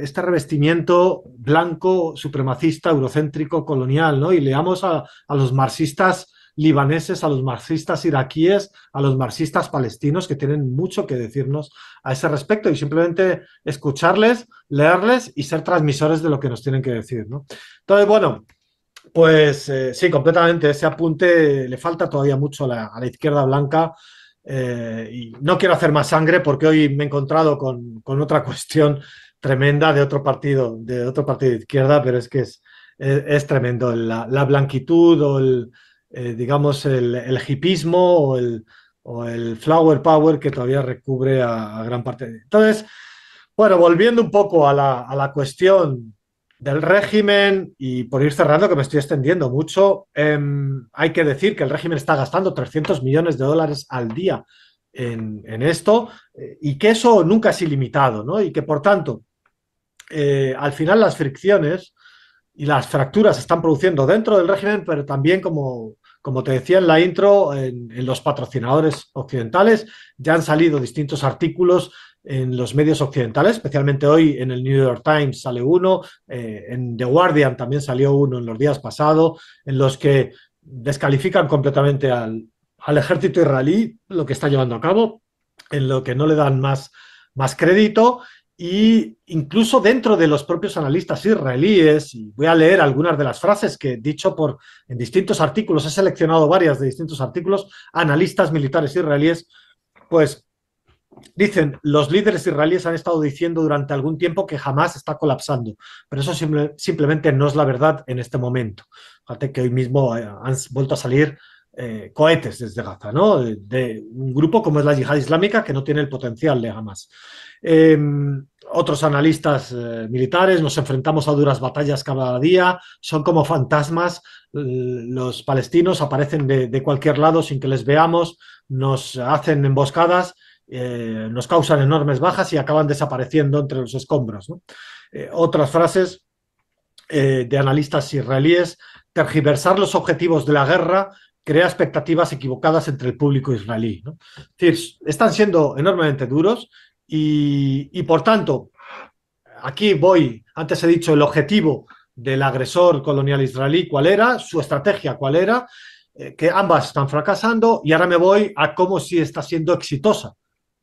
este revestimiento blanco, supremacista, eurocéntrico, colonial, ¿no? Y leamos a, a los marxistas libaneses, a los marxistas iraquíes, a los marxistas palestinos, que tienen mucho que decirnos a ese respecto y simplemente escucharles, leerles y ser transmisores de lo que nos tienen que decir. Entonces, bueno, pues eh, sí, completamente. Ese apunte le falta todavía mucho a la, izquierda blanca. Eh, y no quiero hacer más sangre porque hoy me he encontrado con, otra cuestión tremenda de otro partido, de otro partido de izquierda, pero es que es, es, tremendo la, la, blanquitud o el, eh, digamos, el, hipismo o el, flower power que todavía recubre a, gran parte. Entonces, bueno, volviendo un poco a la, cuestión del régimen y por ir cerrando, que me estoy extendiendo mucho, em, hay que decir que el régimen está gastando 300 millones de dólares al día en, esto eh, y que eso nunca es ilimitado, ¿no? Y que por tanto, eh, al final las fricciones y las fracturas se están produciendo dentro del régimen, pero también como como te decía en la intro, en, los patrocinadores occidentales ya han salido distintos artículos en los medios occidentales, especialmente hoy en el New York Times sale uno, eh, en The Guardian también salió uno en los días pasados, en los que descalifican completamente al, ejército israelí lo que está llevando a cabo, en lo que no le dan más, más crédito y incluso dentro de los propios analistas israelíes, y voy a leer algunas de las frases que he dicho por en distintos artículos, he seleccionado varias de distintos artículos, analistas militares israelíes, pues dicen, los líderes israelíes han estado diciendo durante algún tiempo que jamás está colapsando, pero eso simplemente no es la verdad en este momento. Fíjate que hoy mismo eh, han vuelto a salir eh, cohetes desde Gaza, ¿no? De un grupo como es la Yihad Islámica que no tiene el potencial de Hamas. Em, otros analistas eh, militares, nos enfrentamos a duras batallas cada día, son como fantasmas, los palestinos aparecen de, cualquier lado sin que les veamos, nos hacen emboscadas, eh, nos causan enormes bajas y acaban desapareciendo entre los escombros. Eh, otras frases de analistas israelíes, tergiversar los objetivos de la guerra crea expectativas equivocadas entre el público israelí. están siendo enormemente duros y, por tanto, aquí voy, antes he dicho el objetivo del agresor colonial israelí, cuál era, su estrategia, cuál era, eh, que ambas están fracasando y ahora me voy a cómo si está siendo exitosa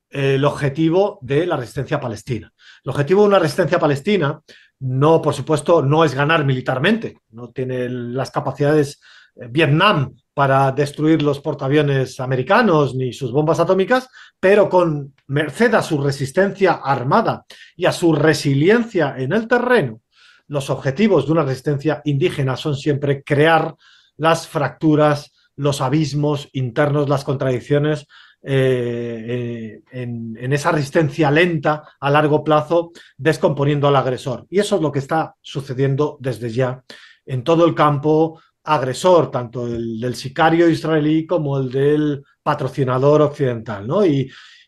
el objetivo de la resistencia palestina. El objetivo de una resistencia palestina no, por supuesto, no es ganar militarmente, no tiene las capacidades eh, Vietnam para destruir los portaaviones americanos ni sus bombas atómicas, pero con merced a su resistencia armada y a su resiliencia en el terreno, los objetivos de una resistencia indígena son siempre crear las fracturas, los abismos internos, las contradicciones eh, eh, en, esa resistencia lenta a largo plazo, descomponiendo al agresor. Y eso es lo que está sucediendo desde ya en todo el campo agresor, tanto el del sicario israelí como el del patrocinador occidental,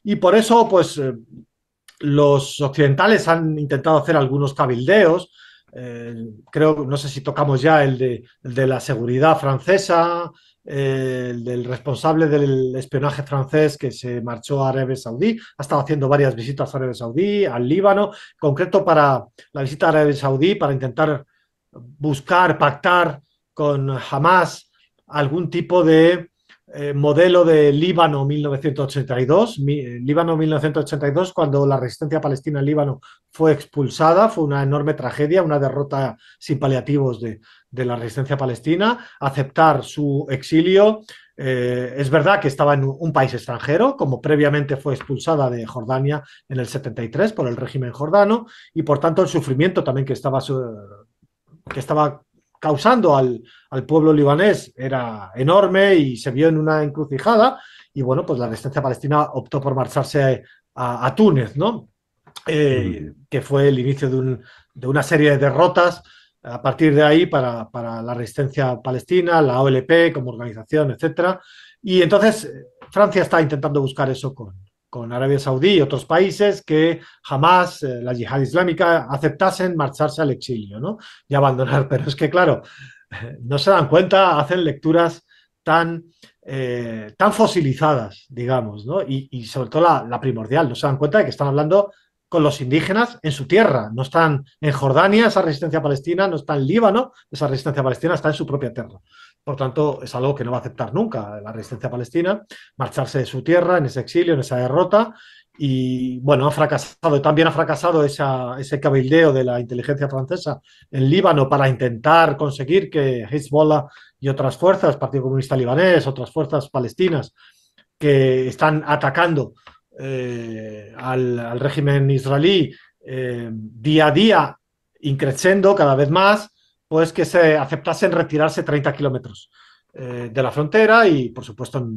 Y, por eso, pues, eh, los occidentales han intentado hacer algunos cabildeos. Eh, creo, no sé si tocamos ya el de, la seguridad francesa, eh, el del responsable del espionaje francés que se marchó a Arabia Saudí, ha estado haciendo varias visitas a Arabia Saudí, al Líbano, concreto para la visita a Arabia Saudí, para intentar buscar, pactar con jamás algún tipo de eh, modelo de Líbano 1982. Eh, Líbano 1982, cuando la resistencia palestina en Líbano fue expulsada, fue una enorme tragedia, una derrota sin paliativos de, la resistencia palestina, aceptar su exilio. Eh, es verdad que estaba en un país extranjero, como previamente fue expulsada de Jordania en el 73 por el régimen jordano, y por tanto el sufrimiento también que estaba, que estaba causando al, pueblo libanés era enorme y se vio en una encrucijada y bueno, pues la resistencia palestina optó por marcharse a, Túnez, ¿no? Eh, mm. que fue el inicio de, una serie de derrotas a partir de ahí para, para la resistencia palestina, la OLP como organización, etcétera. Y entonces eh, Francia está intentando buscar eso con, con Arabia Saudí y otros países que jamás eh, la yihad islámica aceptasen marcharse al exilio ¿no? y abandonar. Pero es que, claro, no se dan cuenta, hacen lecturas tan, eh, tan fosilizadas, digamos, ¿no? y, sobre todo la, la, primordial, no se dan cuenta de que están hablando con los indígenas en su tierra, no están en Jordania, esa resistencia palestina, no está en Líbano, esa resistencia palestina está en su propia tierra. Por tanto, es algo que no va a aceptar nunca la resistencia palestina, marcharse de su tierra en ese exilio, en esa derrota. Y bueno, ha fracasado, también ha fracasado ese cabildeo de la inteligencia francesa en Líbano para intentar conseguir que Hezbollah y otras fuerzas, Partido Comunista Libanés, otras fuerzas palestinas que están atacando eh, al, régimen israelí eh, día a día, increciendo cada vez más, es que se aceptasen retirarse 30 kilómetros eh, de la frontera y, por supuesto,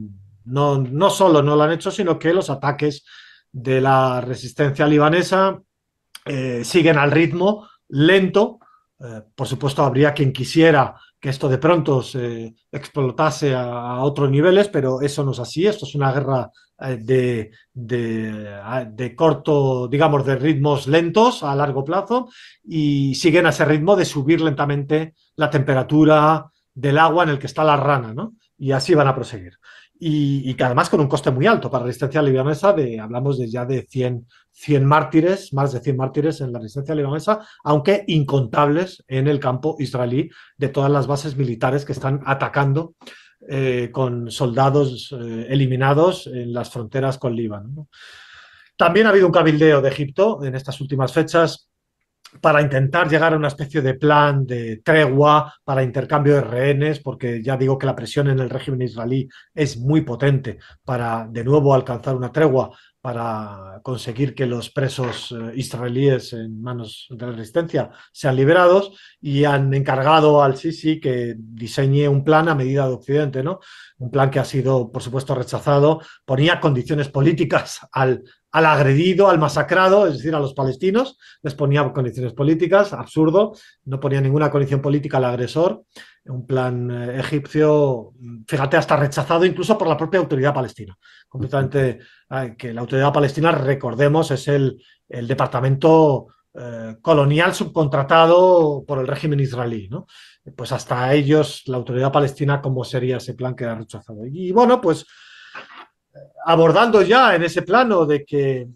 no, no solo no lo han hecho, sino que los ataques de la resistencia libanesa eh, siguen al ritmo lento. Eh, por supuesto, habría quien quisiera esto de pronto se explotase a, otros niveles, pero eso no es así. Esto es una guerra eh, de, de, corto, digamos, de ritmos lentos a largo plazo y siguen a ese ritmo de subir lentamente la temperatura del agua en el que está la rana, ¿no? Y así van a proseguir y, que además con un coste muy alto para la resistencia libanesa, de, hablamos ya de 100, mártires, más de 100 mártires en la resistencia libanesa, aunque incontables en el campo israelí de todas las bases militares que están atacando eh, con soldados eh, eliminados en las fronteras con Líbano. También ha habido un cabildeo de Egipto en estas últimas fechas para intentar llegar a una especie de plan de tregua para intercambio de rehenes, porque ya digo que la presión en el régimen israelí es muy potente para de nuevo alcanzar una tregua, para conseguir que los presos eh, israelíes en manos de la resistencia sean liberados y han encargado al Sisi que diseñe un plan a medida de Occidente, ¿no? Un plan que ha sido, por supuesto, rechazado, ponía condiciones políticas al, al agredido, al masacrado, es decir, a los palestinos, les ponía condiciones políticas, absurdo, no ponía ninguna condición política al agresor, un plan eh, egipcio, fíjate, hasta rechazado incluso por la propia autoridad palestina, completamente, que la autoridad palestina, recordemos, es el, departamento eh, colonial subcontratado por el régimen israelí, ¿no? Pues hasta ellos, la autoridad palestina, ¿cómo sería ese plan que era rechazado? Y bueno, pues abordando ya en ese plano de que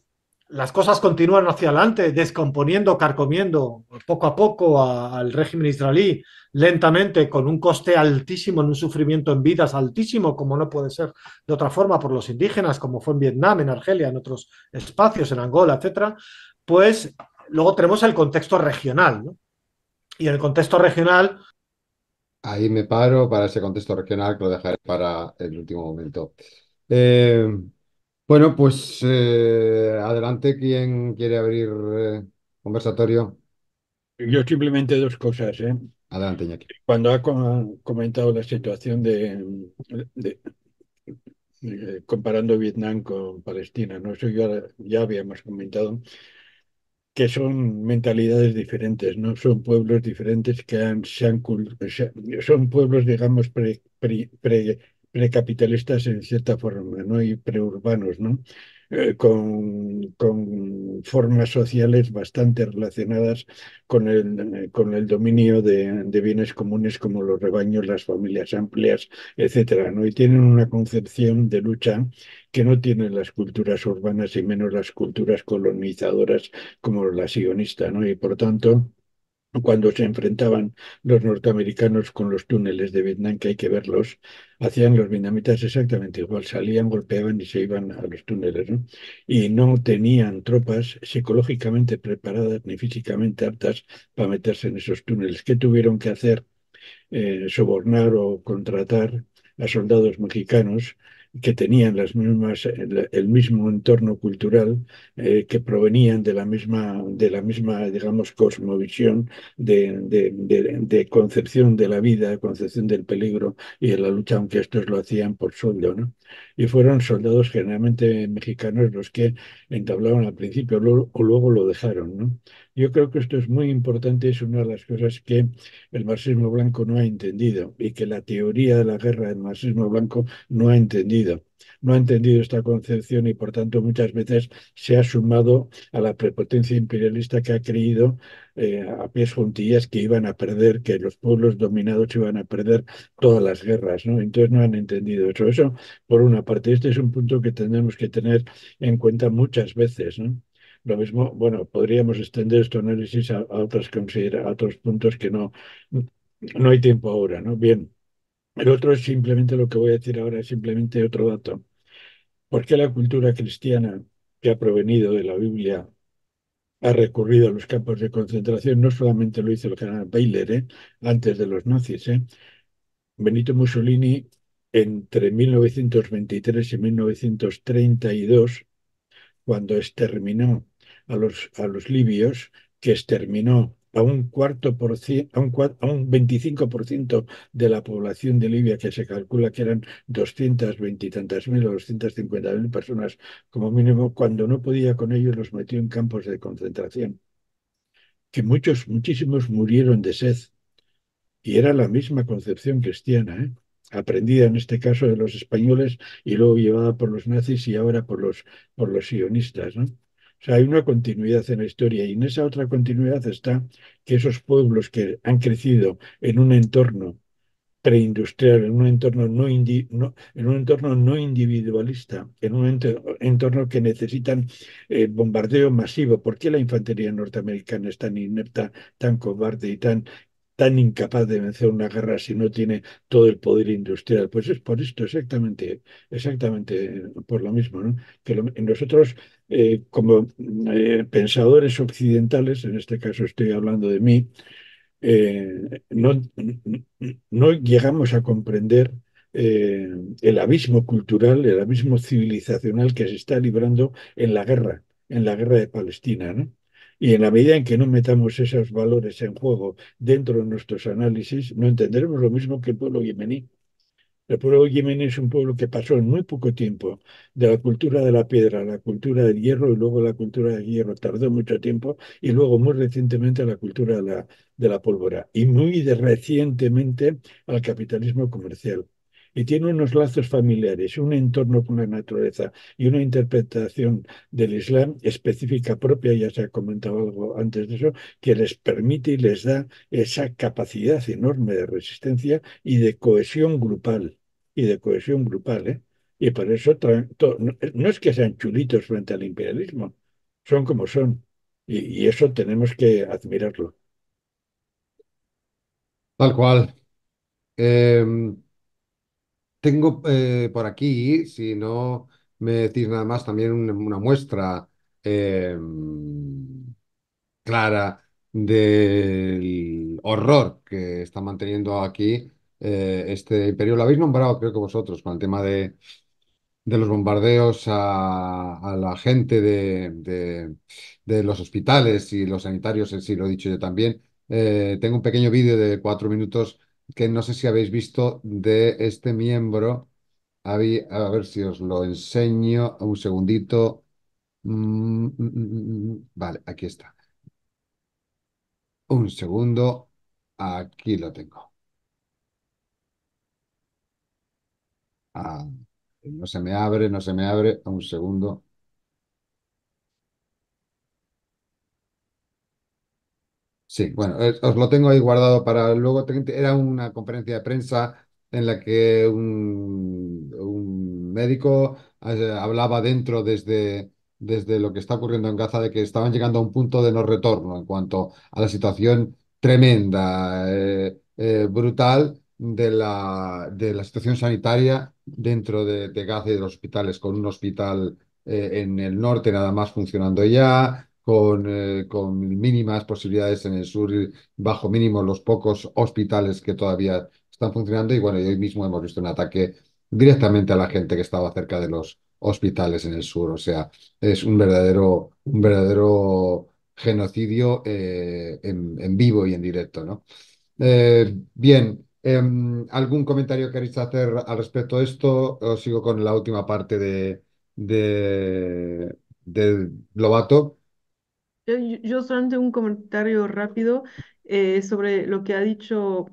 las cosas continúan hacia adelante, descomponiendo, carcomiendo poco a poco al régimen israelí, lentamente, con un coste altísimo, en un sufrimiento en vidas altísimo, como no puede ser de otra forma por los indígenas, como fue en Vietnam, en Argelia, en otros espacios, en Angola, etcétera, pues luego tenemos el contexto regional. Y en el contexto regional. Ahí me paro para ese contexto regional que lo dejaré para el último momento. Eh, bueno, pues eh, adelante, ¿quién quiere abrir eh, conversatorio? Yo simplemente dos cosas. ¿eh? Adelante, Iñaki. Cuando ha comentado la situación de, comparando Vietnam con Palestina, ¿no? eso ya, ya habíamos comentado, que son mentalidades diferentes, ¿no? Son pueblos diferentes que han, se son pueblos, digamos, pre, precapitalistas en cierta forma, ¿no? Y preurbanos, ¿no? Eh, con, con, formas sociales bastante relacionadas con el, con el dominio de, bienes comunes como los rebaños, las familias amplias, etcétera, ¿no? Y tienen una concepción de lucha que no tienen las culturas urbanas y menos las culturas colonizadoras como la sionista, ¿no? Y por tanto, cuando se enfrentaban los norteamericanos con los túneles de Vietnam, que hay que verlos, hacían los vietnamitas exactamente igual, salían, golpeaban y se iban a los túneles, Y no tenían tropas psicológicamente preparadas ni físicamente aptas para meterse en esos túneles. ¿Qué tuvieron que hacer? Eh, sobornar o contratar a soldados mexicanos que tenían las mismas, el, mismo entorno cultural, eh, que provenían de la misma, de la misma digamos, cosmovisión de, de, concepción de la vida, concepción del peligro y de la lucha, aunque estos lo hacían por sueldo. ¿no? Y fueron soldados generalmente mexicanos los que entablaron al principio o luego lo dejaron. ¿no? Yo creo que esto es muy importante, es una de las cosas que el marxismo blanco no ha entendido y que la teoría de la guerra del marxismo blanco no ha entendido. No ha entendido esta concepción y por tanto muchas veces se ha sumado a la prepotencia imperialista que ha creído eh, a pies juntillas que iban a perder, que los pueblos dominados iban a perder todas las guerras, ¿no? Entonces no han entendido eso. Eso, por una parte, este es un punto que tenemos que tener en cuenta muchas veces, ¿no? Lo mismo, bueno, podríamos extender este análisis a, considera a otros puntos que no, no hay tiempo ahora, ¿no? Bien. El otro es simplemente lo que voy a decir ahora, es simplemente otro dato. ¿Por qué la cultura cristiana que ha provenido de la Biblia ha recurrido a los campos de concentración? No solamente lo hizo el canal Baylor, ¿eh? antes de los nazis. ¿eh? Benito Mussolini, entre 1923 y 1932, cuando exterminó a los, a los libios, que exterminó a un cuarto por a un, 25% de la población de Libia, que se calcula que eran 220 y mil o 250 mil personas como mínimo, cuando no podía con ellos los metió en campos de concentración. Que muchos, muchísimos murieron de sed. Y era la misma concepción cristiana, ¿eh? aprendida en este caso de los españoles y luego llevada por los nazis y ahora por los, por los sionistas. ¿no? O sea, hay una continuidad en la historia y en esa otra continuidad está que esos pueblos que han crecido en un entorno preindustrial, en un entorno no, en un entorno no individualista, en un entorno, que necesitan eh, bombardeo masivo. ¿Por qué la infantería norteamericana es tan inepta, tan cobarde y tan tan incapaz de vencer una guerra si no tiene todo el poder industrial. Pues es por esto, exactamente, exactamente por lo mismo, ¿no? Que nosotros, eh, como eh, pensadores occidentales, en este caso estoy hablando de mí, eh, no, no llegamos a comprender el abismo cultural, el abismo civilizacional que se está librando en la guerra, en la guerra de Palestina, ¿no? Y en la medida en que no metamos esos valores en juego dentro de nuestros análisis, no entenderemos lo mismo que el pueblo yemení. El pueblo yemení es un pueblo que pasó en muy poco tiempo de la cultura de la piedra a la cultura del hierro y luego la cultura del hierro tardó mucho tiempo y luego muy recientemente a la cultura de la, pólvora y muy recientemente al capitalismo comercial y tiene unos lazos familiares, un entorno con la naturaleza y una interpretación del Islam específica propia, ya se ha comentado algo antes de eso, que les permite y les da esa capacidad enorme de resistencia y de cohesión grupal, y de cohesión grupal, ¿eh? Y por eso no es que sean chulitos frente al imperialismo, son como son. Y, eso tenemos que admirarlo. Tal cual. Em, tengo eh, por aquí, si no me decís nada más, también una muestra eh, clara del horror que está manteniendo aquí eh, este imperio. Lo habéis nombrado, creo que vosotros, con el tema de, los bombardeos a, la gente de, los hospitales y los sanitarios, en sí, lo he dicho yo también. tengo un pequeño vídeo de cuatro minutos que no sé si habéis visto de este miembro. A ver si os lo enseño un segundito. Mm, mm, mm, vale, aquí está. Un segundo. Aquí lo tengo. Ah, no se me abre, no se me abre. Un segundo. Sí, bueno, os lo tengo ahí guardado para luego. Era una conferencia de prensa en la que un, médico eh, hablaba dentro desde, desde lo que está ocurriendo en Gaza de que estaban llegando a un punto de no retorno en cuanto a la situación tremenda, eh, eh, brutal de la, de la situación sanitaria dentro de, Gaza y de los hospitales, con un hospital en el norte nada más funcionando ya, eh, con, mínimas posibilidades en el sur, bajo mínimo los pocos hospitales que todavía están funcionando. Y bueno, hoy mismo hemos visto un ataque directamente a la gente que estaba cerca de los hospitales en el sur. O sea, es un verdadero, un verdadero genocidio eh, en, vivo y en directo, ¿no? Eh, bien, em, ¿algún comentario queréis hacer al respecto de esto? Os sigo con la última parte de, de, de Lobato. Yo, solamente un comentario rápido eh, sobre lo que ha dicho,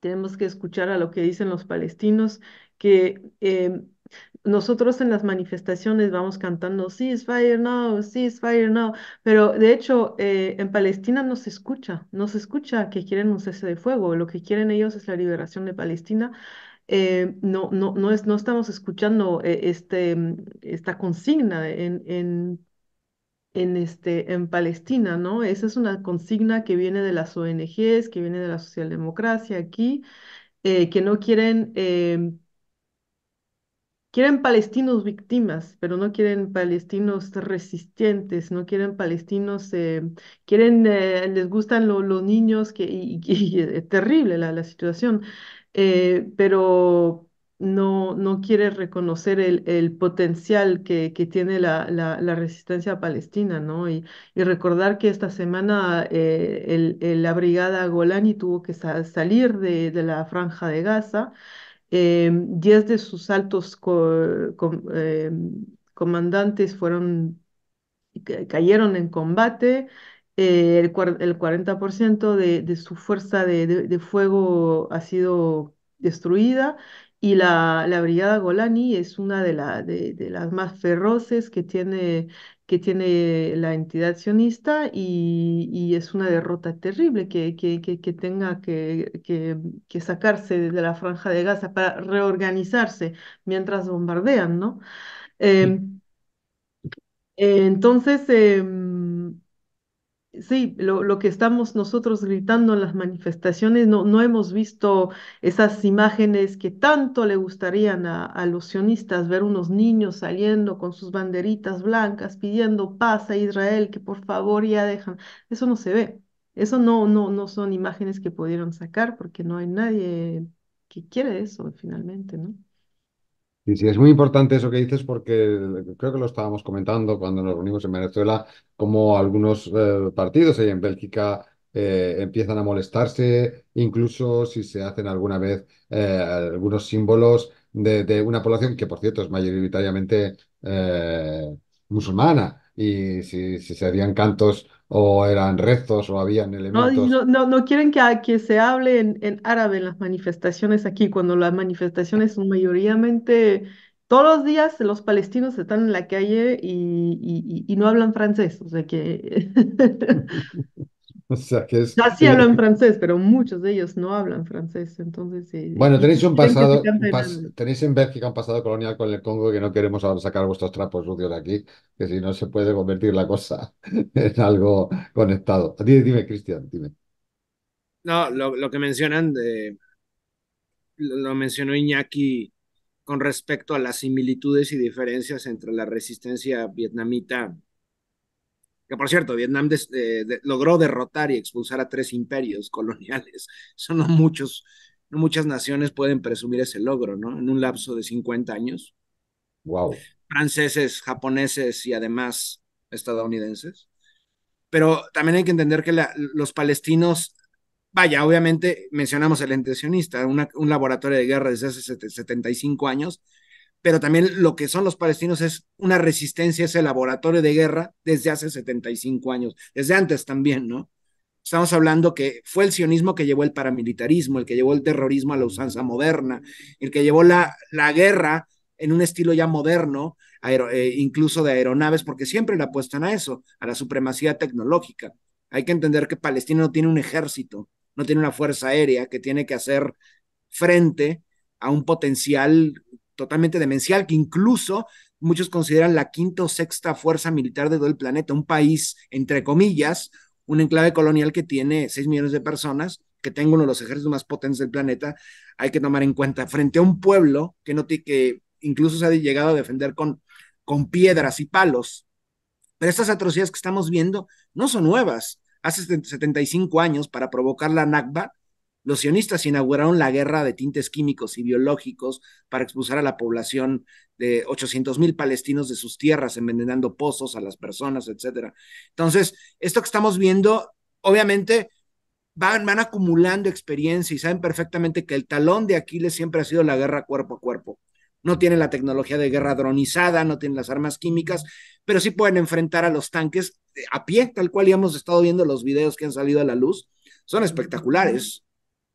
tenemos que escuchar a lo que dicen los palestinos, que eh, nosotros en las manifestaciones vamos cantando Sí, Sí, es fire no. pero de hecho eh, en Palestina no se escucha, no se escucha que quieren un cese de fuego, lo que quieren ellos es la liberación de Palestina. no, no, no, estamos escuchando este, mm, esta consigna en, en, en, este, en Palestina, ¿no? Esa es una consigna que viene de las ONGs, que viene de la socialdemocracia aquí, eh, que no quieren, eh, quieren palestinos víctimas, pero no quieren palestinos resistentes, no quieren palestinos, eh, quieren, les gustan los niños, que, y, es terrible la, la situación, pero no, quiere reconocer el, potencial que, tiene la, resistencia palestina, ¿no? Y, recordar que esta semana eh, la brigada Golani tuvo que salir de, la franja de Gaza. Em, diez de sus altos em, comandantes fueron, cayeron en combate. Eh, el, 40% de, su fuerza de, de fuego ha sido destruida y la, la Brigada Golani es una de, la, de, las más feroces que tiene, que tiene la entidad sionista y, es una derrota terrible que, que, tenga que, sacarse de la franja de Gaza para reorganizarse mientras bombardean, ¿no? Em, entonces... Em, Sí, lo, lo, que estamos nosotros gritando en las manifestaciones, no, no hemos visto esas imágenes que tanto le gustarían a, a, los sionistas, ver unos niños saliendo con sus banderitas blancas pidiendo paz a Israel, que por favor ya dejan. Eso no se ve, eso no, no, no son imágenes que pudieron sacar porque no hay nadie que quiere eso finalmente, ¿no? Y sí, es muy importante eso que dices porque creo que lo estábamos comentando cuando nos reunimos en Venezuela, como algunos eh, partidos ahí en Bélgica eh, empiezan a molestarse, incluso si se hacen alguna vez eh, algunos símbolos de, una población que, por cierto, es mayoritariamente musulmana. Y si, si se harían cantos o eran rezos o habían elementos. no, no, quieren que, que se hable en, árabe en las manifestaciones aquí, cuando las manifestaciones son mayoritariamente, todos los días los palestinos están en la calle y, y no hablan francés, o sea que O que es... hablan francés, pero muchos de ellos no hablan francés, entonces... Eh, bueno, tenéis un pasado, tenéis en Bélgica un pasado colonial con el Congo que no queremos sacar vuestros trapos sucios de aquí, que si no se puede convertir la cosa en algo conectado. Dime, Cristian, dime. No, lo, que mencionan, lo mencionó Iñaki con respecto a las similitudes y diferencias entre la resistencia vietnamita que por cierto, Vietnam eh, logró derrotar y expulsar a tres imperios coloniales. Son no muchos, no muchas naciones pueden presumir ese logro, ¿no? En un lapso de 50 años. Wow. Franceses, japoneses y además estadounidenses. Pero también hay que entender que los palestinos, vaya, obviamente mencionamos el intencionista, un laboratorio de guerra desde hace 75 años, pero también lo que son los palestinos es una resistencia, ese laboratorio de guerra desde hace 75 años, desde antes también, ¿no? Estamos hablando que fue el sionismo que llevó el paramilitarismo, el que llevó el terrorismo a la usanza moderna, el que llevó la, la guerra en un estilo ya moderno, eh, incluso de aeronaves, porque siempre le apuestan a eso, a la supremacía tecnológica. Hay que entender que Palestina no tiene un ejército, no tiene una fuerza aérea que tiene que hacer frente a un potencial totalmente demencial, que incluso muchos consideran la quinta o sexta fuerza militar de todo el planeta, un país, entre comillas, un enclave colonial que tiene 6 millones de personas, que tenga uno de los ejércitos más potentes del planeta, hay que tomar en cuenta, frente a un pueblo que, no que incluso se ha llegado a defender con, con piedras y palos. Pero estas atrocidades que estamos viendo no son nuevas. Hace 75 años, para provocar la Nakba, los sionistas inauguraron la guerra de tintes químicos y biológicos para expulsar a la población de 800.000 mil palestinos de sus tierras, envenenando pozos a las personas, etc. Entonces, esto que estamos viendo, obviamente, van, van acumulando experiencia y saben perfectamente que el talón de Aquiles siempre ha sido la guerra cuerpo a cuerpo no tienen la tecnología de guerra dronizada, no tienen las armas químicas, pero sí pueden enfrentar a los tanques eh, a pie, tal cual ya hemos estado viendo los videos que han salido a la luz. Son espectaculares.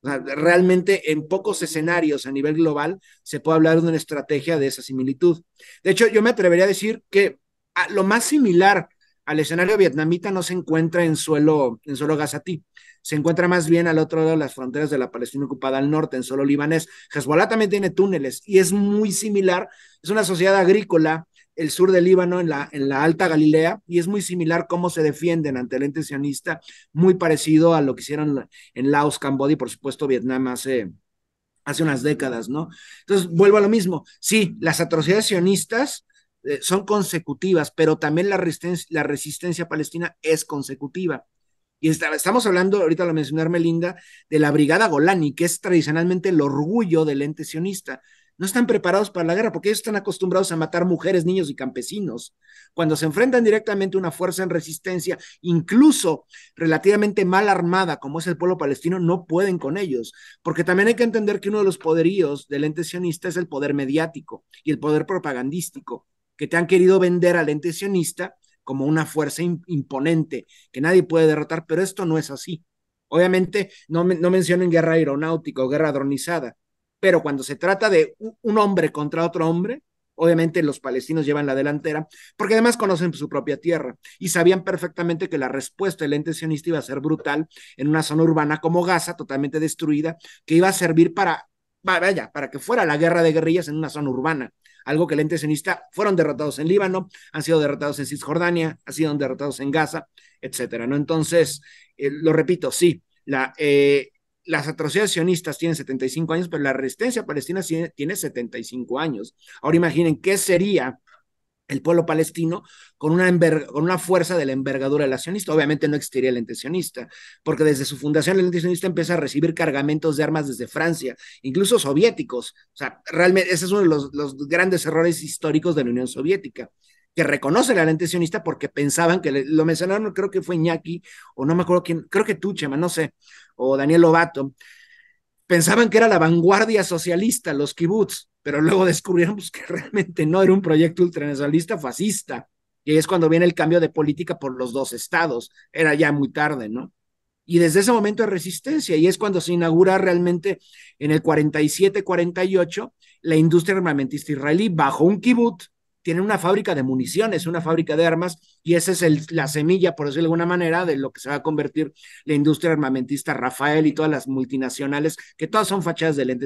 Realmente en pocos escenarios a nivel global se puede hablar de una estrategia de esa similitud. De hecho, yo me atrevería a decir que ah, lo más similar al escenario vietnamita no se encuentra en suelo, en suelo gazatí, se encuentra más bien al otro lado de las fronteras de la Palestina ocupada al norte, en suelo libanés. Hezbollah también tiene túneles y es muy similar, es una sociedad agrícola el sur del Líbano, en la, en la Alta Galilea, y es muy similar cómo se defienden ante el ente sionista, muy parecido a lo que hicieron en Laos, Cambodia y por supuesto Vietnam hace, hace unas décadas, ¿no? Entonces, vuelvo a lo mismo, sí, las atrocidades sionistas eh, son consecutivas, pero también la resistencia, la resistencia palestina es consecutiva. Y estamos hablando, ahorita lo mencionó Melinda, de la Brigada Golani, que es tradicionalmente el orgullo del ente sionista no están preparados para la guerra porque ellos están acostumbrados a matar mujeres, niños y campesinos. Cuando se enfrentan directamente a una fuerza en resistencia, incluso relativamente mal armada como es el pueblo palestino, no pueden con ellos, porque también hay que entender que uno de los poderíos del ente sionista es el poder mediático y el poder propagandístico, que te han querido vender al ente sionista como una fuerza imponente que nadie puede derrotar, pero esto no es así. Obviamente no, mencionen guerra aeronáutica o guerra dronizada, pero cuando se trata de un hombre contra otro hombre, obviamente los palestinos llevan la delantera, porque además conocen su propia tierra y sabían perfectamente que la respuesta del ente sionista iba a ser brutal en una zona urbana como Gaza, totalmente destruida, que iba a servir para, para que fuera la guerra de guerrillas en una zona urbana. Algo que el ente sionista fueron derrotados en Líbano, han sido derrotados en Cisjordania, han sido derrotados en Gaza, etcétera, ¿no? Entonces, eh, lo repito, sí, la, eh, las atrocidades sionistas tienen 75 años, pero la resistencia palestina tiene 75 años. Ahora imaginen qué sería el pueblo palestino con una, con una fuerza de la envergadura la sionista. Obviamente no existiría el ente sionista, porque desde su fundación el ente sionista empieza a recibir cargamentos de armas desde Francia, incluso soviéticos. O sea, realmente ese es uno de los grandes errores históricos de la Unión Soviética que reconoce la lente sionista porque pensaban que lo mencionaron, creo que fue Iñaki, o no me acuerdo quién, creo que Tuchema, no sé, o Daniel Lovato pensaban que era la vanguardia socialista, los kibbutz, pero luego descubrieron pues, que realmente no era un proyecto ultranacionalista fascista. Y es cuando viene el cambio de política por los dos estados, era ya muy tarde, ¿no? Y desde ese momento de resistencia, y es cuando se inaugura realmente en el 47-48 la industria armamentista israelí bajo un kibbutz tienen una fábrica de municiones, una fábrica de armas, y esa es la semilla, por decirlo de alguna manera, de lo que se va a convertir la industria armamentista Rafael y todas las multinacionales, que todas son fachadas del ente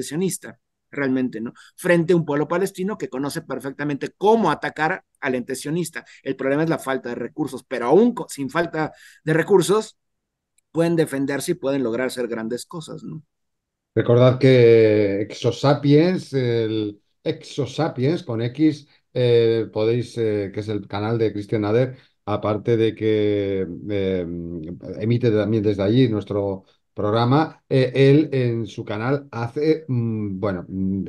realmente, ¿no? Frente a un pueblo palestino que conoce perfectamente cómo atacar al ente El problema es la falta de recursos, pero aún sin falta de recursos, pueden defenderse y pueden lograr hacer grandes cosas, ¿no? Recordad que Exosapiens, el Exosapiens con X, eh, podéis, eh, que es el canal de Cristian Nader, aparte de que eh, emite también desde allí nuestro programa, él en su canal hace, mm, bueno, mm,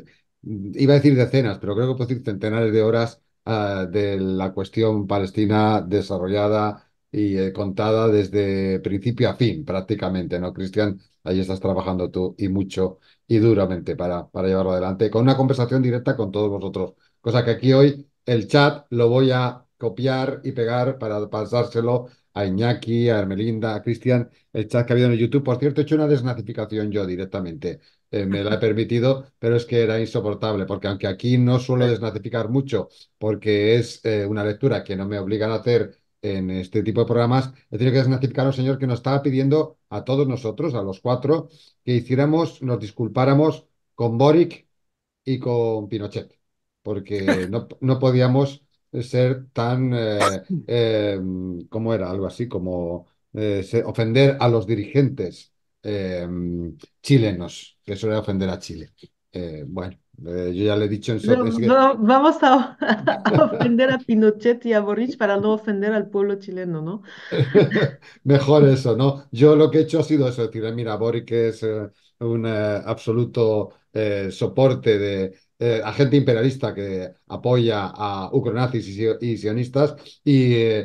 iba a decir decenas, pero creo que puedo decir centenares de horas ah, de la cuestión palestina desarrollada y contada desde principio a fin, prácticamente, ¿no, Cristian? Ahí estás trabajando tú y mucho y duramente para, para llevarlo adelante, con una conversación directa con todos vosotros Cosa que aquí hoy el chat lo voy a copiar y pegar para pasárselo a Iñaki, a Ermelinda a Cristian, el chat que ha habido en YouTube. Por cierto, he hecho una desnacificación yo directamente. Eh, me la he permitido, pero es que era insoportable, porque aunque aquí no suelo desnacificar mucho, porque es eh, una lectura que no me obligan a hacer en este tipo de programas, he tenido que desnacificar a un señor que nos estaba pidiendo a todos nosotros, a los cuatro, que hiciéramos, nos disculpáramos con Boric y con Pinochet porque no, podíamos ser tan, eh, eh, ¿cómo era? Algo así como eh, ofender a los dirigentes chilenos, que suele ofender a Chile. bueno, yo ya le he dicho en serio Vamos a, ofender a Pinochet y a Boric para no ofender al pueblo chileno, ¿no? Mejor eso, ¿no? Yo lo que he hecho ha sido eso, decir, mira, Boric es un absoluto soporte de eh, agente imperialista que apoya a ucronazis y, sionistas, y,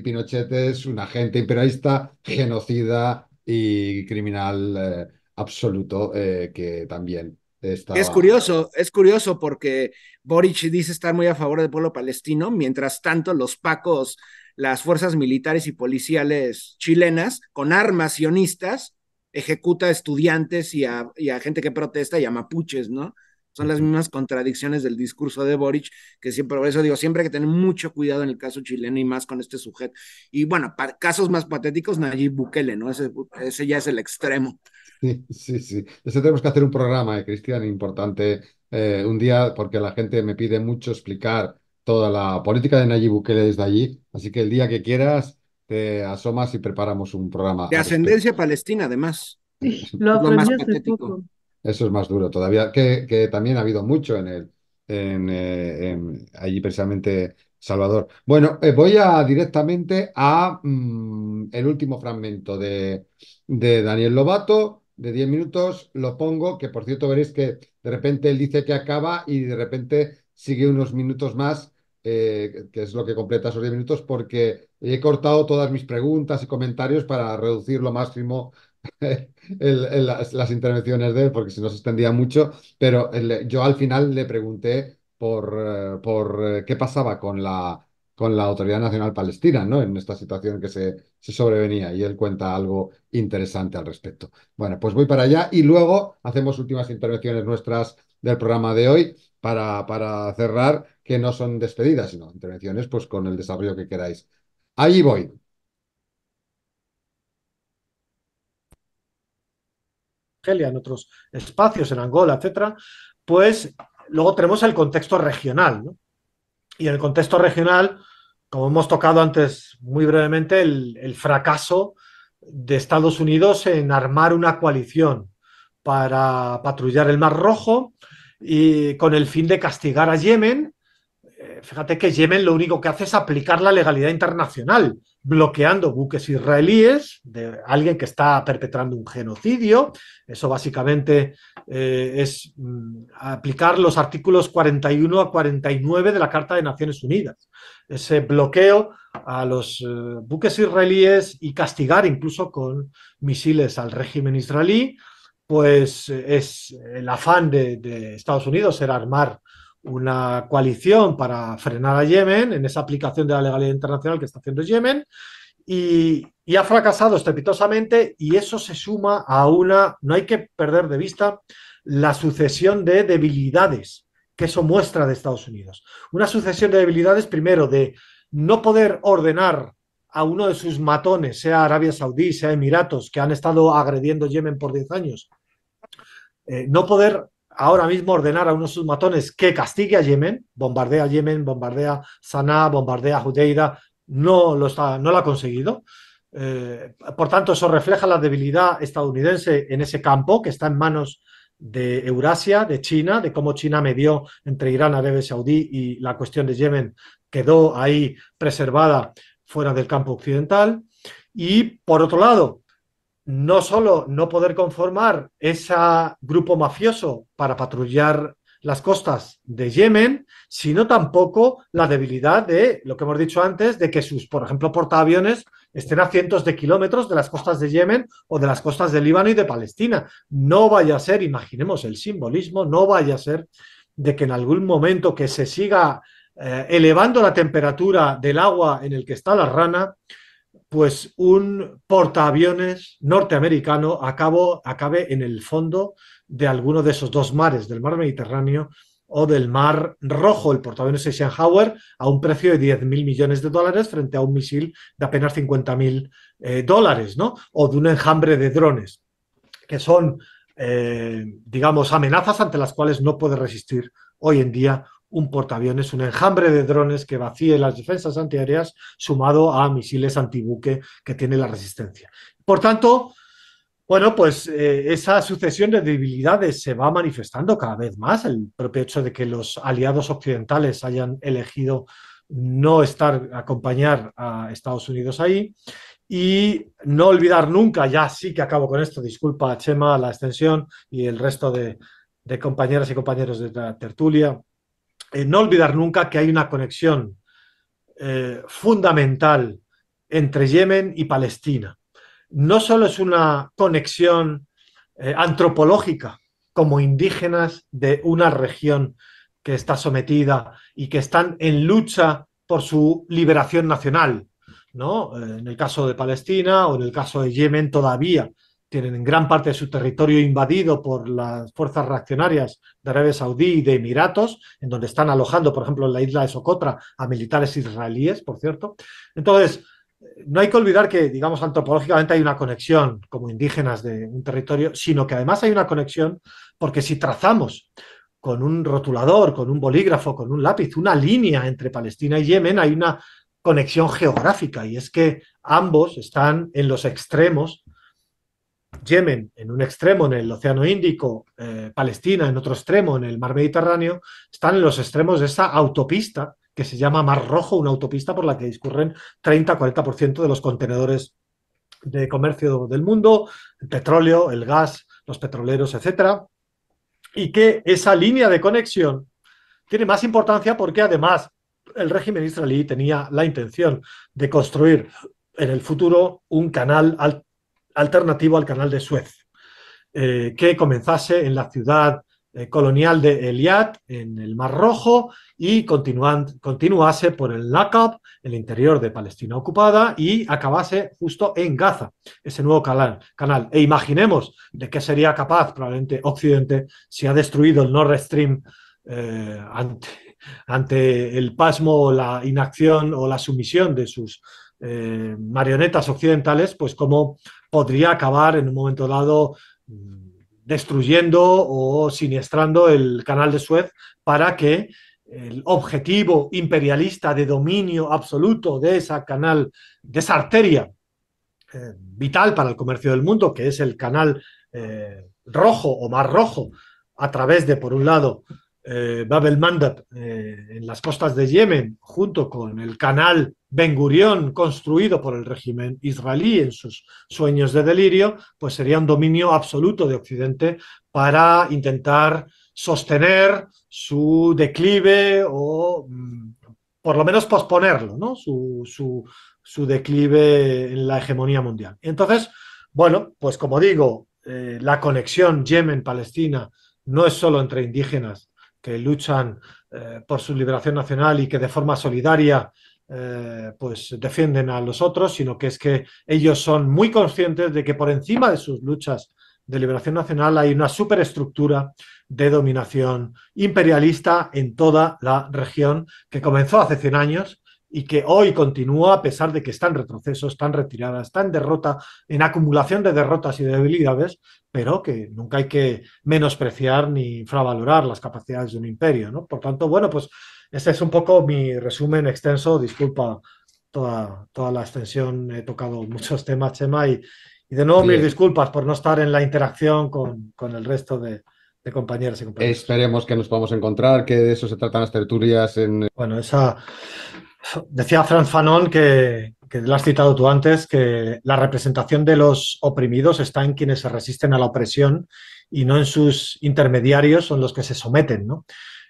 Pinochet es un agente imperialista, genocida y criminal eh, absoluto eh, que también estaba... Es curioso, es curioso porque Boric dice estar muy a favor del pueblo palestino, mientras tanto los pacos, las fuerzas militares y policiales chilenas, con armas sionistas, ejecuta a estudiantes y a, y a gente que protesta y a mapuches, ¿no? son las mismas contradicciones del discurso de Boric, que siempre, por eso digo, siempre hay que tener mucho cuidado en el caso chileno y más con este sujeto. Y bueno, para casos más patéticos, Nayib Bukele, ¿no? Ese, ya es el extremo. Sí, sí, sí. Eso tenemos que hacer un programa, eh, Cristian, importante eh, un día, porque la gente me pide mucho explicar toda la política de Nayib Bukele desde allí. Así que el día que quieras, te asomas y preparamos un programa. De ascendencia palestina, además. lo, más patético. Eso es más duro todavía, que, también ha habido mucho en el, en, eh, allí precisamente Salvador. Bueno, eh, voy a directamente a mm, el último fragmento de, de Daniel Lobato, de 10 minutos, lo pongo, que por cierto veréis que de repente él dice que acaba y de repente sigue unos minutos más, eh, que es lo que completa esos 10 minutos, porque he cortado todas mis preguntas y comentarios para reducir lo máximo las, intervenciones de él, porque si no se extendía mucho, pero yo al final le pregunté por, eh, por eh, qué pasaba con la, con la Autoridad Nacional Palestina, ¿no? En esta situación que se, se sobrevenía y él cuenta algo interesante al respecto. Bueno, pues voy para allá y luego hacemos últimas intervenciones nuestras del programa de hoy para, para cerrar, que no son despedidas, sino intervenciones pues con el desarrollo que queráis. Allí voy. en otros espacios, en Angola, etcétera, pues luego tenemos el contexto regional. Y en el contexto regional, como hemos tocado antes muy brevemente, el, el fracaso de Estados Unidos en armar una coalición para patrullar el Mar Rojo y con el fin de castigar a Yemen. Eh, fíjate que Yemen lo único que hace es aplicar la legalidad internacional, bloqueando buques israelíes de alguien que está perpetrando un genocidio. Eso básicamente eh, es mm, aplicar los artículos 41 a 49 de la Carta de Naciones Unidas. Ese bloqueo a los eh, buques israelíes y castigar incluso con misiles al régimen israelí, pues eh, es el afán de, de Estados Unidos, era armar una coalición para frenar a Yemen en esa aplicación de la legalidad internacional que está haciendo Yemen y, ha fracasado estrepitosamente y eso se suma a una, no hay que perder de vista la sucesión de debilidades que eso muestra de Estados Unidos. Una sucesión de debilidades primero de no poder ordenar a uno de sus matones, sea Arabia Saudí, sea Emiratos, que han estado agrediendo Yemen por 10 años, eh, no poder ahora mismo ordenar a unos de sus matones que castigue a Yemen, bombardea Yemen, bombardea Sanaa, bombardea Judeida, no, lo está, no lo ha conseguido. Eh, por tanto, eso refleja la debilidad estadounidense en ese campo que está en manos de Eurasia, de China, de cómo China medió entre Irán, Arabia Saudí y la cuestión de Yemen quedó ahí preservada fuera del campo occidental. Y por otro lado, no solo no poder conformar ese grupo mafioso para patrullar las costas de Yemen, sino tampoco la debilidad de lo que hemos dicho antes, de que sus, por ejemplo, portaaviones estén a cientos de kilómetros de las costas de Yemen o de las costas de Líbano y de Palestina. No vaya a ser, imaginemos el simbolismo, no vaya a ser de que en algún momento que se siga eh, elevando la temperatura del agua en el que está la rana, pues un portaaviones norteamericano acabe en el fondo de alguno de esos dos mares, del mar Mediterráneo o del mar Rojo, el portaaviones Eisenhower, a un precio de 10.000 mil millones de dólares frente a un misil de apenas 50.000 eh, dólares, ¿no? O de un enjambre de drones, que son, eh, digamos, amenazas ante las cuales no puede resistir hoy en día un portaaviones, un enjambre de drones que vacíe las defensas antiaéreas sumado a misiles antibuque que tiene la resistencia. Por tanto, bueno, pues eh, esa sucesión de debilidades se va manifestando cada vez más. El propio hecho de que los aliados occidentales hayan elegido no estar, acompañar a Estados Unidos ahí. Y no olvidar nunca, ya sí que acabo con esto, disculpa a Chema, la extensión y el resto de, de compañeras y compañeros de la tertulia, eh, no olvidar nunca que hay una conexión eh, fundamental entre Yemen y Palestina. No solo es una conexión eh, antropológica como indígenas de una región que está sometida y que están en lucha por su liberación nacional, ¿no? En el caso de Palestina o en el caso de Yemen todavía tienen gran parte de su territorio invadido por las fuerzas reaccionarias de Arabia Saudí y de Emiratos, en donde están alojando, por ejemplo, en la isla de Socotra a militares israelíes, por cierto. Entonces, no hay que olvidar que, digamos, antropológicamente hay una conexión como indígenas de un territorio, sino que además hay una conexión porque si trazamos con un rotulador, con un bolígrafo, con un lápiz, una línea entre Palestina y Yemen, hay una conexión geográfica y es que ambos están en los extremos Yemen en un extremo en el Océano Índico, eh, Palestina en otro extremo en el Mar Mediterráneo, están en los extremos de esa autopista que se llama Mar Rojo, una autopista por la que discurren 30-40% de los contenedores de comercio del mundo, el petróleo, el gas, los petroleros, etc. y que esa línea de conexión tiene más importancia porque además el régimen israelí tenía la intención de construir en el futuro un canal alternativo al canal de Suez, eh, que comenzase en la ciudad eh, colonial de Eliad, en el Mar Rojo, y continuase por el Nakab, el interior de Palestina ocupada, y acabase justo en Gaza, ese nuevo canal. canal. E imaginemos de qué sería capaz probablemente Occidente si ha destruido el Nord Stream eh, ante, ante el pasmo o la inacción o la sumisión de sus eh, marionetas occidentales, pues cómo podría acabar en un momento dado mm, destruyendo o siniestrando el canal de Suez para que el objetivo imperialista de dominio absoluto de esa canal, de esa arteria eh, vital para el comercio del mundo, que es el canal eh, rojo o más rojo, a través de, por un lado, eh, Babel Bab eh, en las costas de Yemen, junto con el canal Ben construido por el régimen israelí en sus sueños de delirio, pues sería un dominio absoluto de Occidente para intentar sostener su declive o mm, por lo menos posponerlo, ¿no? su, declive en la hegemonía mundial. Entonces, bueno, pues como digo, eh, la conexión Yemen-Palestina no es solo entre indígenas, que luchan eh, por su liberación nacional y que de forma solidaria eh, pues defienden a los otros, sino que es que ellos son muy conscientes de que por encima de sus luchas de liberación nacional hay una superestructura de dominación imperialista en toda la región que comenzó hace 100 años y que hoy continúa a pesar de que está en retroceso, está en retirada, está en derrota, en acumulación de derrotas y debilidades, pero que nunca hay que menospreciar ni infravalorar las capacidades de un imperio. ¿no? Por tanto, bueno, pues ese es un poco mi resumen extenso, disculpa toda, toda la extensión, he tocado muchos temas, Chema, y, de nuevo mis disculpas por no estar en la interacción con, con el resto de, compañeras y compañeros. Esperemos que nos podamos encontrar, que de eso se tratan las tertulias. En... Bueno, esa, Decía Franz Fanon que, que la has citado tú antes, que la representación de los oprimidos está en quienes se resisten a la opresión y no en sus intermediarios, son los que se someten.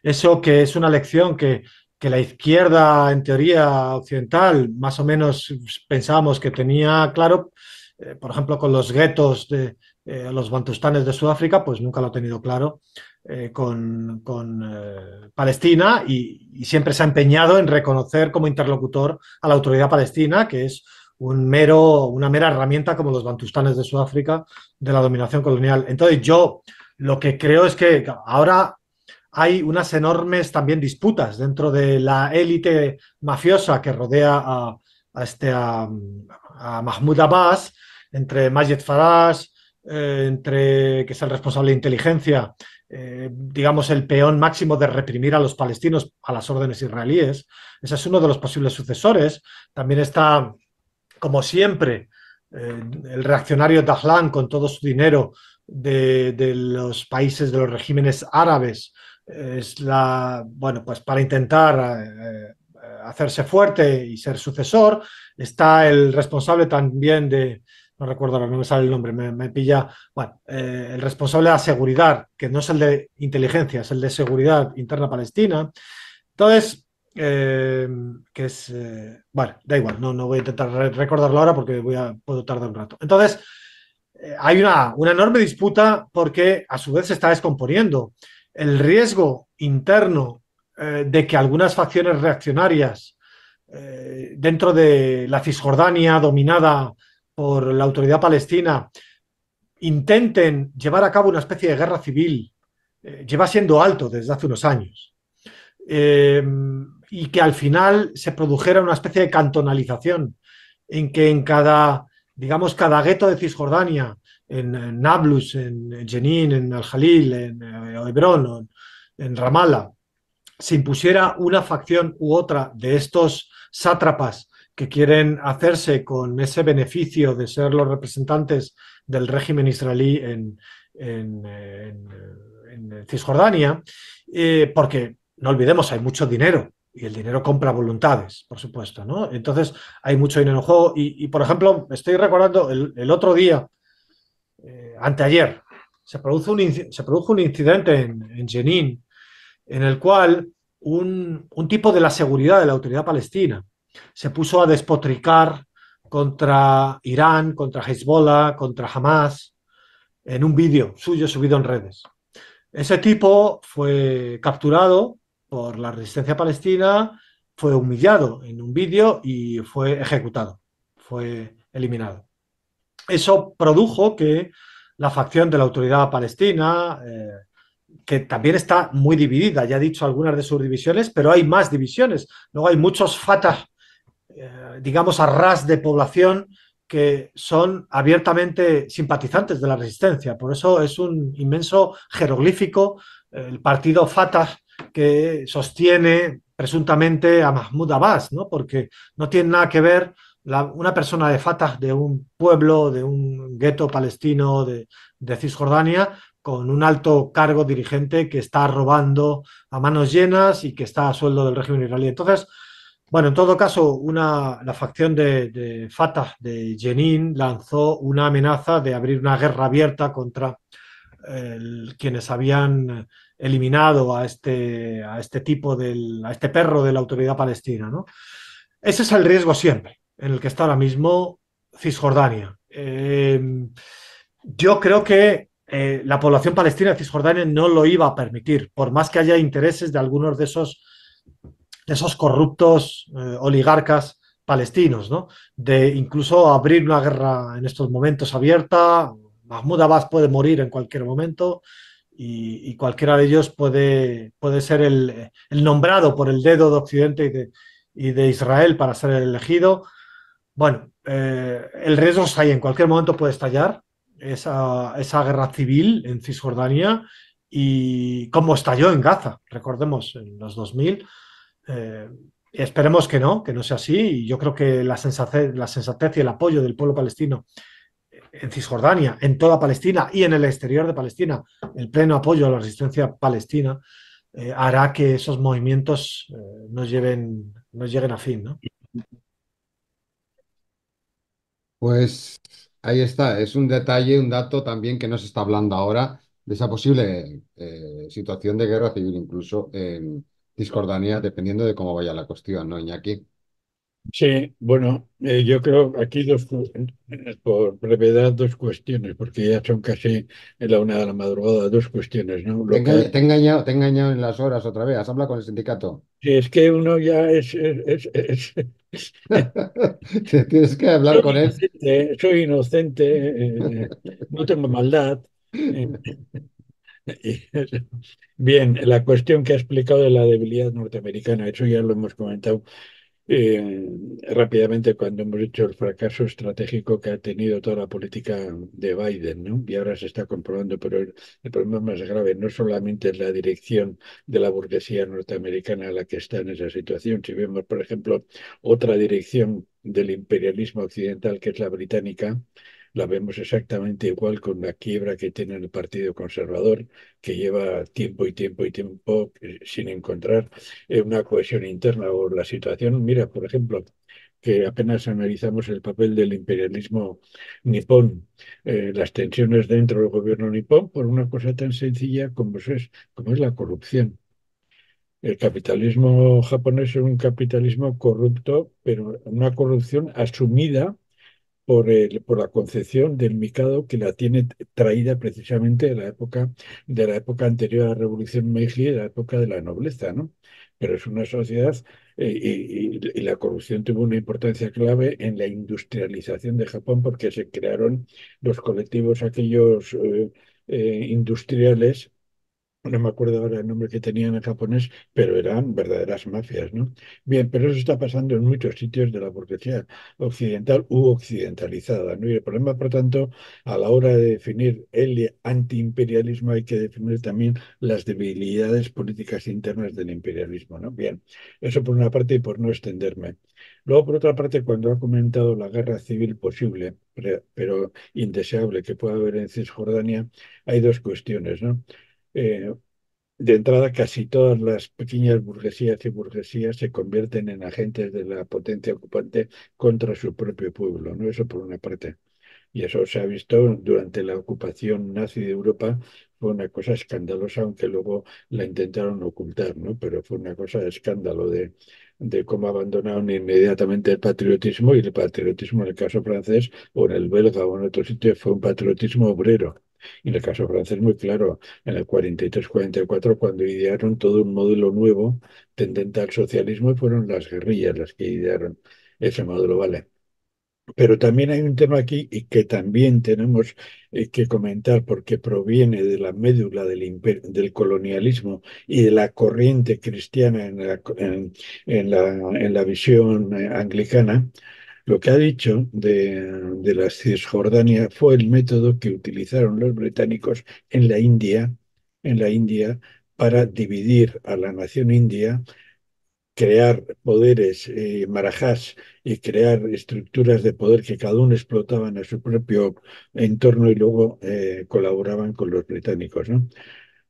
Eso que es una lección que, la izquierda, en teoría occidental, más o menos pensábamos que tenía claro, eh, por ejemplo, con los guetos de eh, los bantustanes de Sudáfrica, pues nunca lo ha tenido claro. Eh, con, eh, Palestina y, siempre se ha empeñado en reconocer como interlocutor a la autoridad palestina, que es un mero, una mera herramienta como los bantustanes de Sudáfrica de la dominación colonial. Entonces yo lo que creo es que ahora hay unas enormes también disputas dentro de la élite mafiosa que rodea a, este, a, Mahmoud Abbas, entre Majed Farage, eh, entre, que es el responsable de inteligencia, eh, digamos, el peón máximo de reprimir a los palestinos a las órdenes israelíes. Ese es uno de los posibles sucesores. También está, como siempre, eh, el reaccionario Dahlan con todo su dinero de, los países, de los regímenes árabes, es la, bueno, pues para intentar eh, hacerse fuerte y ser sucesor. Está el responsable también de, no recuerdo ahora, no me sale el nombre, me, pilla, bueno, eh, el responsable de la seguridad, que no es el de inteligencia, es el de seguridad interna palestina. Entonces, eh, que es, vale eh, bueno, da igual, no, no voy a intentar recordarlo ahora porque voy a, puedo tardar un rato. Entonces, hay una, una enorme disputa porque a su vez se está descomponiendo. El riesgo interno de que algunas facciones reaccionarias dentro de la Cisjordania dominada por la autoridad palestina intenten llevar a cabo una especie de guerra civil, eh, lleva siendo alto desde hace unos años, eh, y que al final se produjera una especie de cantonalización en que en cada, digamos, cada gueto de Cisjordania, en, Nablus, en Jenin, en Al-Jalil, en, eh, en Hebrón, en Ramallah, se impusiera una facción u otra de estos sátrapas que quieren hacerse con ese beneficio de ser los representantes del régimen israelí en, en, Cisjordania, eh, porque no olvidemos, hay mucho dinero y el dinero compra voluntades, por supuesto, Entonces hay mucho dinero en juego y, por ejemplo, estoy recordando el, otro día, eh, anteayer, se, produjo un, se produjo un incidente en, en Jenin en el cual un tipo de la seguridad de la autoridad palestina, se puso a despotricar contra Irán, contra Hezbollah, contra Hamas, en un vídeo suyo subido en redes. Ese tipo fue capturado por la resistencia palestina, fue humillado en un vídeo y fue ejecutado, fue eliminado. Eso produjo que la facción de la autoridad palestina, eh, que también está muy dividida, ya he dicho algunas de sus divisiones, pero hay más divisiones. Luego hay muchos Fatah eh, digamos, a ras de población que son abiertamente simpatizantes de la resistencia. Por eso es un inmenso jeroglífico el partido Fatah que sostiene presuntamente a Mahmoud Abbas, ¿no? porque no tiene nada que ver una persona de Fatah, de un pueblo, de un gueto palestino de, de Cisjordania, con un alto cargo dirigente que está robando a manos llenas y que está a sueldo del régimen israelí. Entonces, bueno, en todo caso, una, la facción de, Fatah de Jenin lanzó una amenaza de abrir una guerra abierta contra quienes habían eliminado a este, a este tipo, del, a este perro de la autoridad palestina. Ese es el riesgo siempre en el que está ahora mismo Cisjordania. Em, yo creo que eh, la población palestina de Cisjordania no lo iba a permitir, por más que haya intereses de algunos de esos de esos corruptos eh, oligarcas palestinos, ¿no? De incluso abrir una guerra en estos momentos abierta, Mahmoud Abbas puede morir en cualquier momento y, cualquiera de ellos puede, puede ser el, nombrado por el dedo de Occidente y de, Israel para ser elegido. Bueno, eh, el riesgo está ahí, en cualquier momento puede estallar esa, esa guerra civil en Cisjordania y como estalló en Gaza, recordemos, en los 2000, eh, esperemos que no, que no sea así. Y yo creo que la sensatez, la sensatez y el apoyo del pueblo palestino en Cisjordania, en toda Palestina y en el exterior de Palestina, el pleno apoyo a la resistencia palestina eh, hará que esos movimientos eh, nos lleven, no lleguen a fin. Pues ahí está, es un detalle, un dato también que no se está hablando ahora de esa posible situación de guerra civil incluso en Discordanía, dependiendo de cómo vaya la cuestión, ¿no, Iñaki? Sí, bueno, eh, yo creo aquí dos, por brevedad dos cuestiones, porque ya son casi en la una de la madrugada, dos cuestiones, ¿no? te, engañado, te engañado en las horas otra vez, Habla con el sindicato. Sí, es que uno ya es... Tienes que hablar con él. soy inocente, eh, eh, no tengo maldad. Bien, la cuestión que ha explicado de la debilidad norteamericana, eso ya lo hemos comentado eh, rápidamente cuando hemos dicho el fracaso estratégico que ha tenido toda la política de Biden, Y ahora se está comprobando, pero el, problema más grave no solamente es la dirección de la burguesía norteamericana la que está en esa situación. Si vemos, por ejemplo, otra dirección del imperialismo occidental, que es la británica, la vemos exactamente igual con la quiebra que tiene el Partido Conservador, que lleva tiempo y tiempo y tiempo eh, sin encontrar eh, una cohesión interna o la situación. Mira, por ejemplo, que apenas analizamos el papel del imperialismo nipón, eh, las tensiones dentro del gobierno nipón, por una cosa tan sencilla como es, como es la corrupción. El capitalismo japonés es un capitalismo corrupto, pero una corrupción asumida por, por la concepción del Mikado que la tiene traída precisamente de la época, de la época anterior a la Revolución Meiji, de la época de la nobleza, ¿no? Pero es una sociedad eh, y, la corrupción tuvo una importancia clave en la industrialización de Japón porque se crearon los colectivos aquellos eh, eh, industriales no me acuerdo ahora el nombre que tenían en japonés, pero eran verdaderas mafias, ¿no? Bien, pero eso está pasando en muchos sitios de la burguesía occidental u occidentalizada, ¿no? Y el problema, por tanto, a la hora de definir el antiimperialismo hay que definir también las debilidades políticas internas del imperialismo, ¿no? Bien, eso por una parte y por no extenderme. Luego, por otra parte, cuando ha comentado la guerra civil posible, pero indeseable que pueda haber en Cisjordania, hay dos cuestiones, ¿no? Eh, de entrada casi todas las pequeñas burguesías y burguesías se convierten en agentes de la potencia ocupante contra su propio pueblo, ¿no? Eso por una parte. Y eso se ha visto durante la ocupación nazi de Europa, fue una cosa escandalosa, aunque luego la intentaron ocultar, ¿no? Pero fue una cosa de escándalo de, de cómo abandonaron inmediatamente el patriotismo, y el patriotismo en el caso francés, o en el belga, o en otro sitio, fue un patriotismo obrero y en el caso francés, muy claro, en el 43-44, cuando idearon todo un modelo nuevo tendente al socialismo, fueron las guerrillas las que idearon ese modelo, ¿vale? Pero también hay un tema aquí y que también tenemos eh, que comentar porque proviene de la médula del, colonialismo y de la corriente cristiana en la, en la visión eh, anglicana, lo que ha dicho de, la Cisjordania fue el método que utilizaron los británicos en la India, en la India para dividir a la nación india, crear poderes eh, marajás y crear estructuras de poder que cada uno explotaban a su propio entorno y luego eh, colaboraban con los británicos. ¿no?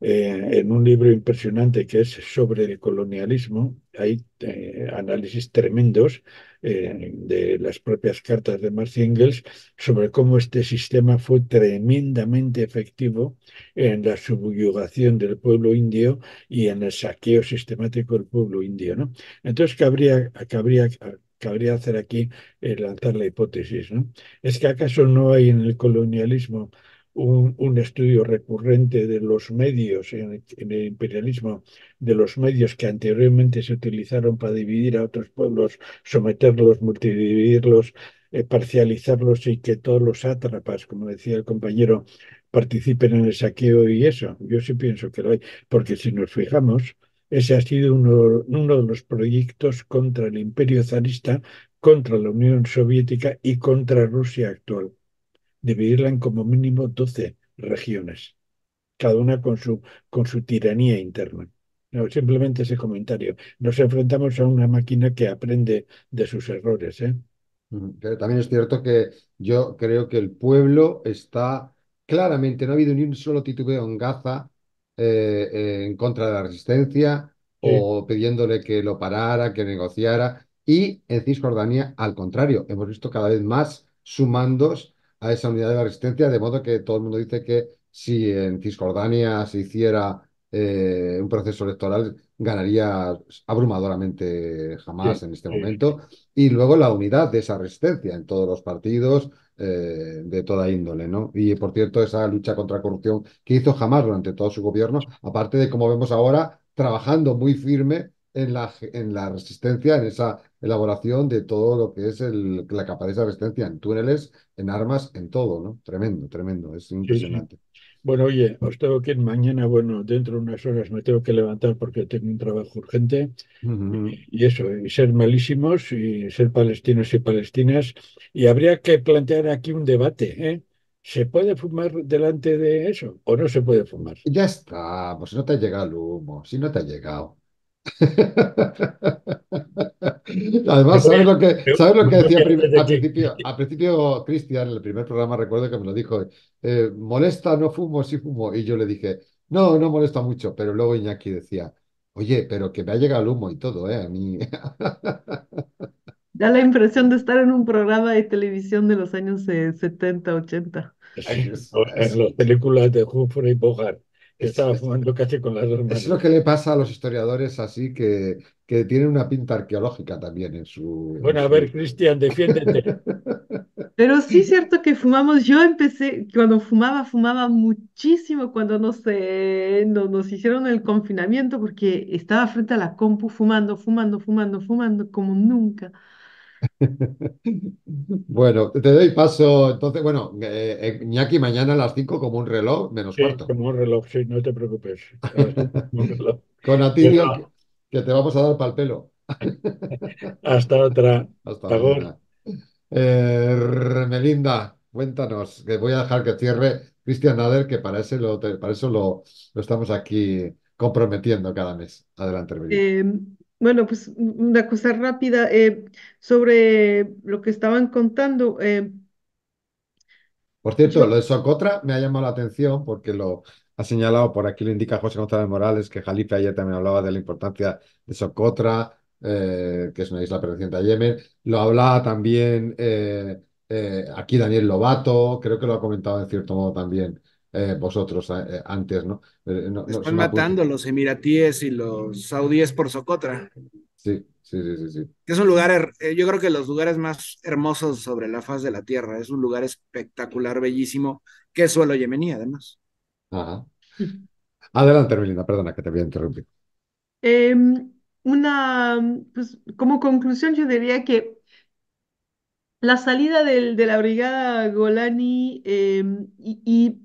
Eh, en un libro impresionante que es sobre el colonialismo. Hay eh, análisis tremendos eh, de las propias cartas de Marx y Engels sobre cómo este sistema fue tremendamente efectivo en la subyugación del pueblo indio y en el saqueo sistemático del pueblo indio. ¿no? Entonces, cabría, hacer aquí lanzar la hipótesis, ¿no? ¿Es que acaso no hay en el colonialismo un, estudio recurrente de los medios, en, el imperialismo, de los medios que anteriormente se utilizaron para dividir a otros pueblos, someterlos, multidividirlos, eh, parcializarlos y que todos los sátrapas, como decía el compañero, participen en el saqueo y eso. Yo sí pienso que lo hay, porque si nos fijamos, ese ha sido uno de los proyectos contra el imperio zarista, contra la Unión Soviética y contra Rusia actual dividirla en como mínimo 12 regiones, cada una con su, con su tiranía interna. No, simplemente ese comentario. Nos enfrentamos a una máquina que aprende de sus errores. ¿eh? Pero también es cierto que yo creo que el pueblo está claramente, no ha habido ni un solo titubeo en Gaza eh, eh, en contra de la resistencia o pidiéndole que lo parara, que negociara. Y en Cisjordania, al contrario, hemos visto cada vez más sumandos a esa unidad de la resistencia, de modo que todo el mundo dice que si en Cisjordania se hiciera eh, un proceso electoral, ganaría abrumadoramente jamás en este momento. Y luego la unidad de esa resistencia en todos los partidos eh, de toda índole, ¿no? Y por cierto, esa lucha contra la corrupción que hizo jamás durante todo su gobierno, aparte de como vemos ahora, trabajando muy firme en la, en la resistencia, en esa elaboración de todo lo que es el, la capacidad de resistencia en túneles, en armas, en todo, ¿no? Tremendo, tremendo, es impresionante. Bueno, oye, os tengo que ir mañana, bueno, dentro de unas horas me tengo que levantar porque tengo un trabajo urgente y, eso, y ser malísimos y ser palestinos y palestinas. Y habría que plantear aquí un debate, ¿eh? ¿Se puede fumar delante de eso o no se puede fumar? Ya está, pues no te ha llegado el humo, si no te ha llegado. Además, ¿sabes lo que, que decía al principio? Al principio, Cristian, en el primer programa, recuerdo que me lo dijo, eh, molesta, no fumo, sí fumo. Y yo le dije, no, no molesta mucho. Pero luego Iñaki decía, oye, pero que me ha llegado el humo y todo, ¿eh? A mí... Da la impresión de estar en un programa de televisión de los años 70, eh, 80. En las películas de Humphrey Bogart estaba fumando casi con las dos Es lo que le pasa a los historiadores así que que tiene una pinta arqueológica también en su... Bueno, a ver, Cristian, defiéndete. Pero sí es cierto que fumamos, yo empecé, cuando fumaba, fumaba muchísimo cuando nos, nos, hicieron el confinamiento porque estaba frente a la compu fumando, fumando, fumando, fumando, como nunca. Bueno, te doy paso. Entonces, bueno, eh, eh, Ñaki, mañana a las 5 como un reloj, menos sí, cuarto. Como un reloj, sí, no te preocupes. Con Atilio, que te vamos a dar pal pelo. Hasta otra. Hasta otra. Eh, Melinda, cuéntanos, que voy a dejar que cierre Cristian Nader, que para, lo, eso lo, lo, estamos aquí comprometiendo cada mes. Adelante, Melinda. Eh, bueno, pues una cosa rápida eh, sobre lo que estaban contando. Por cierto, lo de Socotra me ha llamado la atención porque lo, ha señalado, por aquí lo indica José González Morales, que Jalife ayer también hablaba de la importancia de Socotra, eh, que es una isla perteneciente a Yemen. Lo hablaba también eh, eh, aquí Daniel Lobato, creo que lo ha comentado en cierto modo también vosotros antes, ¿no? Están matando los emiratíes y los saudíes por Socotra. Sí, sí, sí, sí, sí. Es un lugar, yo creo que los lugares más hermosos sobre la faz de la tierra. Es un lugar espectacular, bellísimo, que es suelo yemení, además. Ajá. Adelante, Melina, perdona que te había interrumpido. Em, una, pues, como conclusión, yo diría que la salida de la brigada Golani em, y,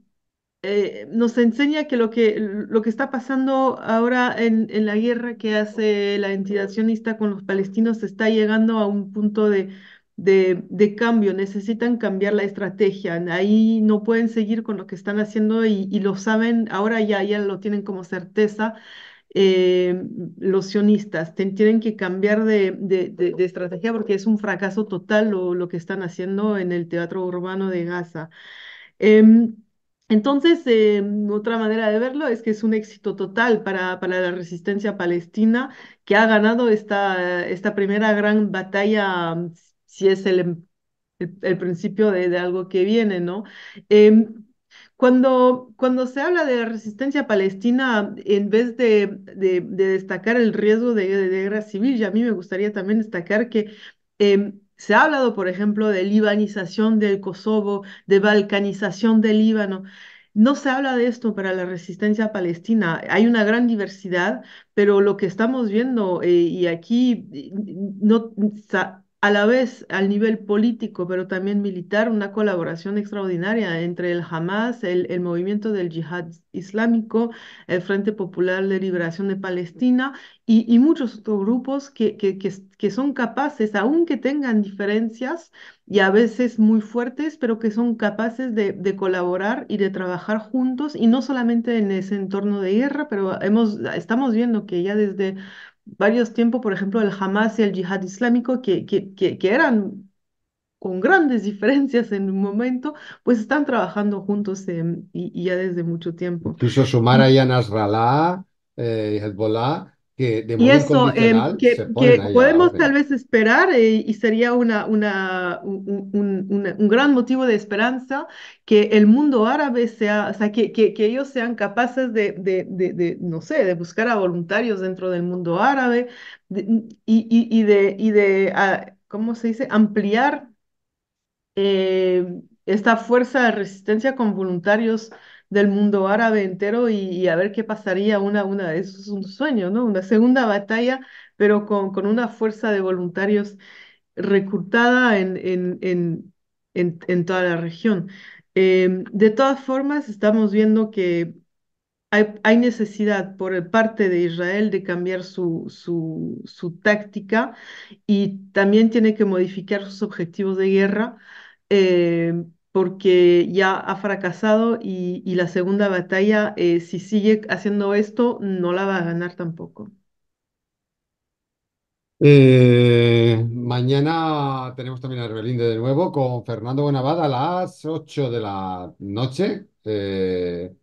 eh, nos enseña que lo que, lo que está pasando ahora en, en la guerra que hace la entidad sionista con los palestinos está llegando a un punto de de, cambio, necesitan cambiar la estrategia, ahí no pueden seguir con lo que están haciendo y, lo saben, ahora ya, ya lo tienen como certeza. Eh, los sionistas tienen que cambiar de, estrategia porque es un fracaso total lo, lo, que están haciendo en el teatro urbano de Gaza. Em, entonces, em, otra manera de verlo es que es un éxito total para, para la resistencia palestina que ha ganado esta, esta primera gran batalla si es el, em, principio de, algo que viene, ¿no? Em, cuando, cuando se habla de la resistencia palestina, en vez de, destacar el riesgo de, guerra civil, y a mí me gustaría también destacar que em, se ha hablado, por ejemplo, de libanización del Kosovo, de balcanización del Líbano. No se habla de esto para la resistencia palestina. Hay una gran diversidad, pero lo que estamos viendo, eh, y aquí eh, no, a la vez al nivel político, pero también militar, una colaboración extraordinaria entre el Hamas, el, movimiento del Yihad Islámico, el Frente Popular de Liberación de Palestina y, muchos otros grupos que, que, son capaces, aunque tengan diferencias y a veces muy fuertes, pero que son capaces de, colaborar y de trabajar juntos, y no solamente en ese entorno de guerra, pero hemos, estamos viendo que ya desde varios tiempos, por ejemplo, el Hamas y el Yihad Islámico, que, que, eran con grandes diferencias en un momento, pues están trabajando juntos em, ya desde mucho tiempo. Incluso sumar ahí a Nasrallah, eh, Hezbollah, y eso, em, que, podemos tal vez esperar eh, y sería una, una, un, gran motivo de esperanza que el mundo árabe sea, o sea, que, que, ellos sean capaces de, de, no sé, de buscar a voluntarios dentro del mundo árabe y, de, y de ah, ¿cómo se dice?, ampliar eh, esta fuerza de resistencia con voluntarios del mundo árabe entero y, a ver qué pasaría una, una, eso es un sueño, ¿no? Una segunda batalla, pero con, con una fuerza de voluntarios reclutada en, en, toda la región. Em, de todas formas, estamos viendo que hay, necesidad por parte de Israel de cambiar su, su, su táctica y también tiene que modificar sus objetivos de guerra. Em, porque ya ha fracasado y, la segunda batalla, eh, si sigue haciendo esto, no la va a ganar tampoco. Eh, mañana tenemos también a Rebelinde de nuevo con Fernando Buenavada a las 8 de la noche. Eh,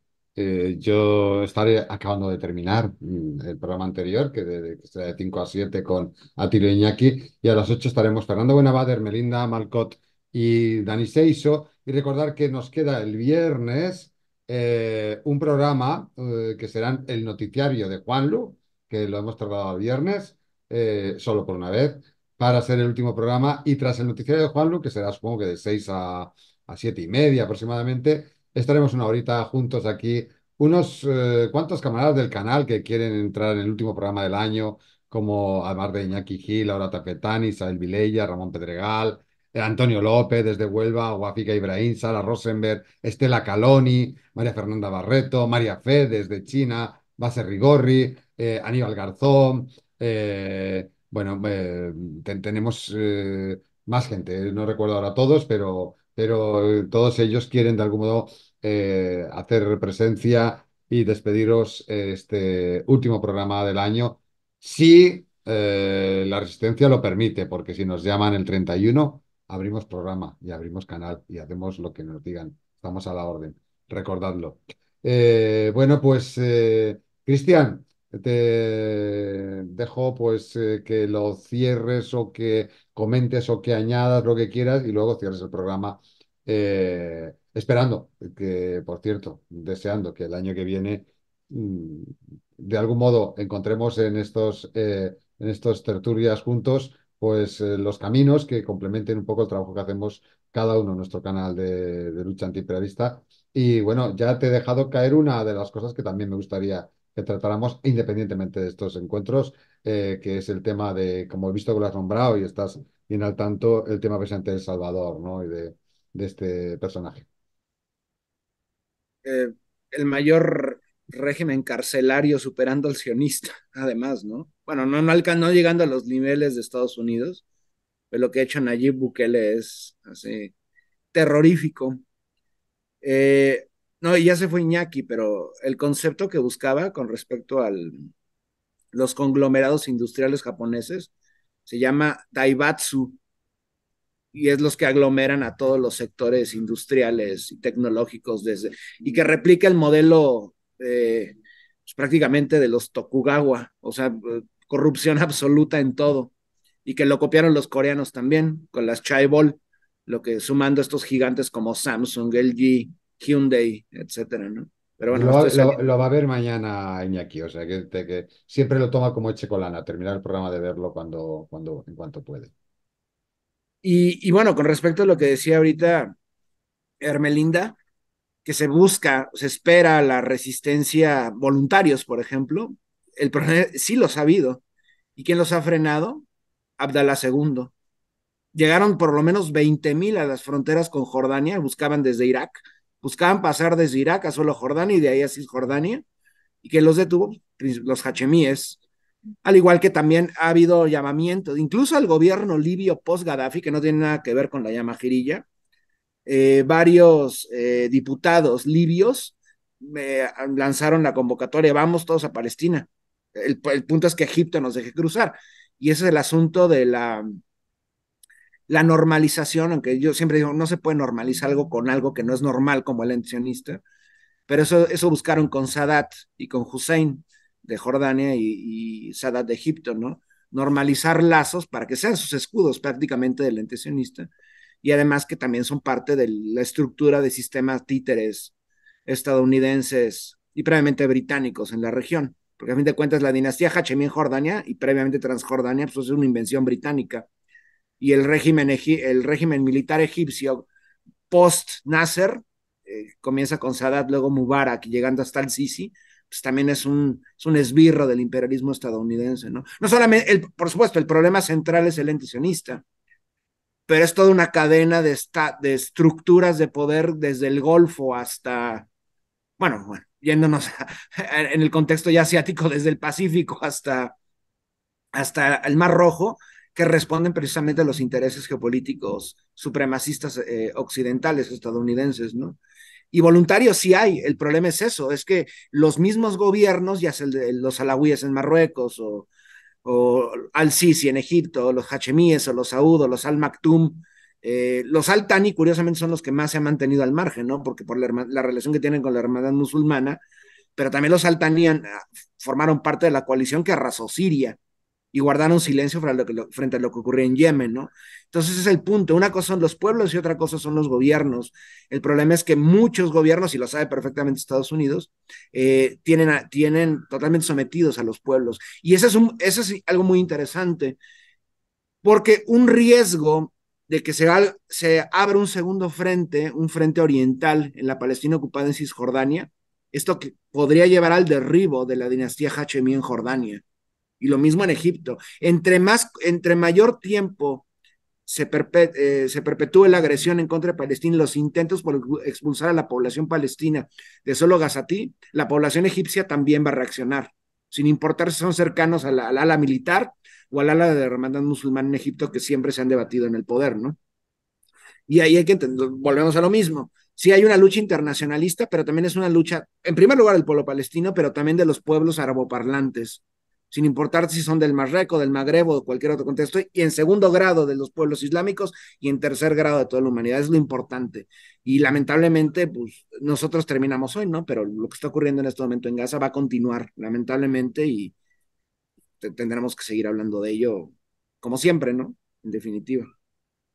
yo estaré acabando de terminar mm, el programa anterior, que, de, será de 5 a 7 con Atilio Iñaki, y a las 8 estaremos Fernando Buenavada, Hermelinda Malcot y Dani Seiso. Y recordar que nos queda el viernes eh, un programa eh, que será el noticiario de Juanlu, que lo hemos tardado el viernes, eh, solo por una vez, para ser el último programa. Y tras el noticiario de Juanlu, que será supongo que de 6 a, a 7 y media aproximadamente, estaremos una horita juntos aquí. Unos cuantos camaradas del canal que quieren entrar en el último programa del año, como además de Iñaki Gil, ahora Tapetani, Isabel Vileya, Ramón Pedregal, eh, Antonio López desde Huelva, Guafica Ibrahim, Sara Rosenberg, Estela Caloni, María Fernanda Barreto, María Fe desde China, Base Rigorri, eh, Aníbal Garzón. Eh, bueno, tenemos más gente, no recuerdo ahora todos, pero, pero todos ellos quieren de algún modo hacer presencia y despediros este último programa del año. Si la resistencia lo permite, porque si nos llaman el 31, abrimos programa y abrimos canal y hacemos lo que nos digan. Estamos a la orden, recordadlo. Eh, bueno, pues eh, Cristian, te dejo pues eh, que lo cierres o que comentes o que añadas lo que quieras y luego cierres el programa. esperando que, por cierto, deseando que el año que viene mm, de algún modo encontremos en estos, en estos tertulias juntos pues eh, los caminos que complementen un poco el trabajo que hacemos cada uno en nuestro canal de, lucha antiimperialista. Y bueno, ya te he dejado caer una de las cosas que también me gustaría que tratáramos independientemente de estos encuentros, eh, que es el tema de, como he visto que lo has nombrado y estás bien al tanto, el tema presente de Salvador, ¿no? Y de, de este personaje. Eh, el mayor régimen carcelario superando al sionista, además, ¿no? bueno, no, no, llegando a los niveles de Estados Unidos, pero lo que ha hecho Nayib Bukele es así terrorífico. Eh, no, y ya se fue Iñaki, pero el concepto que buscaba con respecto a los conglomerados industriales japoneses se llama Daibatsu y es los que aglomeran a todos los sectores industriales y tecnológicos desde, y que replica el modelo eh, pues, prácticamente de los Tokugawa, o sea, corrupción absoluta en todo y que lo copiaron los coreanos también con las chai ball, lo que sumando estos gigantes como Samsung, LG, Hyundai, etcétera, ¿no? Pero bueno, lo, va a ver mañana Iñaki, o sea que, que siempre lo toma como colana, terminar el programa de verlo cuando, cuando, en cuanto puede. Y, y bueno, con respecto a lo que decía ahorita Hermelinda, que se busca, se espera la resistencia voluntarios, por ejemplo, el problema sí los ha habido. ¿Y quién los ha frenado? Abdallah II. Llegaron por lo menos 20.000 a las fronteras con Jordania, buscaban desde Irak, buscaban pasar desde Irak a solo Jordania y de ahí a Cisjordania. ¿Y que los detuvo? Pues, los hachemíes. Al igual que también ha habido llamamientos, incluso al gobierno libio post-Gaddafi, que no tiene nada que ver con la llama jirilla, eh, varios eh, diputados libios eh, lanzaron la convocatoria, vamos todos a Palestina. El, punto es que Egipto nos deje cruzar. Y ese es el asunto de la, la normalización, aunque yo siempre digo, no se puede normalizar algo con algo que no es normal como el sionista, pero eso, eso buscaron con Sadat y con Hussein de Jordania y, Sadat de Egipto, ¿no? Normalizar lazos para que sean sus escudos prácticamente del ente y además que también son parte de la estructura de sistemas títeres estadounidenses y previamente británicos en la región porque a fin de cuentas la dinastía Hachemí Jordania y previamente Transjordania pues, es una invención británica. Y el régimen, el régimen militar egipcio post-Nasser eh, comienza con Sadat, luego Mubarak, llegando hasta el Sisi, pues también es un, esbirro del imperialismo estadounidense, ¿no? No solamente, el, por supuesto, el problema central es el ente pero es toda una cadena de, esta, de estructuras de poder desde el Golfo hasta, bueno, bueno, yéndonos en el contexto ya asiático, desde el Pacífico hasta, hasta el Mar Rojo, que responden precisamente a los intereses geopolíticos supremacistas eh, occidentales, estadounidenses, ¿no? Y voluntarios sí hay, el problema es eso, es que los mismos gobiernos, ya sea los alawíes en Marruecos o, o al-Sisi en Egipto, o los hachemíes o los saúdos, los al-Maktoum eh, los Altani, curiosamente, son los que más se han mantenido al margen, ¿no? Porque por la, relación que tienen con la hermandad musulmana, pero también los Altani ah, formaron parte de la coalición que arrasó Siria y guardaron silencio frente a, lo que, frente a lo que ocurrió en Yemen, ¿no? Entonces ese es el punto. Una cosa son los pueblos y otra cosa son los gobiernos. El problema es que muchos gobiernos, y lo sabe perfectamente Estados Unidos, eh, tienen, tienen totalmente sometidos a los pueblos. Y eso es, un, eso es algo muy interesante, porque un riesgo de que se, se abra un segundo frente, un frente oriental en la Palestina ocupada en Cisjordania, esto que podría llevar al derribo de la dinastía Hachemí en Jordania. Y lo mismo en Egipto. Entre, más, entre mayor tiempo se, eh, se perpetúe la agresión en contra de Palestina, los intentos por expulsar a la población palestina de solo Gazatí, la población egipcia también va a reaccionar, sin importar si son cercanos al ala militar o al ala de la hermandad musulmán en Egipto que siempre se han debatido en el poder, ¿no? Y ahí hay que entender, volvemos a lo mismo. Sí hay una lucha internacionalista, pero también es una lucha, en primer lugar, del pueblo palestino, pero también de los pueblos araboparlantes, sin importar si son del Marreco, del Magreb o de cualquier otro contexto, y en segundo grado de los pueblos islámicos y en tercer grado de toda la humanidad, es lo importante. Y lamentablemente, pues nosotros terminamos hoy, ¿no? Pero lo que está ocurriendo en este momento en Gaza va a continuar, lamentablemente, y, tendremos que seguir hablando de ello, como siempre, ¿no? En definitiva.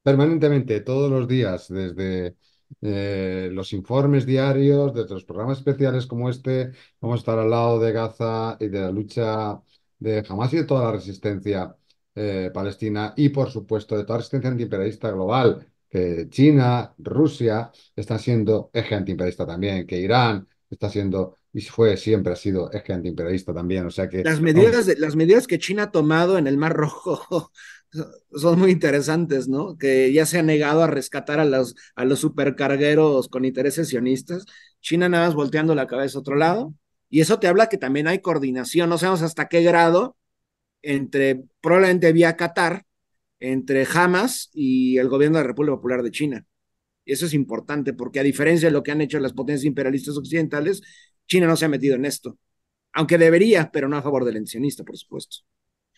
Permanentemente, todos los días, desde eh, los informes diarios, desde los programas especiales como este, vamos a estar al lado de Gaza y de la lucha de Hamas y de toda la resistencia eh, palestina y, por supuesto, de toda la resistencia antiimperialista global, que China, Rusia, están siendo eje antiimperialista también, que Irán está siendo y fue siempre ha sido es que antiimperialista también, o sea que las medidas las medidas que China ha tomado en el Mar Rojo son muy interesantes, ¿no? Que ya se ha negado a rescatar a los a los supercargueros con intereses sionistas, China nada más volteando la cabeza a otro lado y eso te habla que también hay coordinación, no sabemos hasta qué grado entre probablemente vía Qatar entre Hamas y el gobierno de la República Popular de China. Y eso es importante porque a diferencia de lo que han hecho las potencias imperialistas occidentales, China no se ha metido en esto, aunque debería, pero no a favor del encionista por supuesto.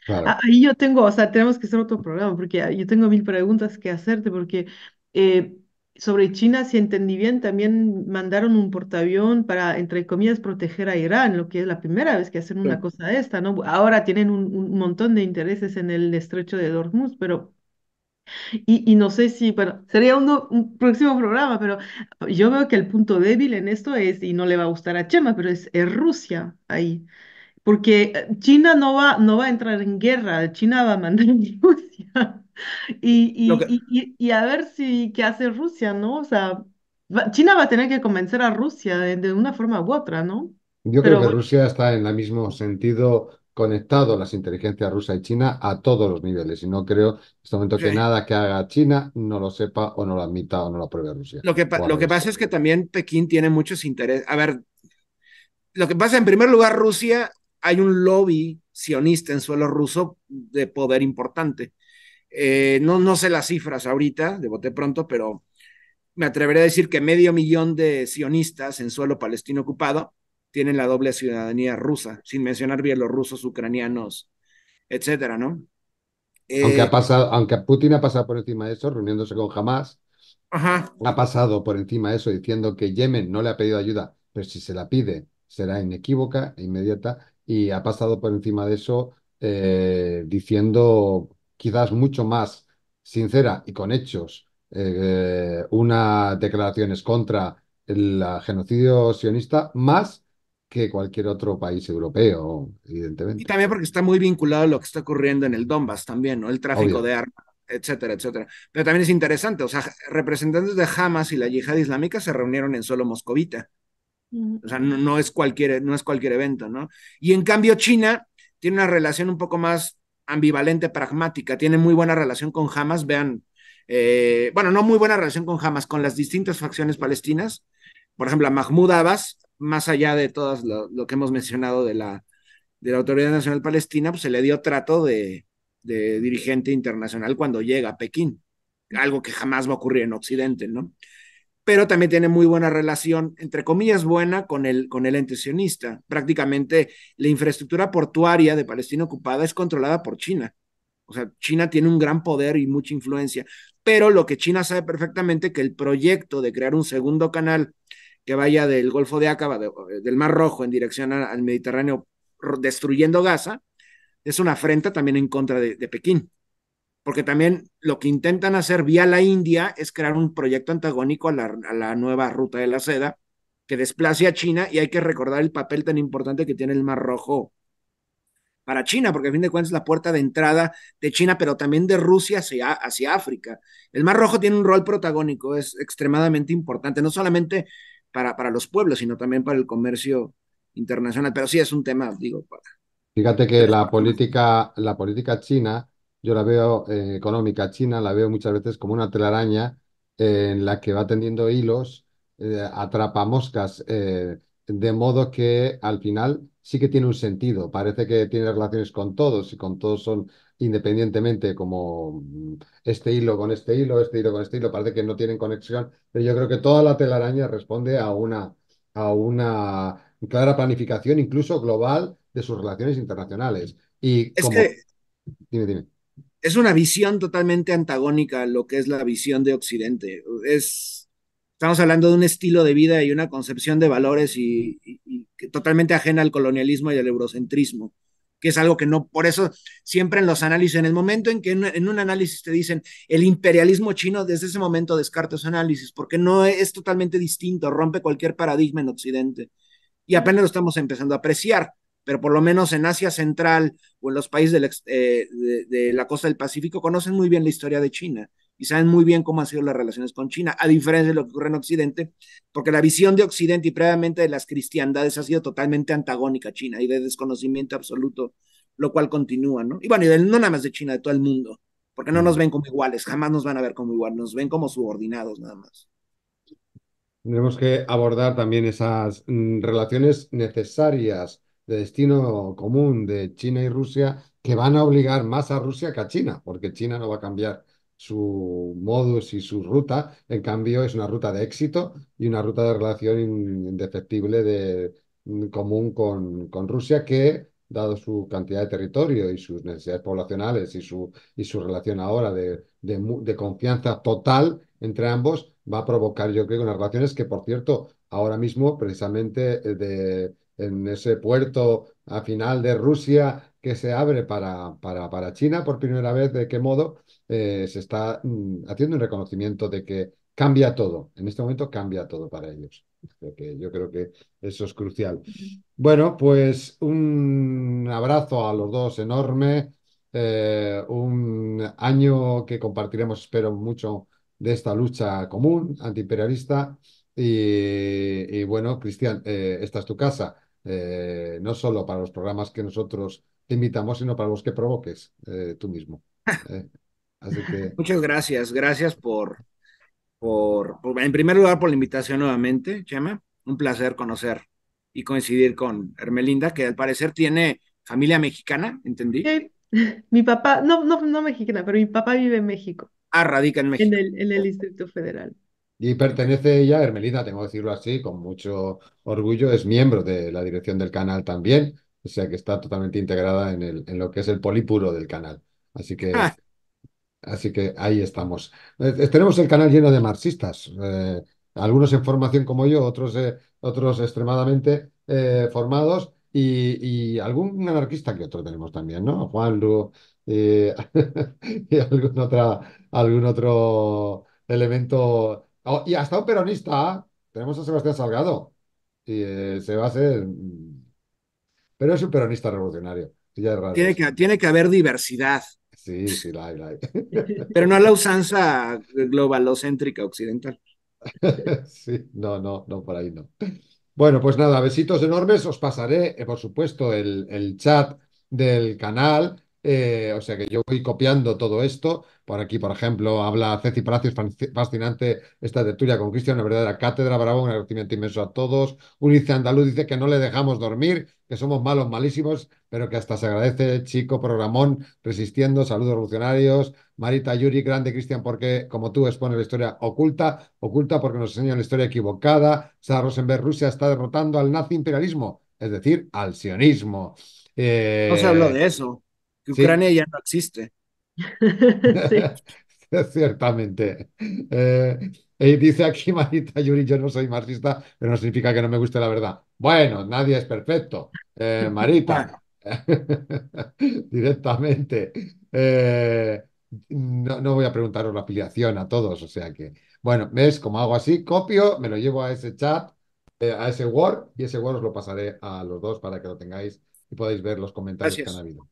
Claro. Ah, ahí yo tengo, o sea, tenemos que hacer otro programa, porque yo tengo mil preguntas que hacerte, porque eh, sobre China, si entendí bien, también mandaron un portaavión para, entre comillas, proteger a Irán, lo que es la primera vez que hacen una cosa de esta, ¿no? Ahora tienen un, montón de intereses en el estrecho de Hormuz, pero y, no sé si, bueno, sería un próximo programa, pero yo veo que el punto débil en esto es, y no le va a gustar a Chema, pero es, Rusia ahí. Porque eh, China no va, no va a entrar en guerra, China va a mandar en Rusia. Y, y, a ver si qué hace Rusia, ¿no? O sea, China va a tener que convencer a Rusia de, una forma u otra, ¿no? Yo creo que Rusia está en el mismo sentido conectado las inteligencias rusa y china a todos los niveles. Y no creo en este momento que nada que haga China no lo sepa o no lo admita o no lo apruebe Rusia. Lo que, lo que pasa es que también Pekín tiene muchos intereses. A ver, lo que pasa en primer lugar, Rusia, hay un lobby sionista en suelo ruso de poder importante. Eh, no, no sé las cifras ahorita, de pronto, pero me atreveré a decir que medio millón de sionistas en suelo palestino ocupado tienen la doble ciudadanía rusa, sin mencionar bielorrusos, ucranianos, etcétera, ¿no? aunque, ha eh, pasado, aunque Putin ha pasado por encima de eso, reuniéndose con Hamas, ha pasado por encima de eso diciendo que Yemen no le ha pedido ayuda, pero si se la pide será inequívoca e inmediata, y ha pasado por encima de eso eh, diciendo quizás mucho más sincera y con hechos eh, unas declaraciones contra el genocidio sionista, más que cualquier otro país europeo, evidentemente. Y también porque está muy vinculado a lo que está ocurriendo en el Donbass también, ¿no? El tráfico de armas, etcétera, etcétera. Pero también es interesante, o sea, representantes de Hamas y la yihad islámica se reunieron en solo moscovita. O sea, no, es cualquier, no es cualquier evento, ¿no? Y en cambio China tiene una relación un poco más ambivalente, pragmática, tiene muy buena relación con Hamas, vean, eh, bueno, no muy buena relación con Hamas, con las distintas facciones palestinas, por ejemplo, a Mahmoud Abbas, más allá de todas lo, que hemos mencionado de la, de la Autoridad Nacional Palestina, pues se le dio trato de, dirigente internacional cuando llega a Pekín, algo que jamás va a ocurrir en Occidente, ¿no? Pero también tiene muy buena relación, entre comillas, buena con el, con el ente Prácticamente la infraestructura portuaria de Palestina ocupada es controlada por China. O sea, China tiene un gran poder y mucha influencia, pero lo que China sabe perfectamente que el proyecto de crear un segundo canal que vaya del Golfo de Acaba, eh, del Mar Rojo, en dirección al Mediterráneo, destruyendo Gaza, es una afrenta también en contra de, Pekín. Porque también lo que intentan hacer vía la India es crear un proyecto antagónico a la, nueva ruta de la seda, que desplace a China y hay que recordar el papel tan importante que tiene el Mar Rojo para China, porque a fin de cuentas es la puerta de entrada de China, pero también de Rusia hacia África. El Mar Rojo tiene un rol protagónico, es extremadamente importante, no solamente para, los pueblos, sino también para el comercio internacional. Pero sí es un tema, digo, Fíjate que la política, la política china, yo la veo eh, económica china, la veo muchas veces como una telaraña eh, en la que va tendiendo hilos, eh, atrapa moscas, de modo que al final sí que tiene un sentido. Parece que tiene relaciones con todos y con todos son independientemente, como mm, este hilo con este hilo, este hilo con este hilo, parece que no tienen conexión, pero yo creo que toda la telaraña responde a una, a una clara planificación, incluso global, de sus relaciones internacionales. Y es que... Es una visión totalmente antagónica a lo que es la visión de Occidente. Es, estamos hablando de un estilo de vida y una concepción de valores y, totalmente ajena al colonialismo y al eurocentrismo que es algo que no, por eso siempre en los análisis, en el momento en que en, un análisis te dicen el imperialismo chino, desde ese momento ese análisis, porque no es totalmente distinto, rompe cualquier paradigma en Occidente. Y apenas lo estamos empezando a apreciar, pero por lo menos en Asia Central o en los países eh, de la costa del Pacífico conocen muy bien la historia de China y saben muy bien cómo han sido las relaciones con China, a diferencia de lo que ocurre en Occidente, porque la visión de Occidente y previamente de las cristiandades ha sido totalmente antagónica a China y de desconocimiento absoluto, lo cual continúa, ¿no? Y bueno, y no nada más de China, de todo el mundo, porque no nos ven como iguales, jamás nos van a ver como iguales, nos ven como subordinados nada más. Tendremos que abordar también esas mm, relaciones necesarias de destino común de China y Rusia que van a obligar más a Rusia que a China, porque China no va a cambiar su modus y su ruta, en cambio es una ruta de éxito y una ruta de relación indefectible de, mm, común con, con Rusia que, dado su cantidad de territorio y sus necesidades poblacionales y su, y su relación ahora de, confianza total entre ambos, va a provocar, yo creo, unas relaciones que, por cierto, ahora mismo, precisamente eh, de, en ese puerto a final de Rusia que se abre para, para China por primera vez, ¿de qué modo? Eh, se está mm, haciendo un reconocimiento de que cambia todo. En este momento cambia todo para ellos. yo creo que eso es crucial. Bueno, pues un abrazo a los dos enorme. Eh, un año que compartiremos, espero, mucho de esta lucha común antiimperialista. Y, y bueno, Cristian, eh, esta es tu casa, no solo para los programas que nosotros te invitamos, sino para los que provoques tú mismo. Muchas gracias, gracias por, por, en primer lugar, por la invitación nuevamente, Chema. Un placer conocer y coincidir con Hermelinda, que al parecer tiene familia mexicana, ¿entendí? Mi papá, no, no, no mexicana, pero mi papá vive en México. Ah, radica en México. En el, en Distrito Federal. Y pertenece ella, Hermelinda, tengo que decirlo así, con mucho orgullo, es miembro de la dirección del canal también, o sea que está totalmente integrada en, el, en lo que es el polipuro del canal. Así que ah. Así que ahí estamos. Eh, eh, tenemos el canal lleno de marxistas, eh, algunos en formación como yo, otros, otros extremadamente formados y, algún anarquista que otro tenemos también, ¿no? Juan Lu y, algún, otra, algún otro elemento. y hasta un peronista. Tenemos a Sebastián Salgado. Y se va a hacer. Mm, pero es un peronista revolucionario. tiene que haber diversidad. Sí, sí, la hay, la Pero no a la usanza globalocéntrica occidental. Sí, no, no, no, por ahí no. Bueno, pues nada, besitos enormes. Os pasaré, eh, por supuesto, el, el chat del canal eh, o sea que yo voy copiando todo esto. Por aquí, por ejemplo, habla Ceci Palacios, fascinante esta tertulia con Cristian, una verdadera cátedra, bravo, un agradecimiento inmenso a todos. Ulice Andaluz dice que no le dejamos dormir, que somos malos, malísimos, pero que hasta se agradece, chico, programón, resistiendo, saludos revolucionarios. Marita Yuri, grande Cristian, porque como tú expone la historia oculta, oculta porque nos enseña la historia equivocada. Sara Rosenberg, Rusia está derrotando al nazi imperialismo, es decir, al sionismo. No se habló eh, de eso. Ucrania ya no existe. Ciertamente. Eh, dice aquí Marita Yuri, yo no soy marxista, pero no significa que no me guste la verdad. Bueno, nadie es perfecto. Eh, Marita, directamente. Eh, no, voy a preguntaros la afiliación a todos, o sea que, bueno, ves, como hago así, copio, me lo llevo a ese chat, a ese Word, y ese Word os lo pasaré a los dos para que lo tengáis y podáis ver los comentarios que han habido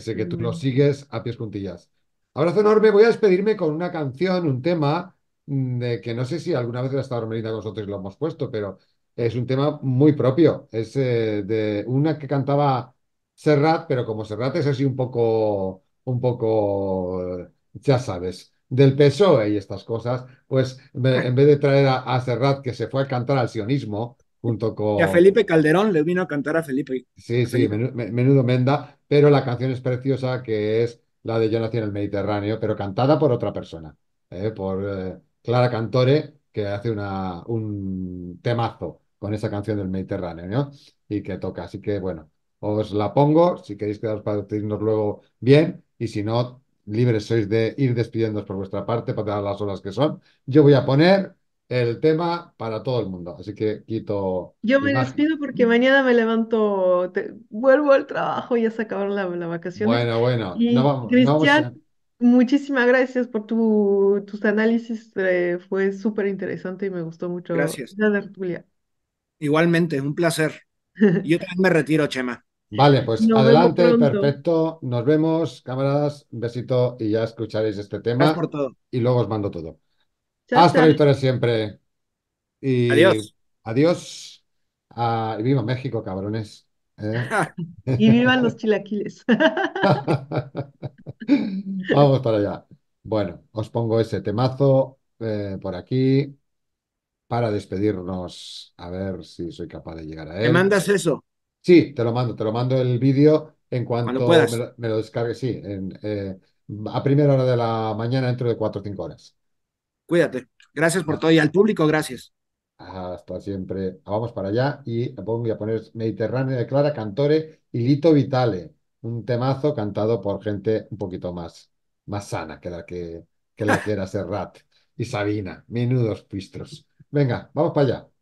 sé que tú lo sigues a pies puntillas. Abrazo enorme. Voy a despedirme con una canción, un tema mm, de que no sé si alguna vez ha estado Romerita con nosotros y lo hemos puesto, pero es un tema muy propio. Es eh, de una que cantaba Serrat, pero como Serrat es así un poco, un poco, ya sabes, del PSOE y estas cosas, pues en vez de traer a, Serrat que se fue a cantar al sionismo junto con... Y a Felipe Calderón le vino a cantar a Felipe. Sí, sí, menudo menda pero la canción es preciosa, que es la de Yo nací en el Mediterráneo, pero cantada por otra persona, ¿eh? por eh, Clara Cantore, que hace una, un temazo con esa canción del Mediterráneo, ¿no? Y que toca. Así que, bueno, os la pongo, si queréis quedaros para decirnos luego bien, y si no, libres sois de ir despidiéndos por vuestra parte para dar las horas que son. Yo voy a poner el tema para todo el mundo. Así que quito. Yo me despido porque mañana me levanto, vuelvo al trabajo, y ya se acabaron las vacaciones Bueno, bueno, Cristian, muchísimas gracias por tu, tus análisis, eh, fue súper interesante y me gustó mucho gracias. Igualmente, un placer. Yo también me retiro, Chema. Vale, pues adelante, perfecto. Nos vemos, camaradas. Un besito y ya escucharéis este tema. Por todo. Y luego os mando todo. Hasta la victoria siempre. Y adiós. Adiós. y viva México, cabrones. ¿eh? y vivan los chilaquiles. Vamos para allá. Bueno, os pongo ese temazo eh, por aquí para despedirnos. A ver si soy capaz de llegar a él. ¿Me mandas eso? Sí, te lo mando, te lo mando el vídeo en cuanto me lo, descargue. Sí, eh, a primera hora de la mañana, dentro de cuatro o cinco horas. Cuídate. Gracias por todo y al público, gracias. Hasta siempre. Vamos para allá y voy a poner Mediterráneo de Clara Cantore y Lito Vitale, un temazo cantado por gente un poquito más, más sana que la que, que la que era Serrat y Sabina. Menudos pistros. Venga, vamos para allá.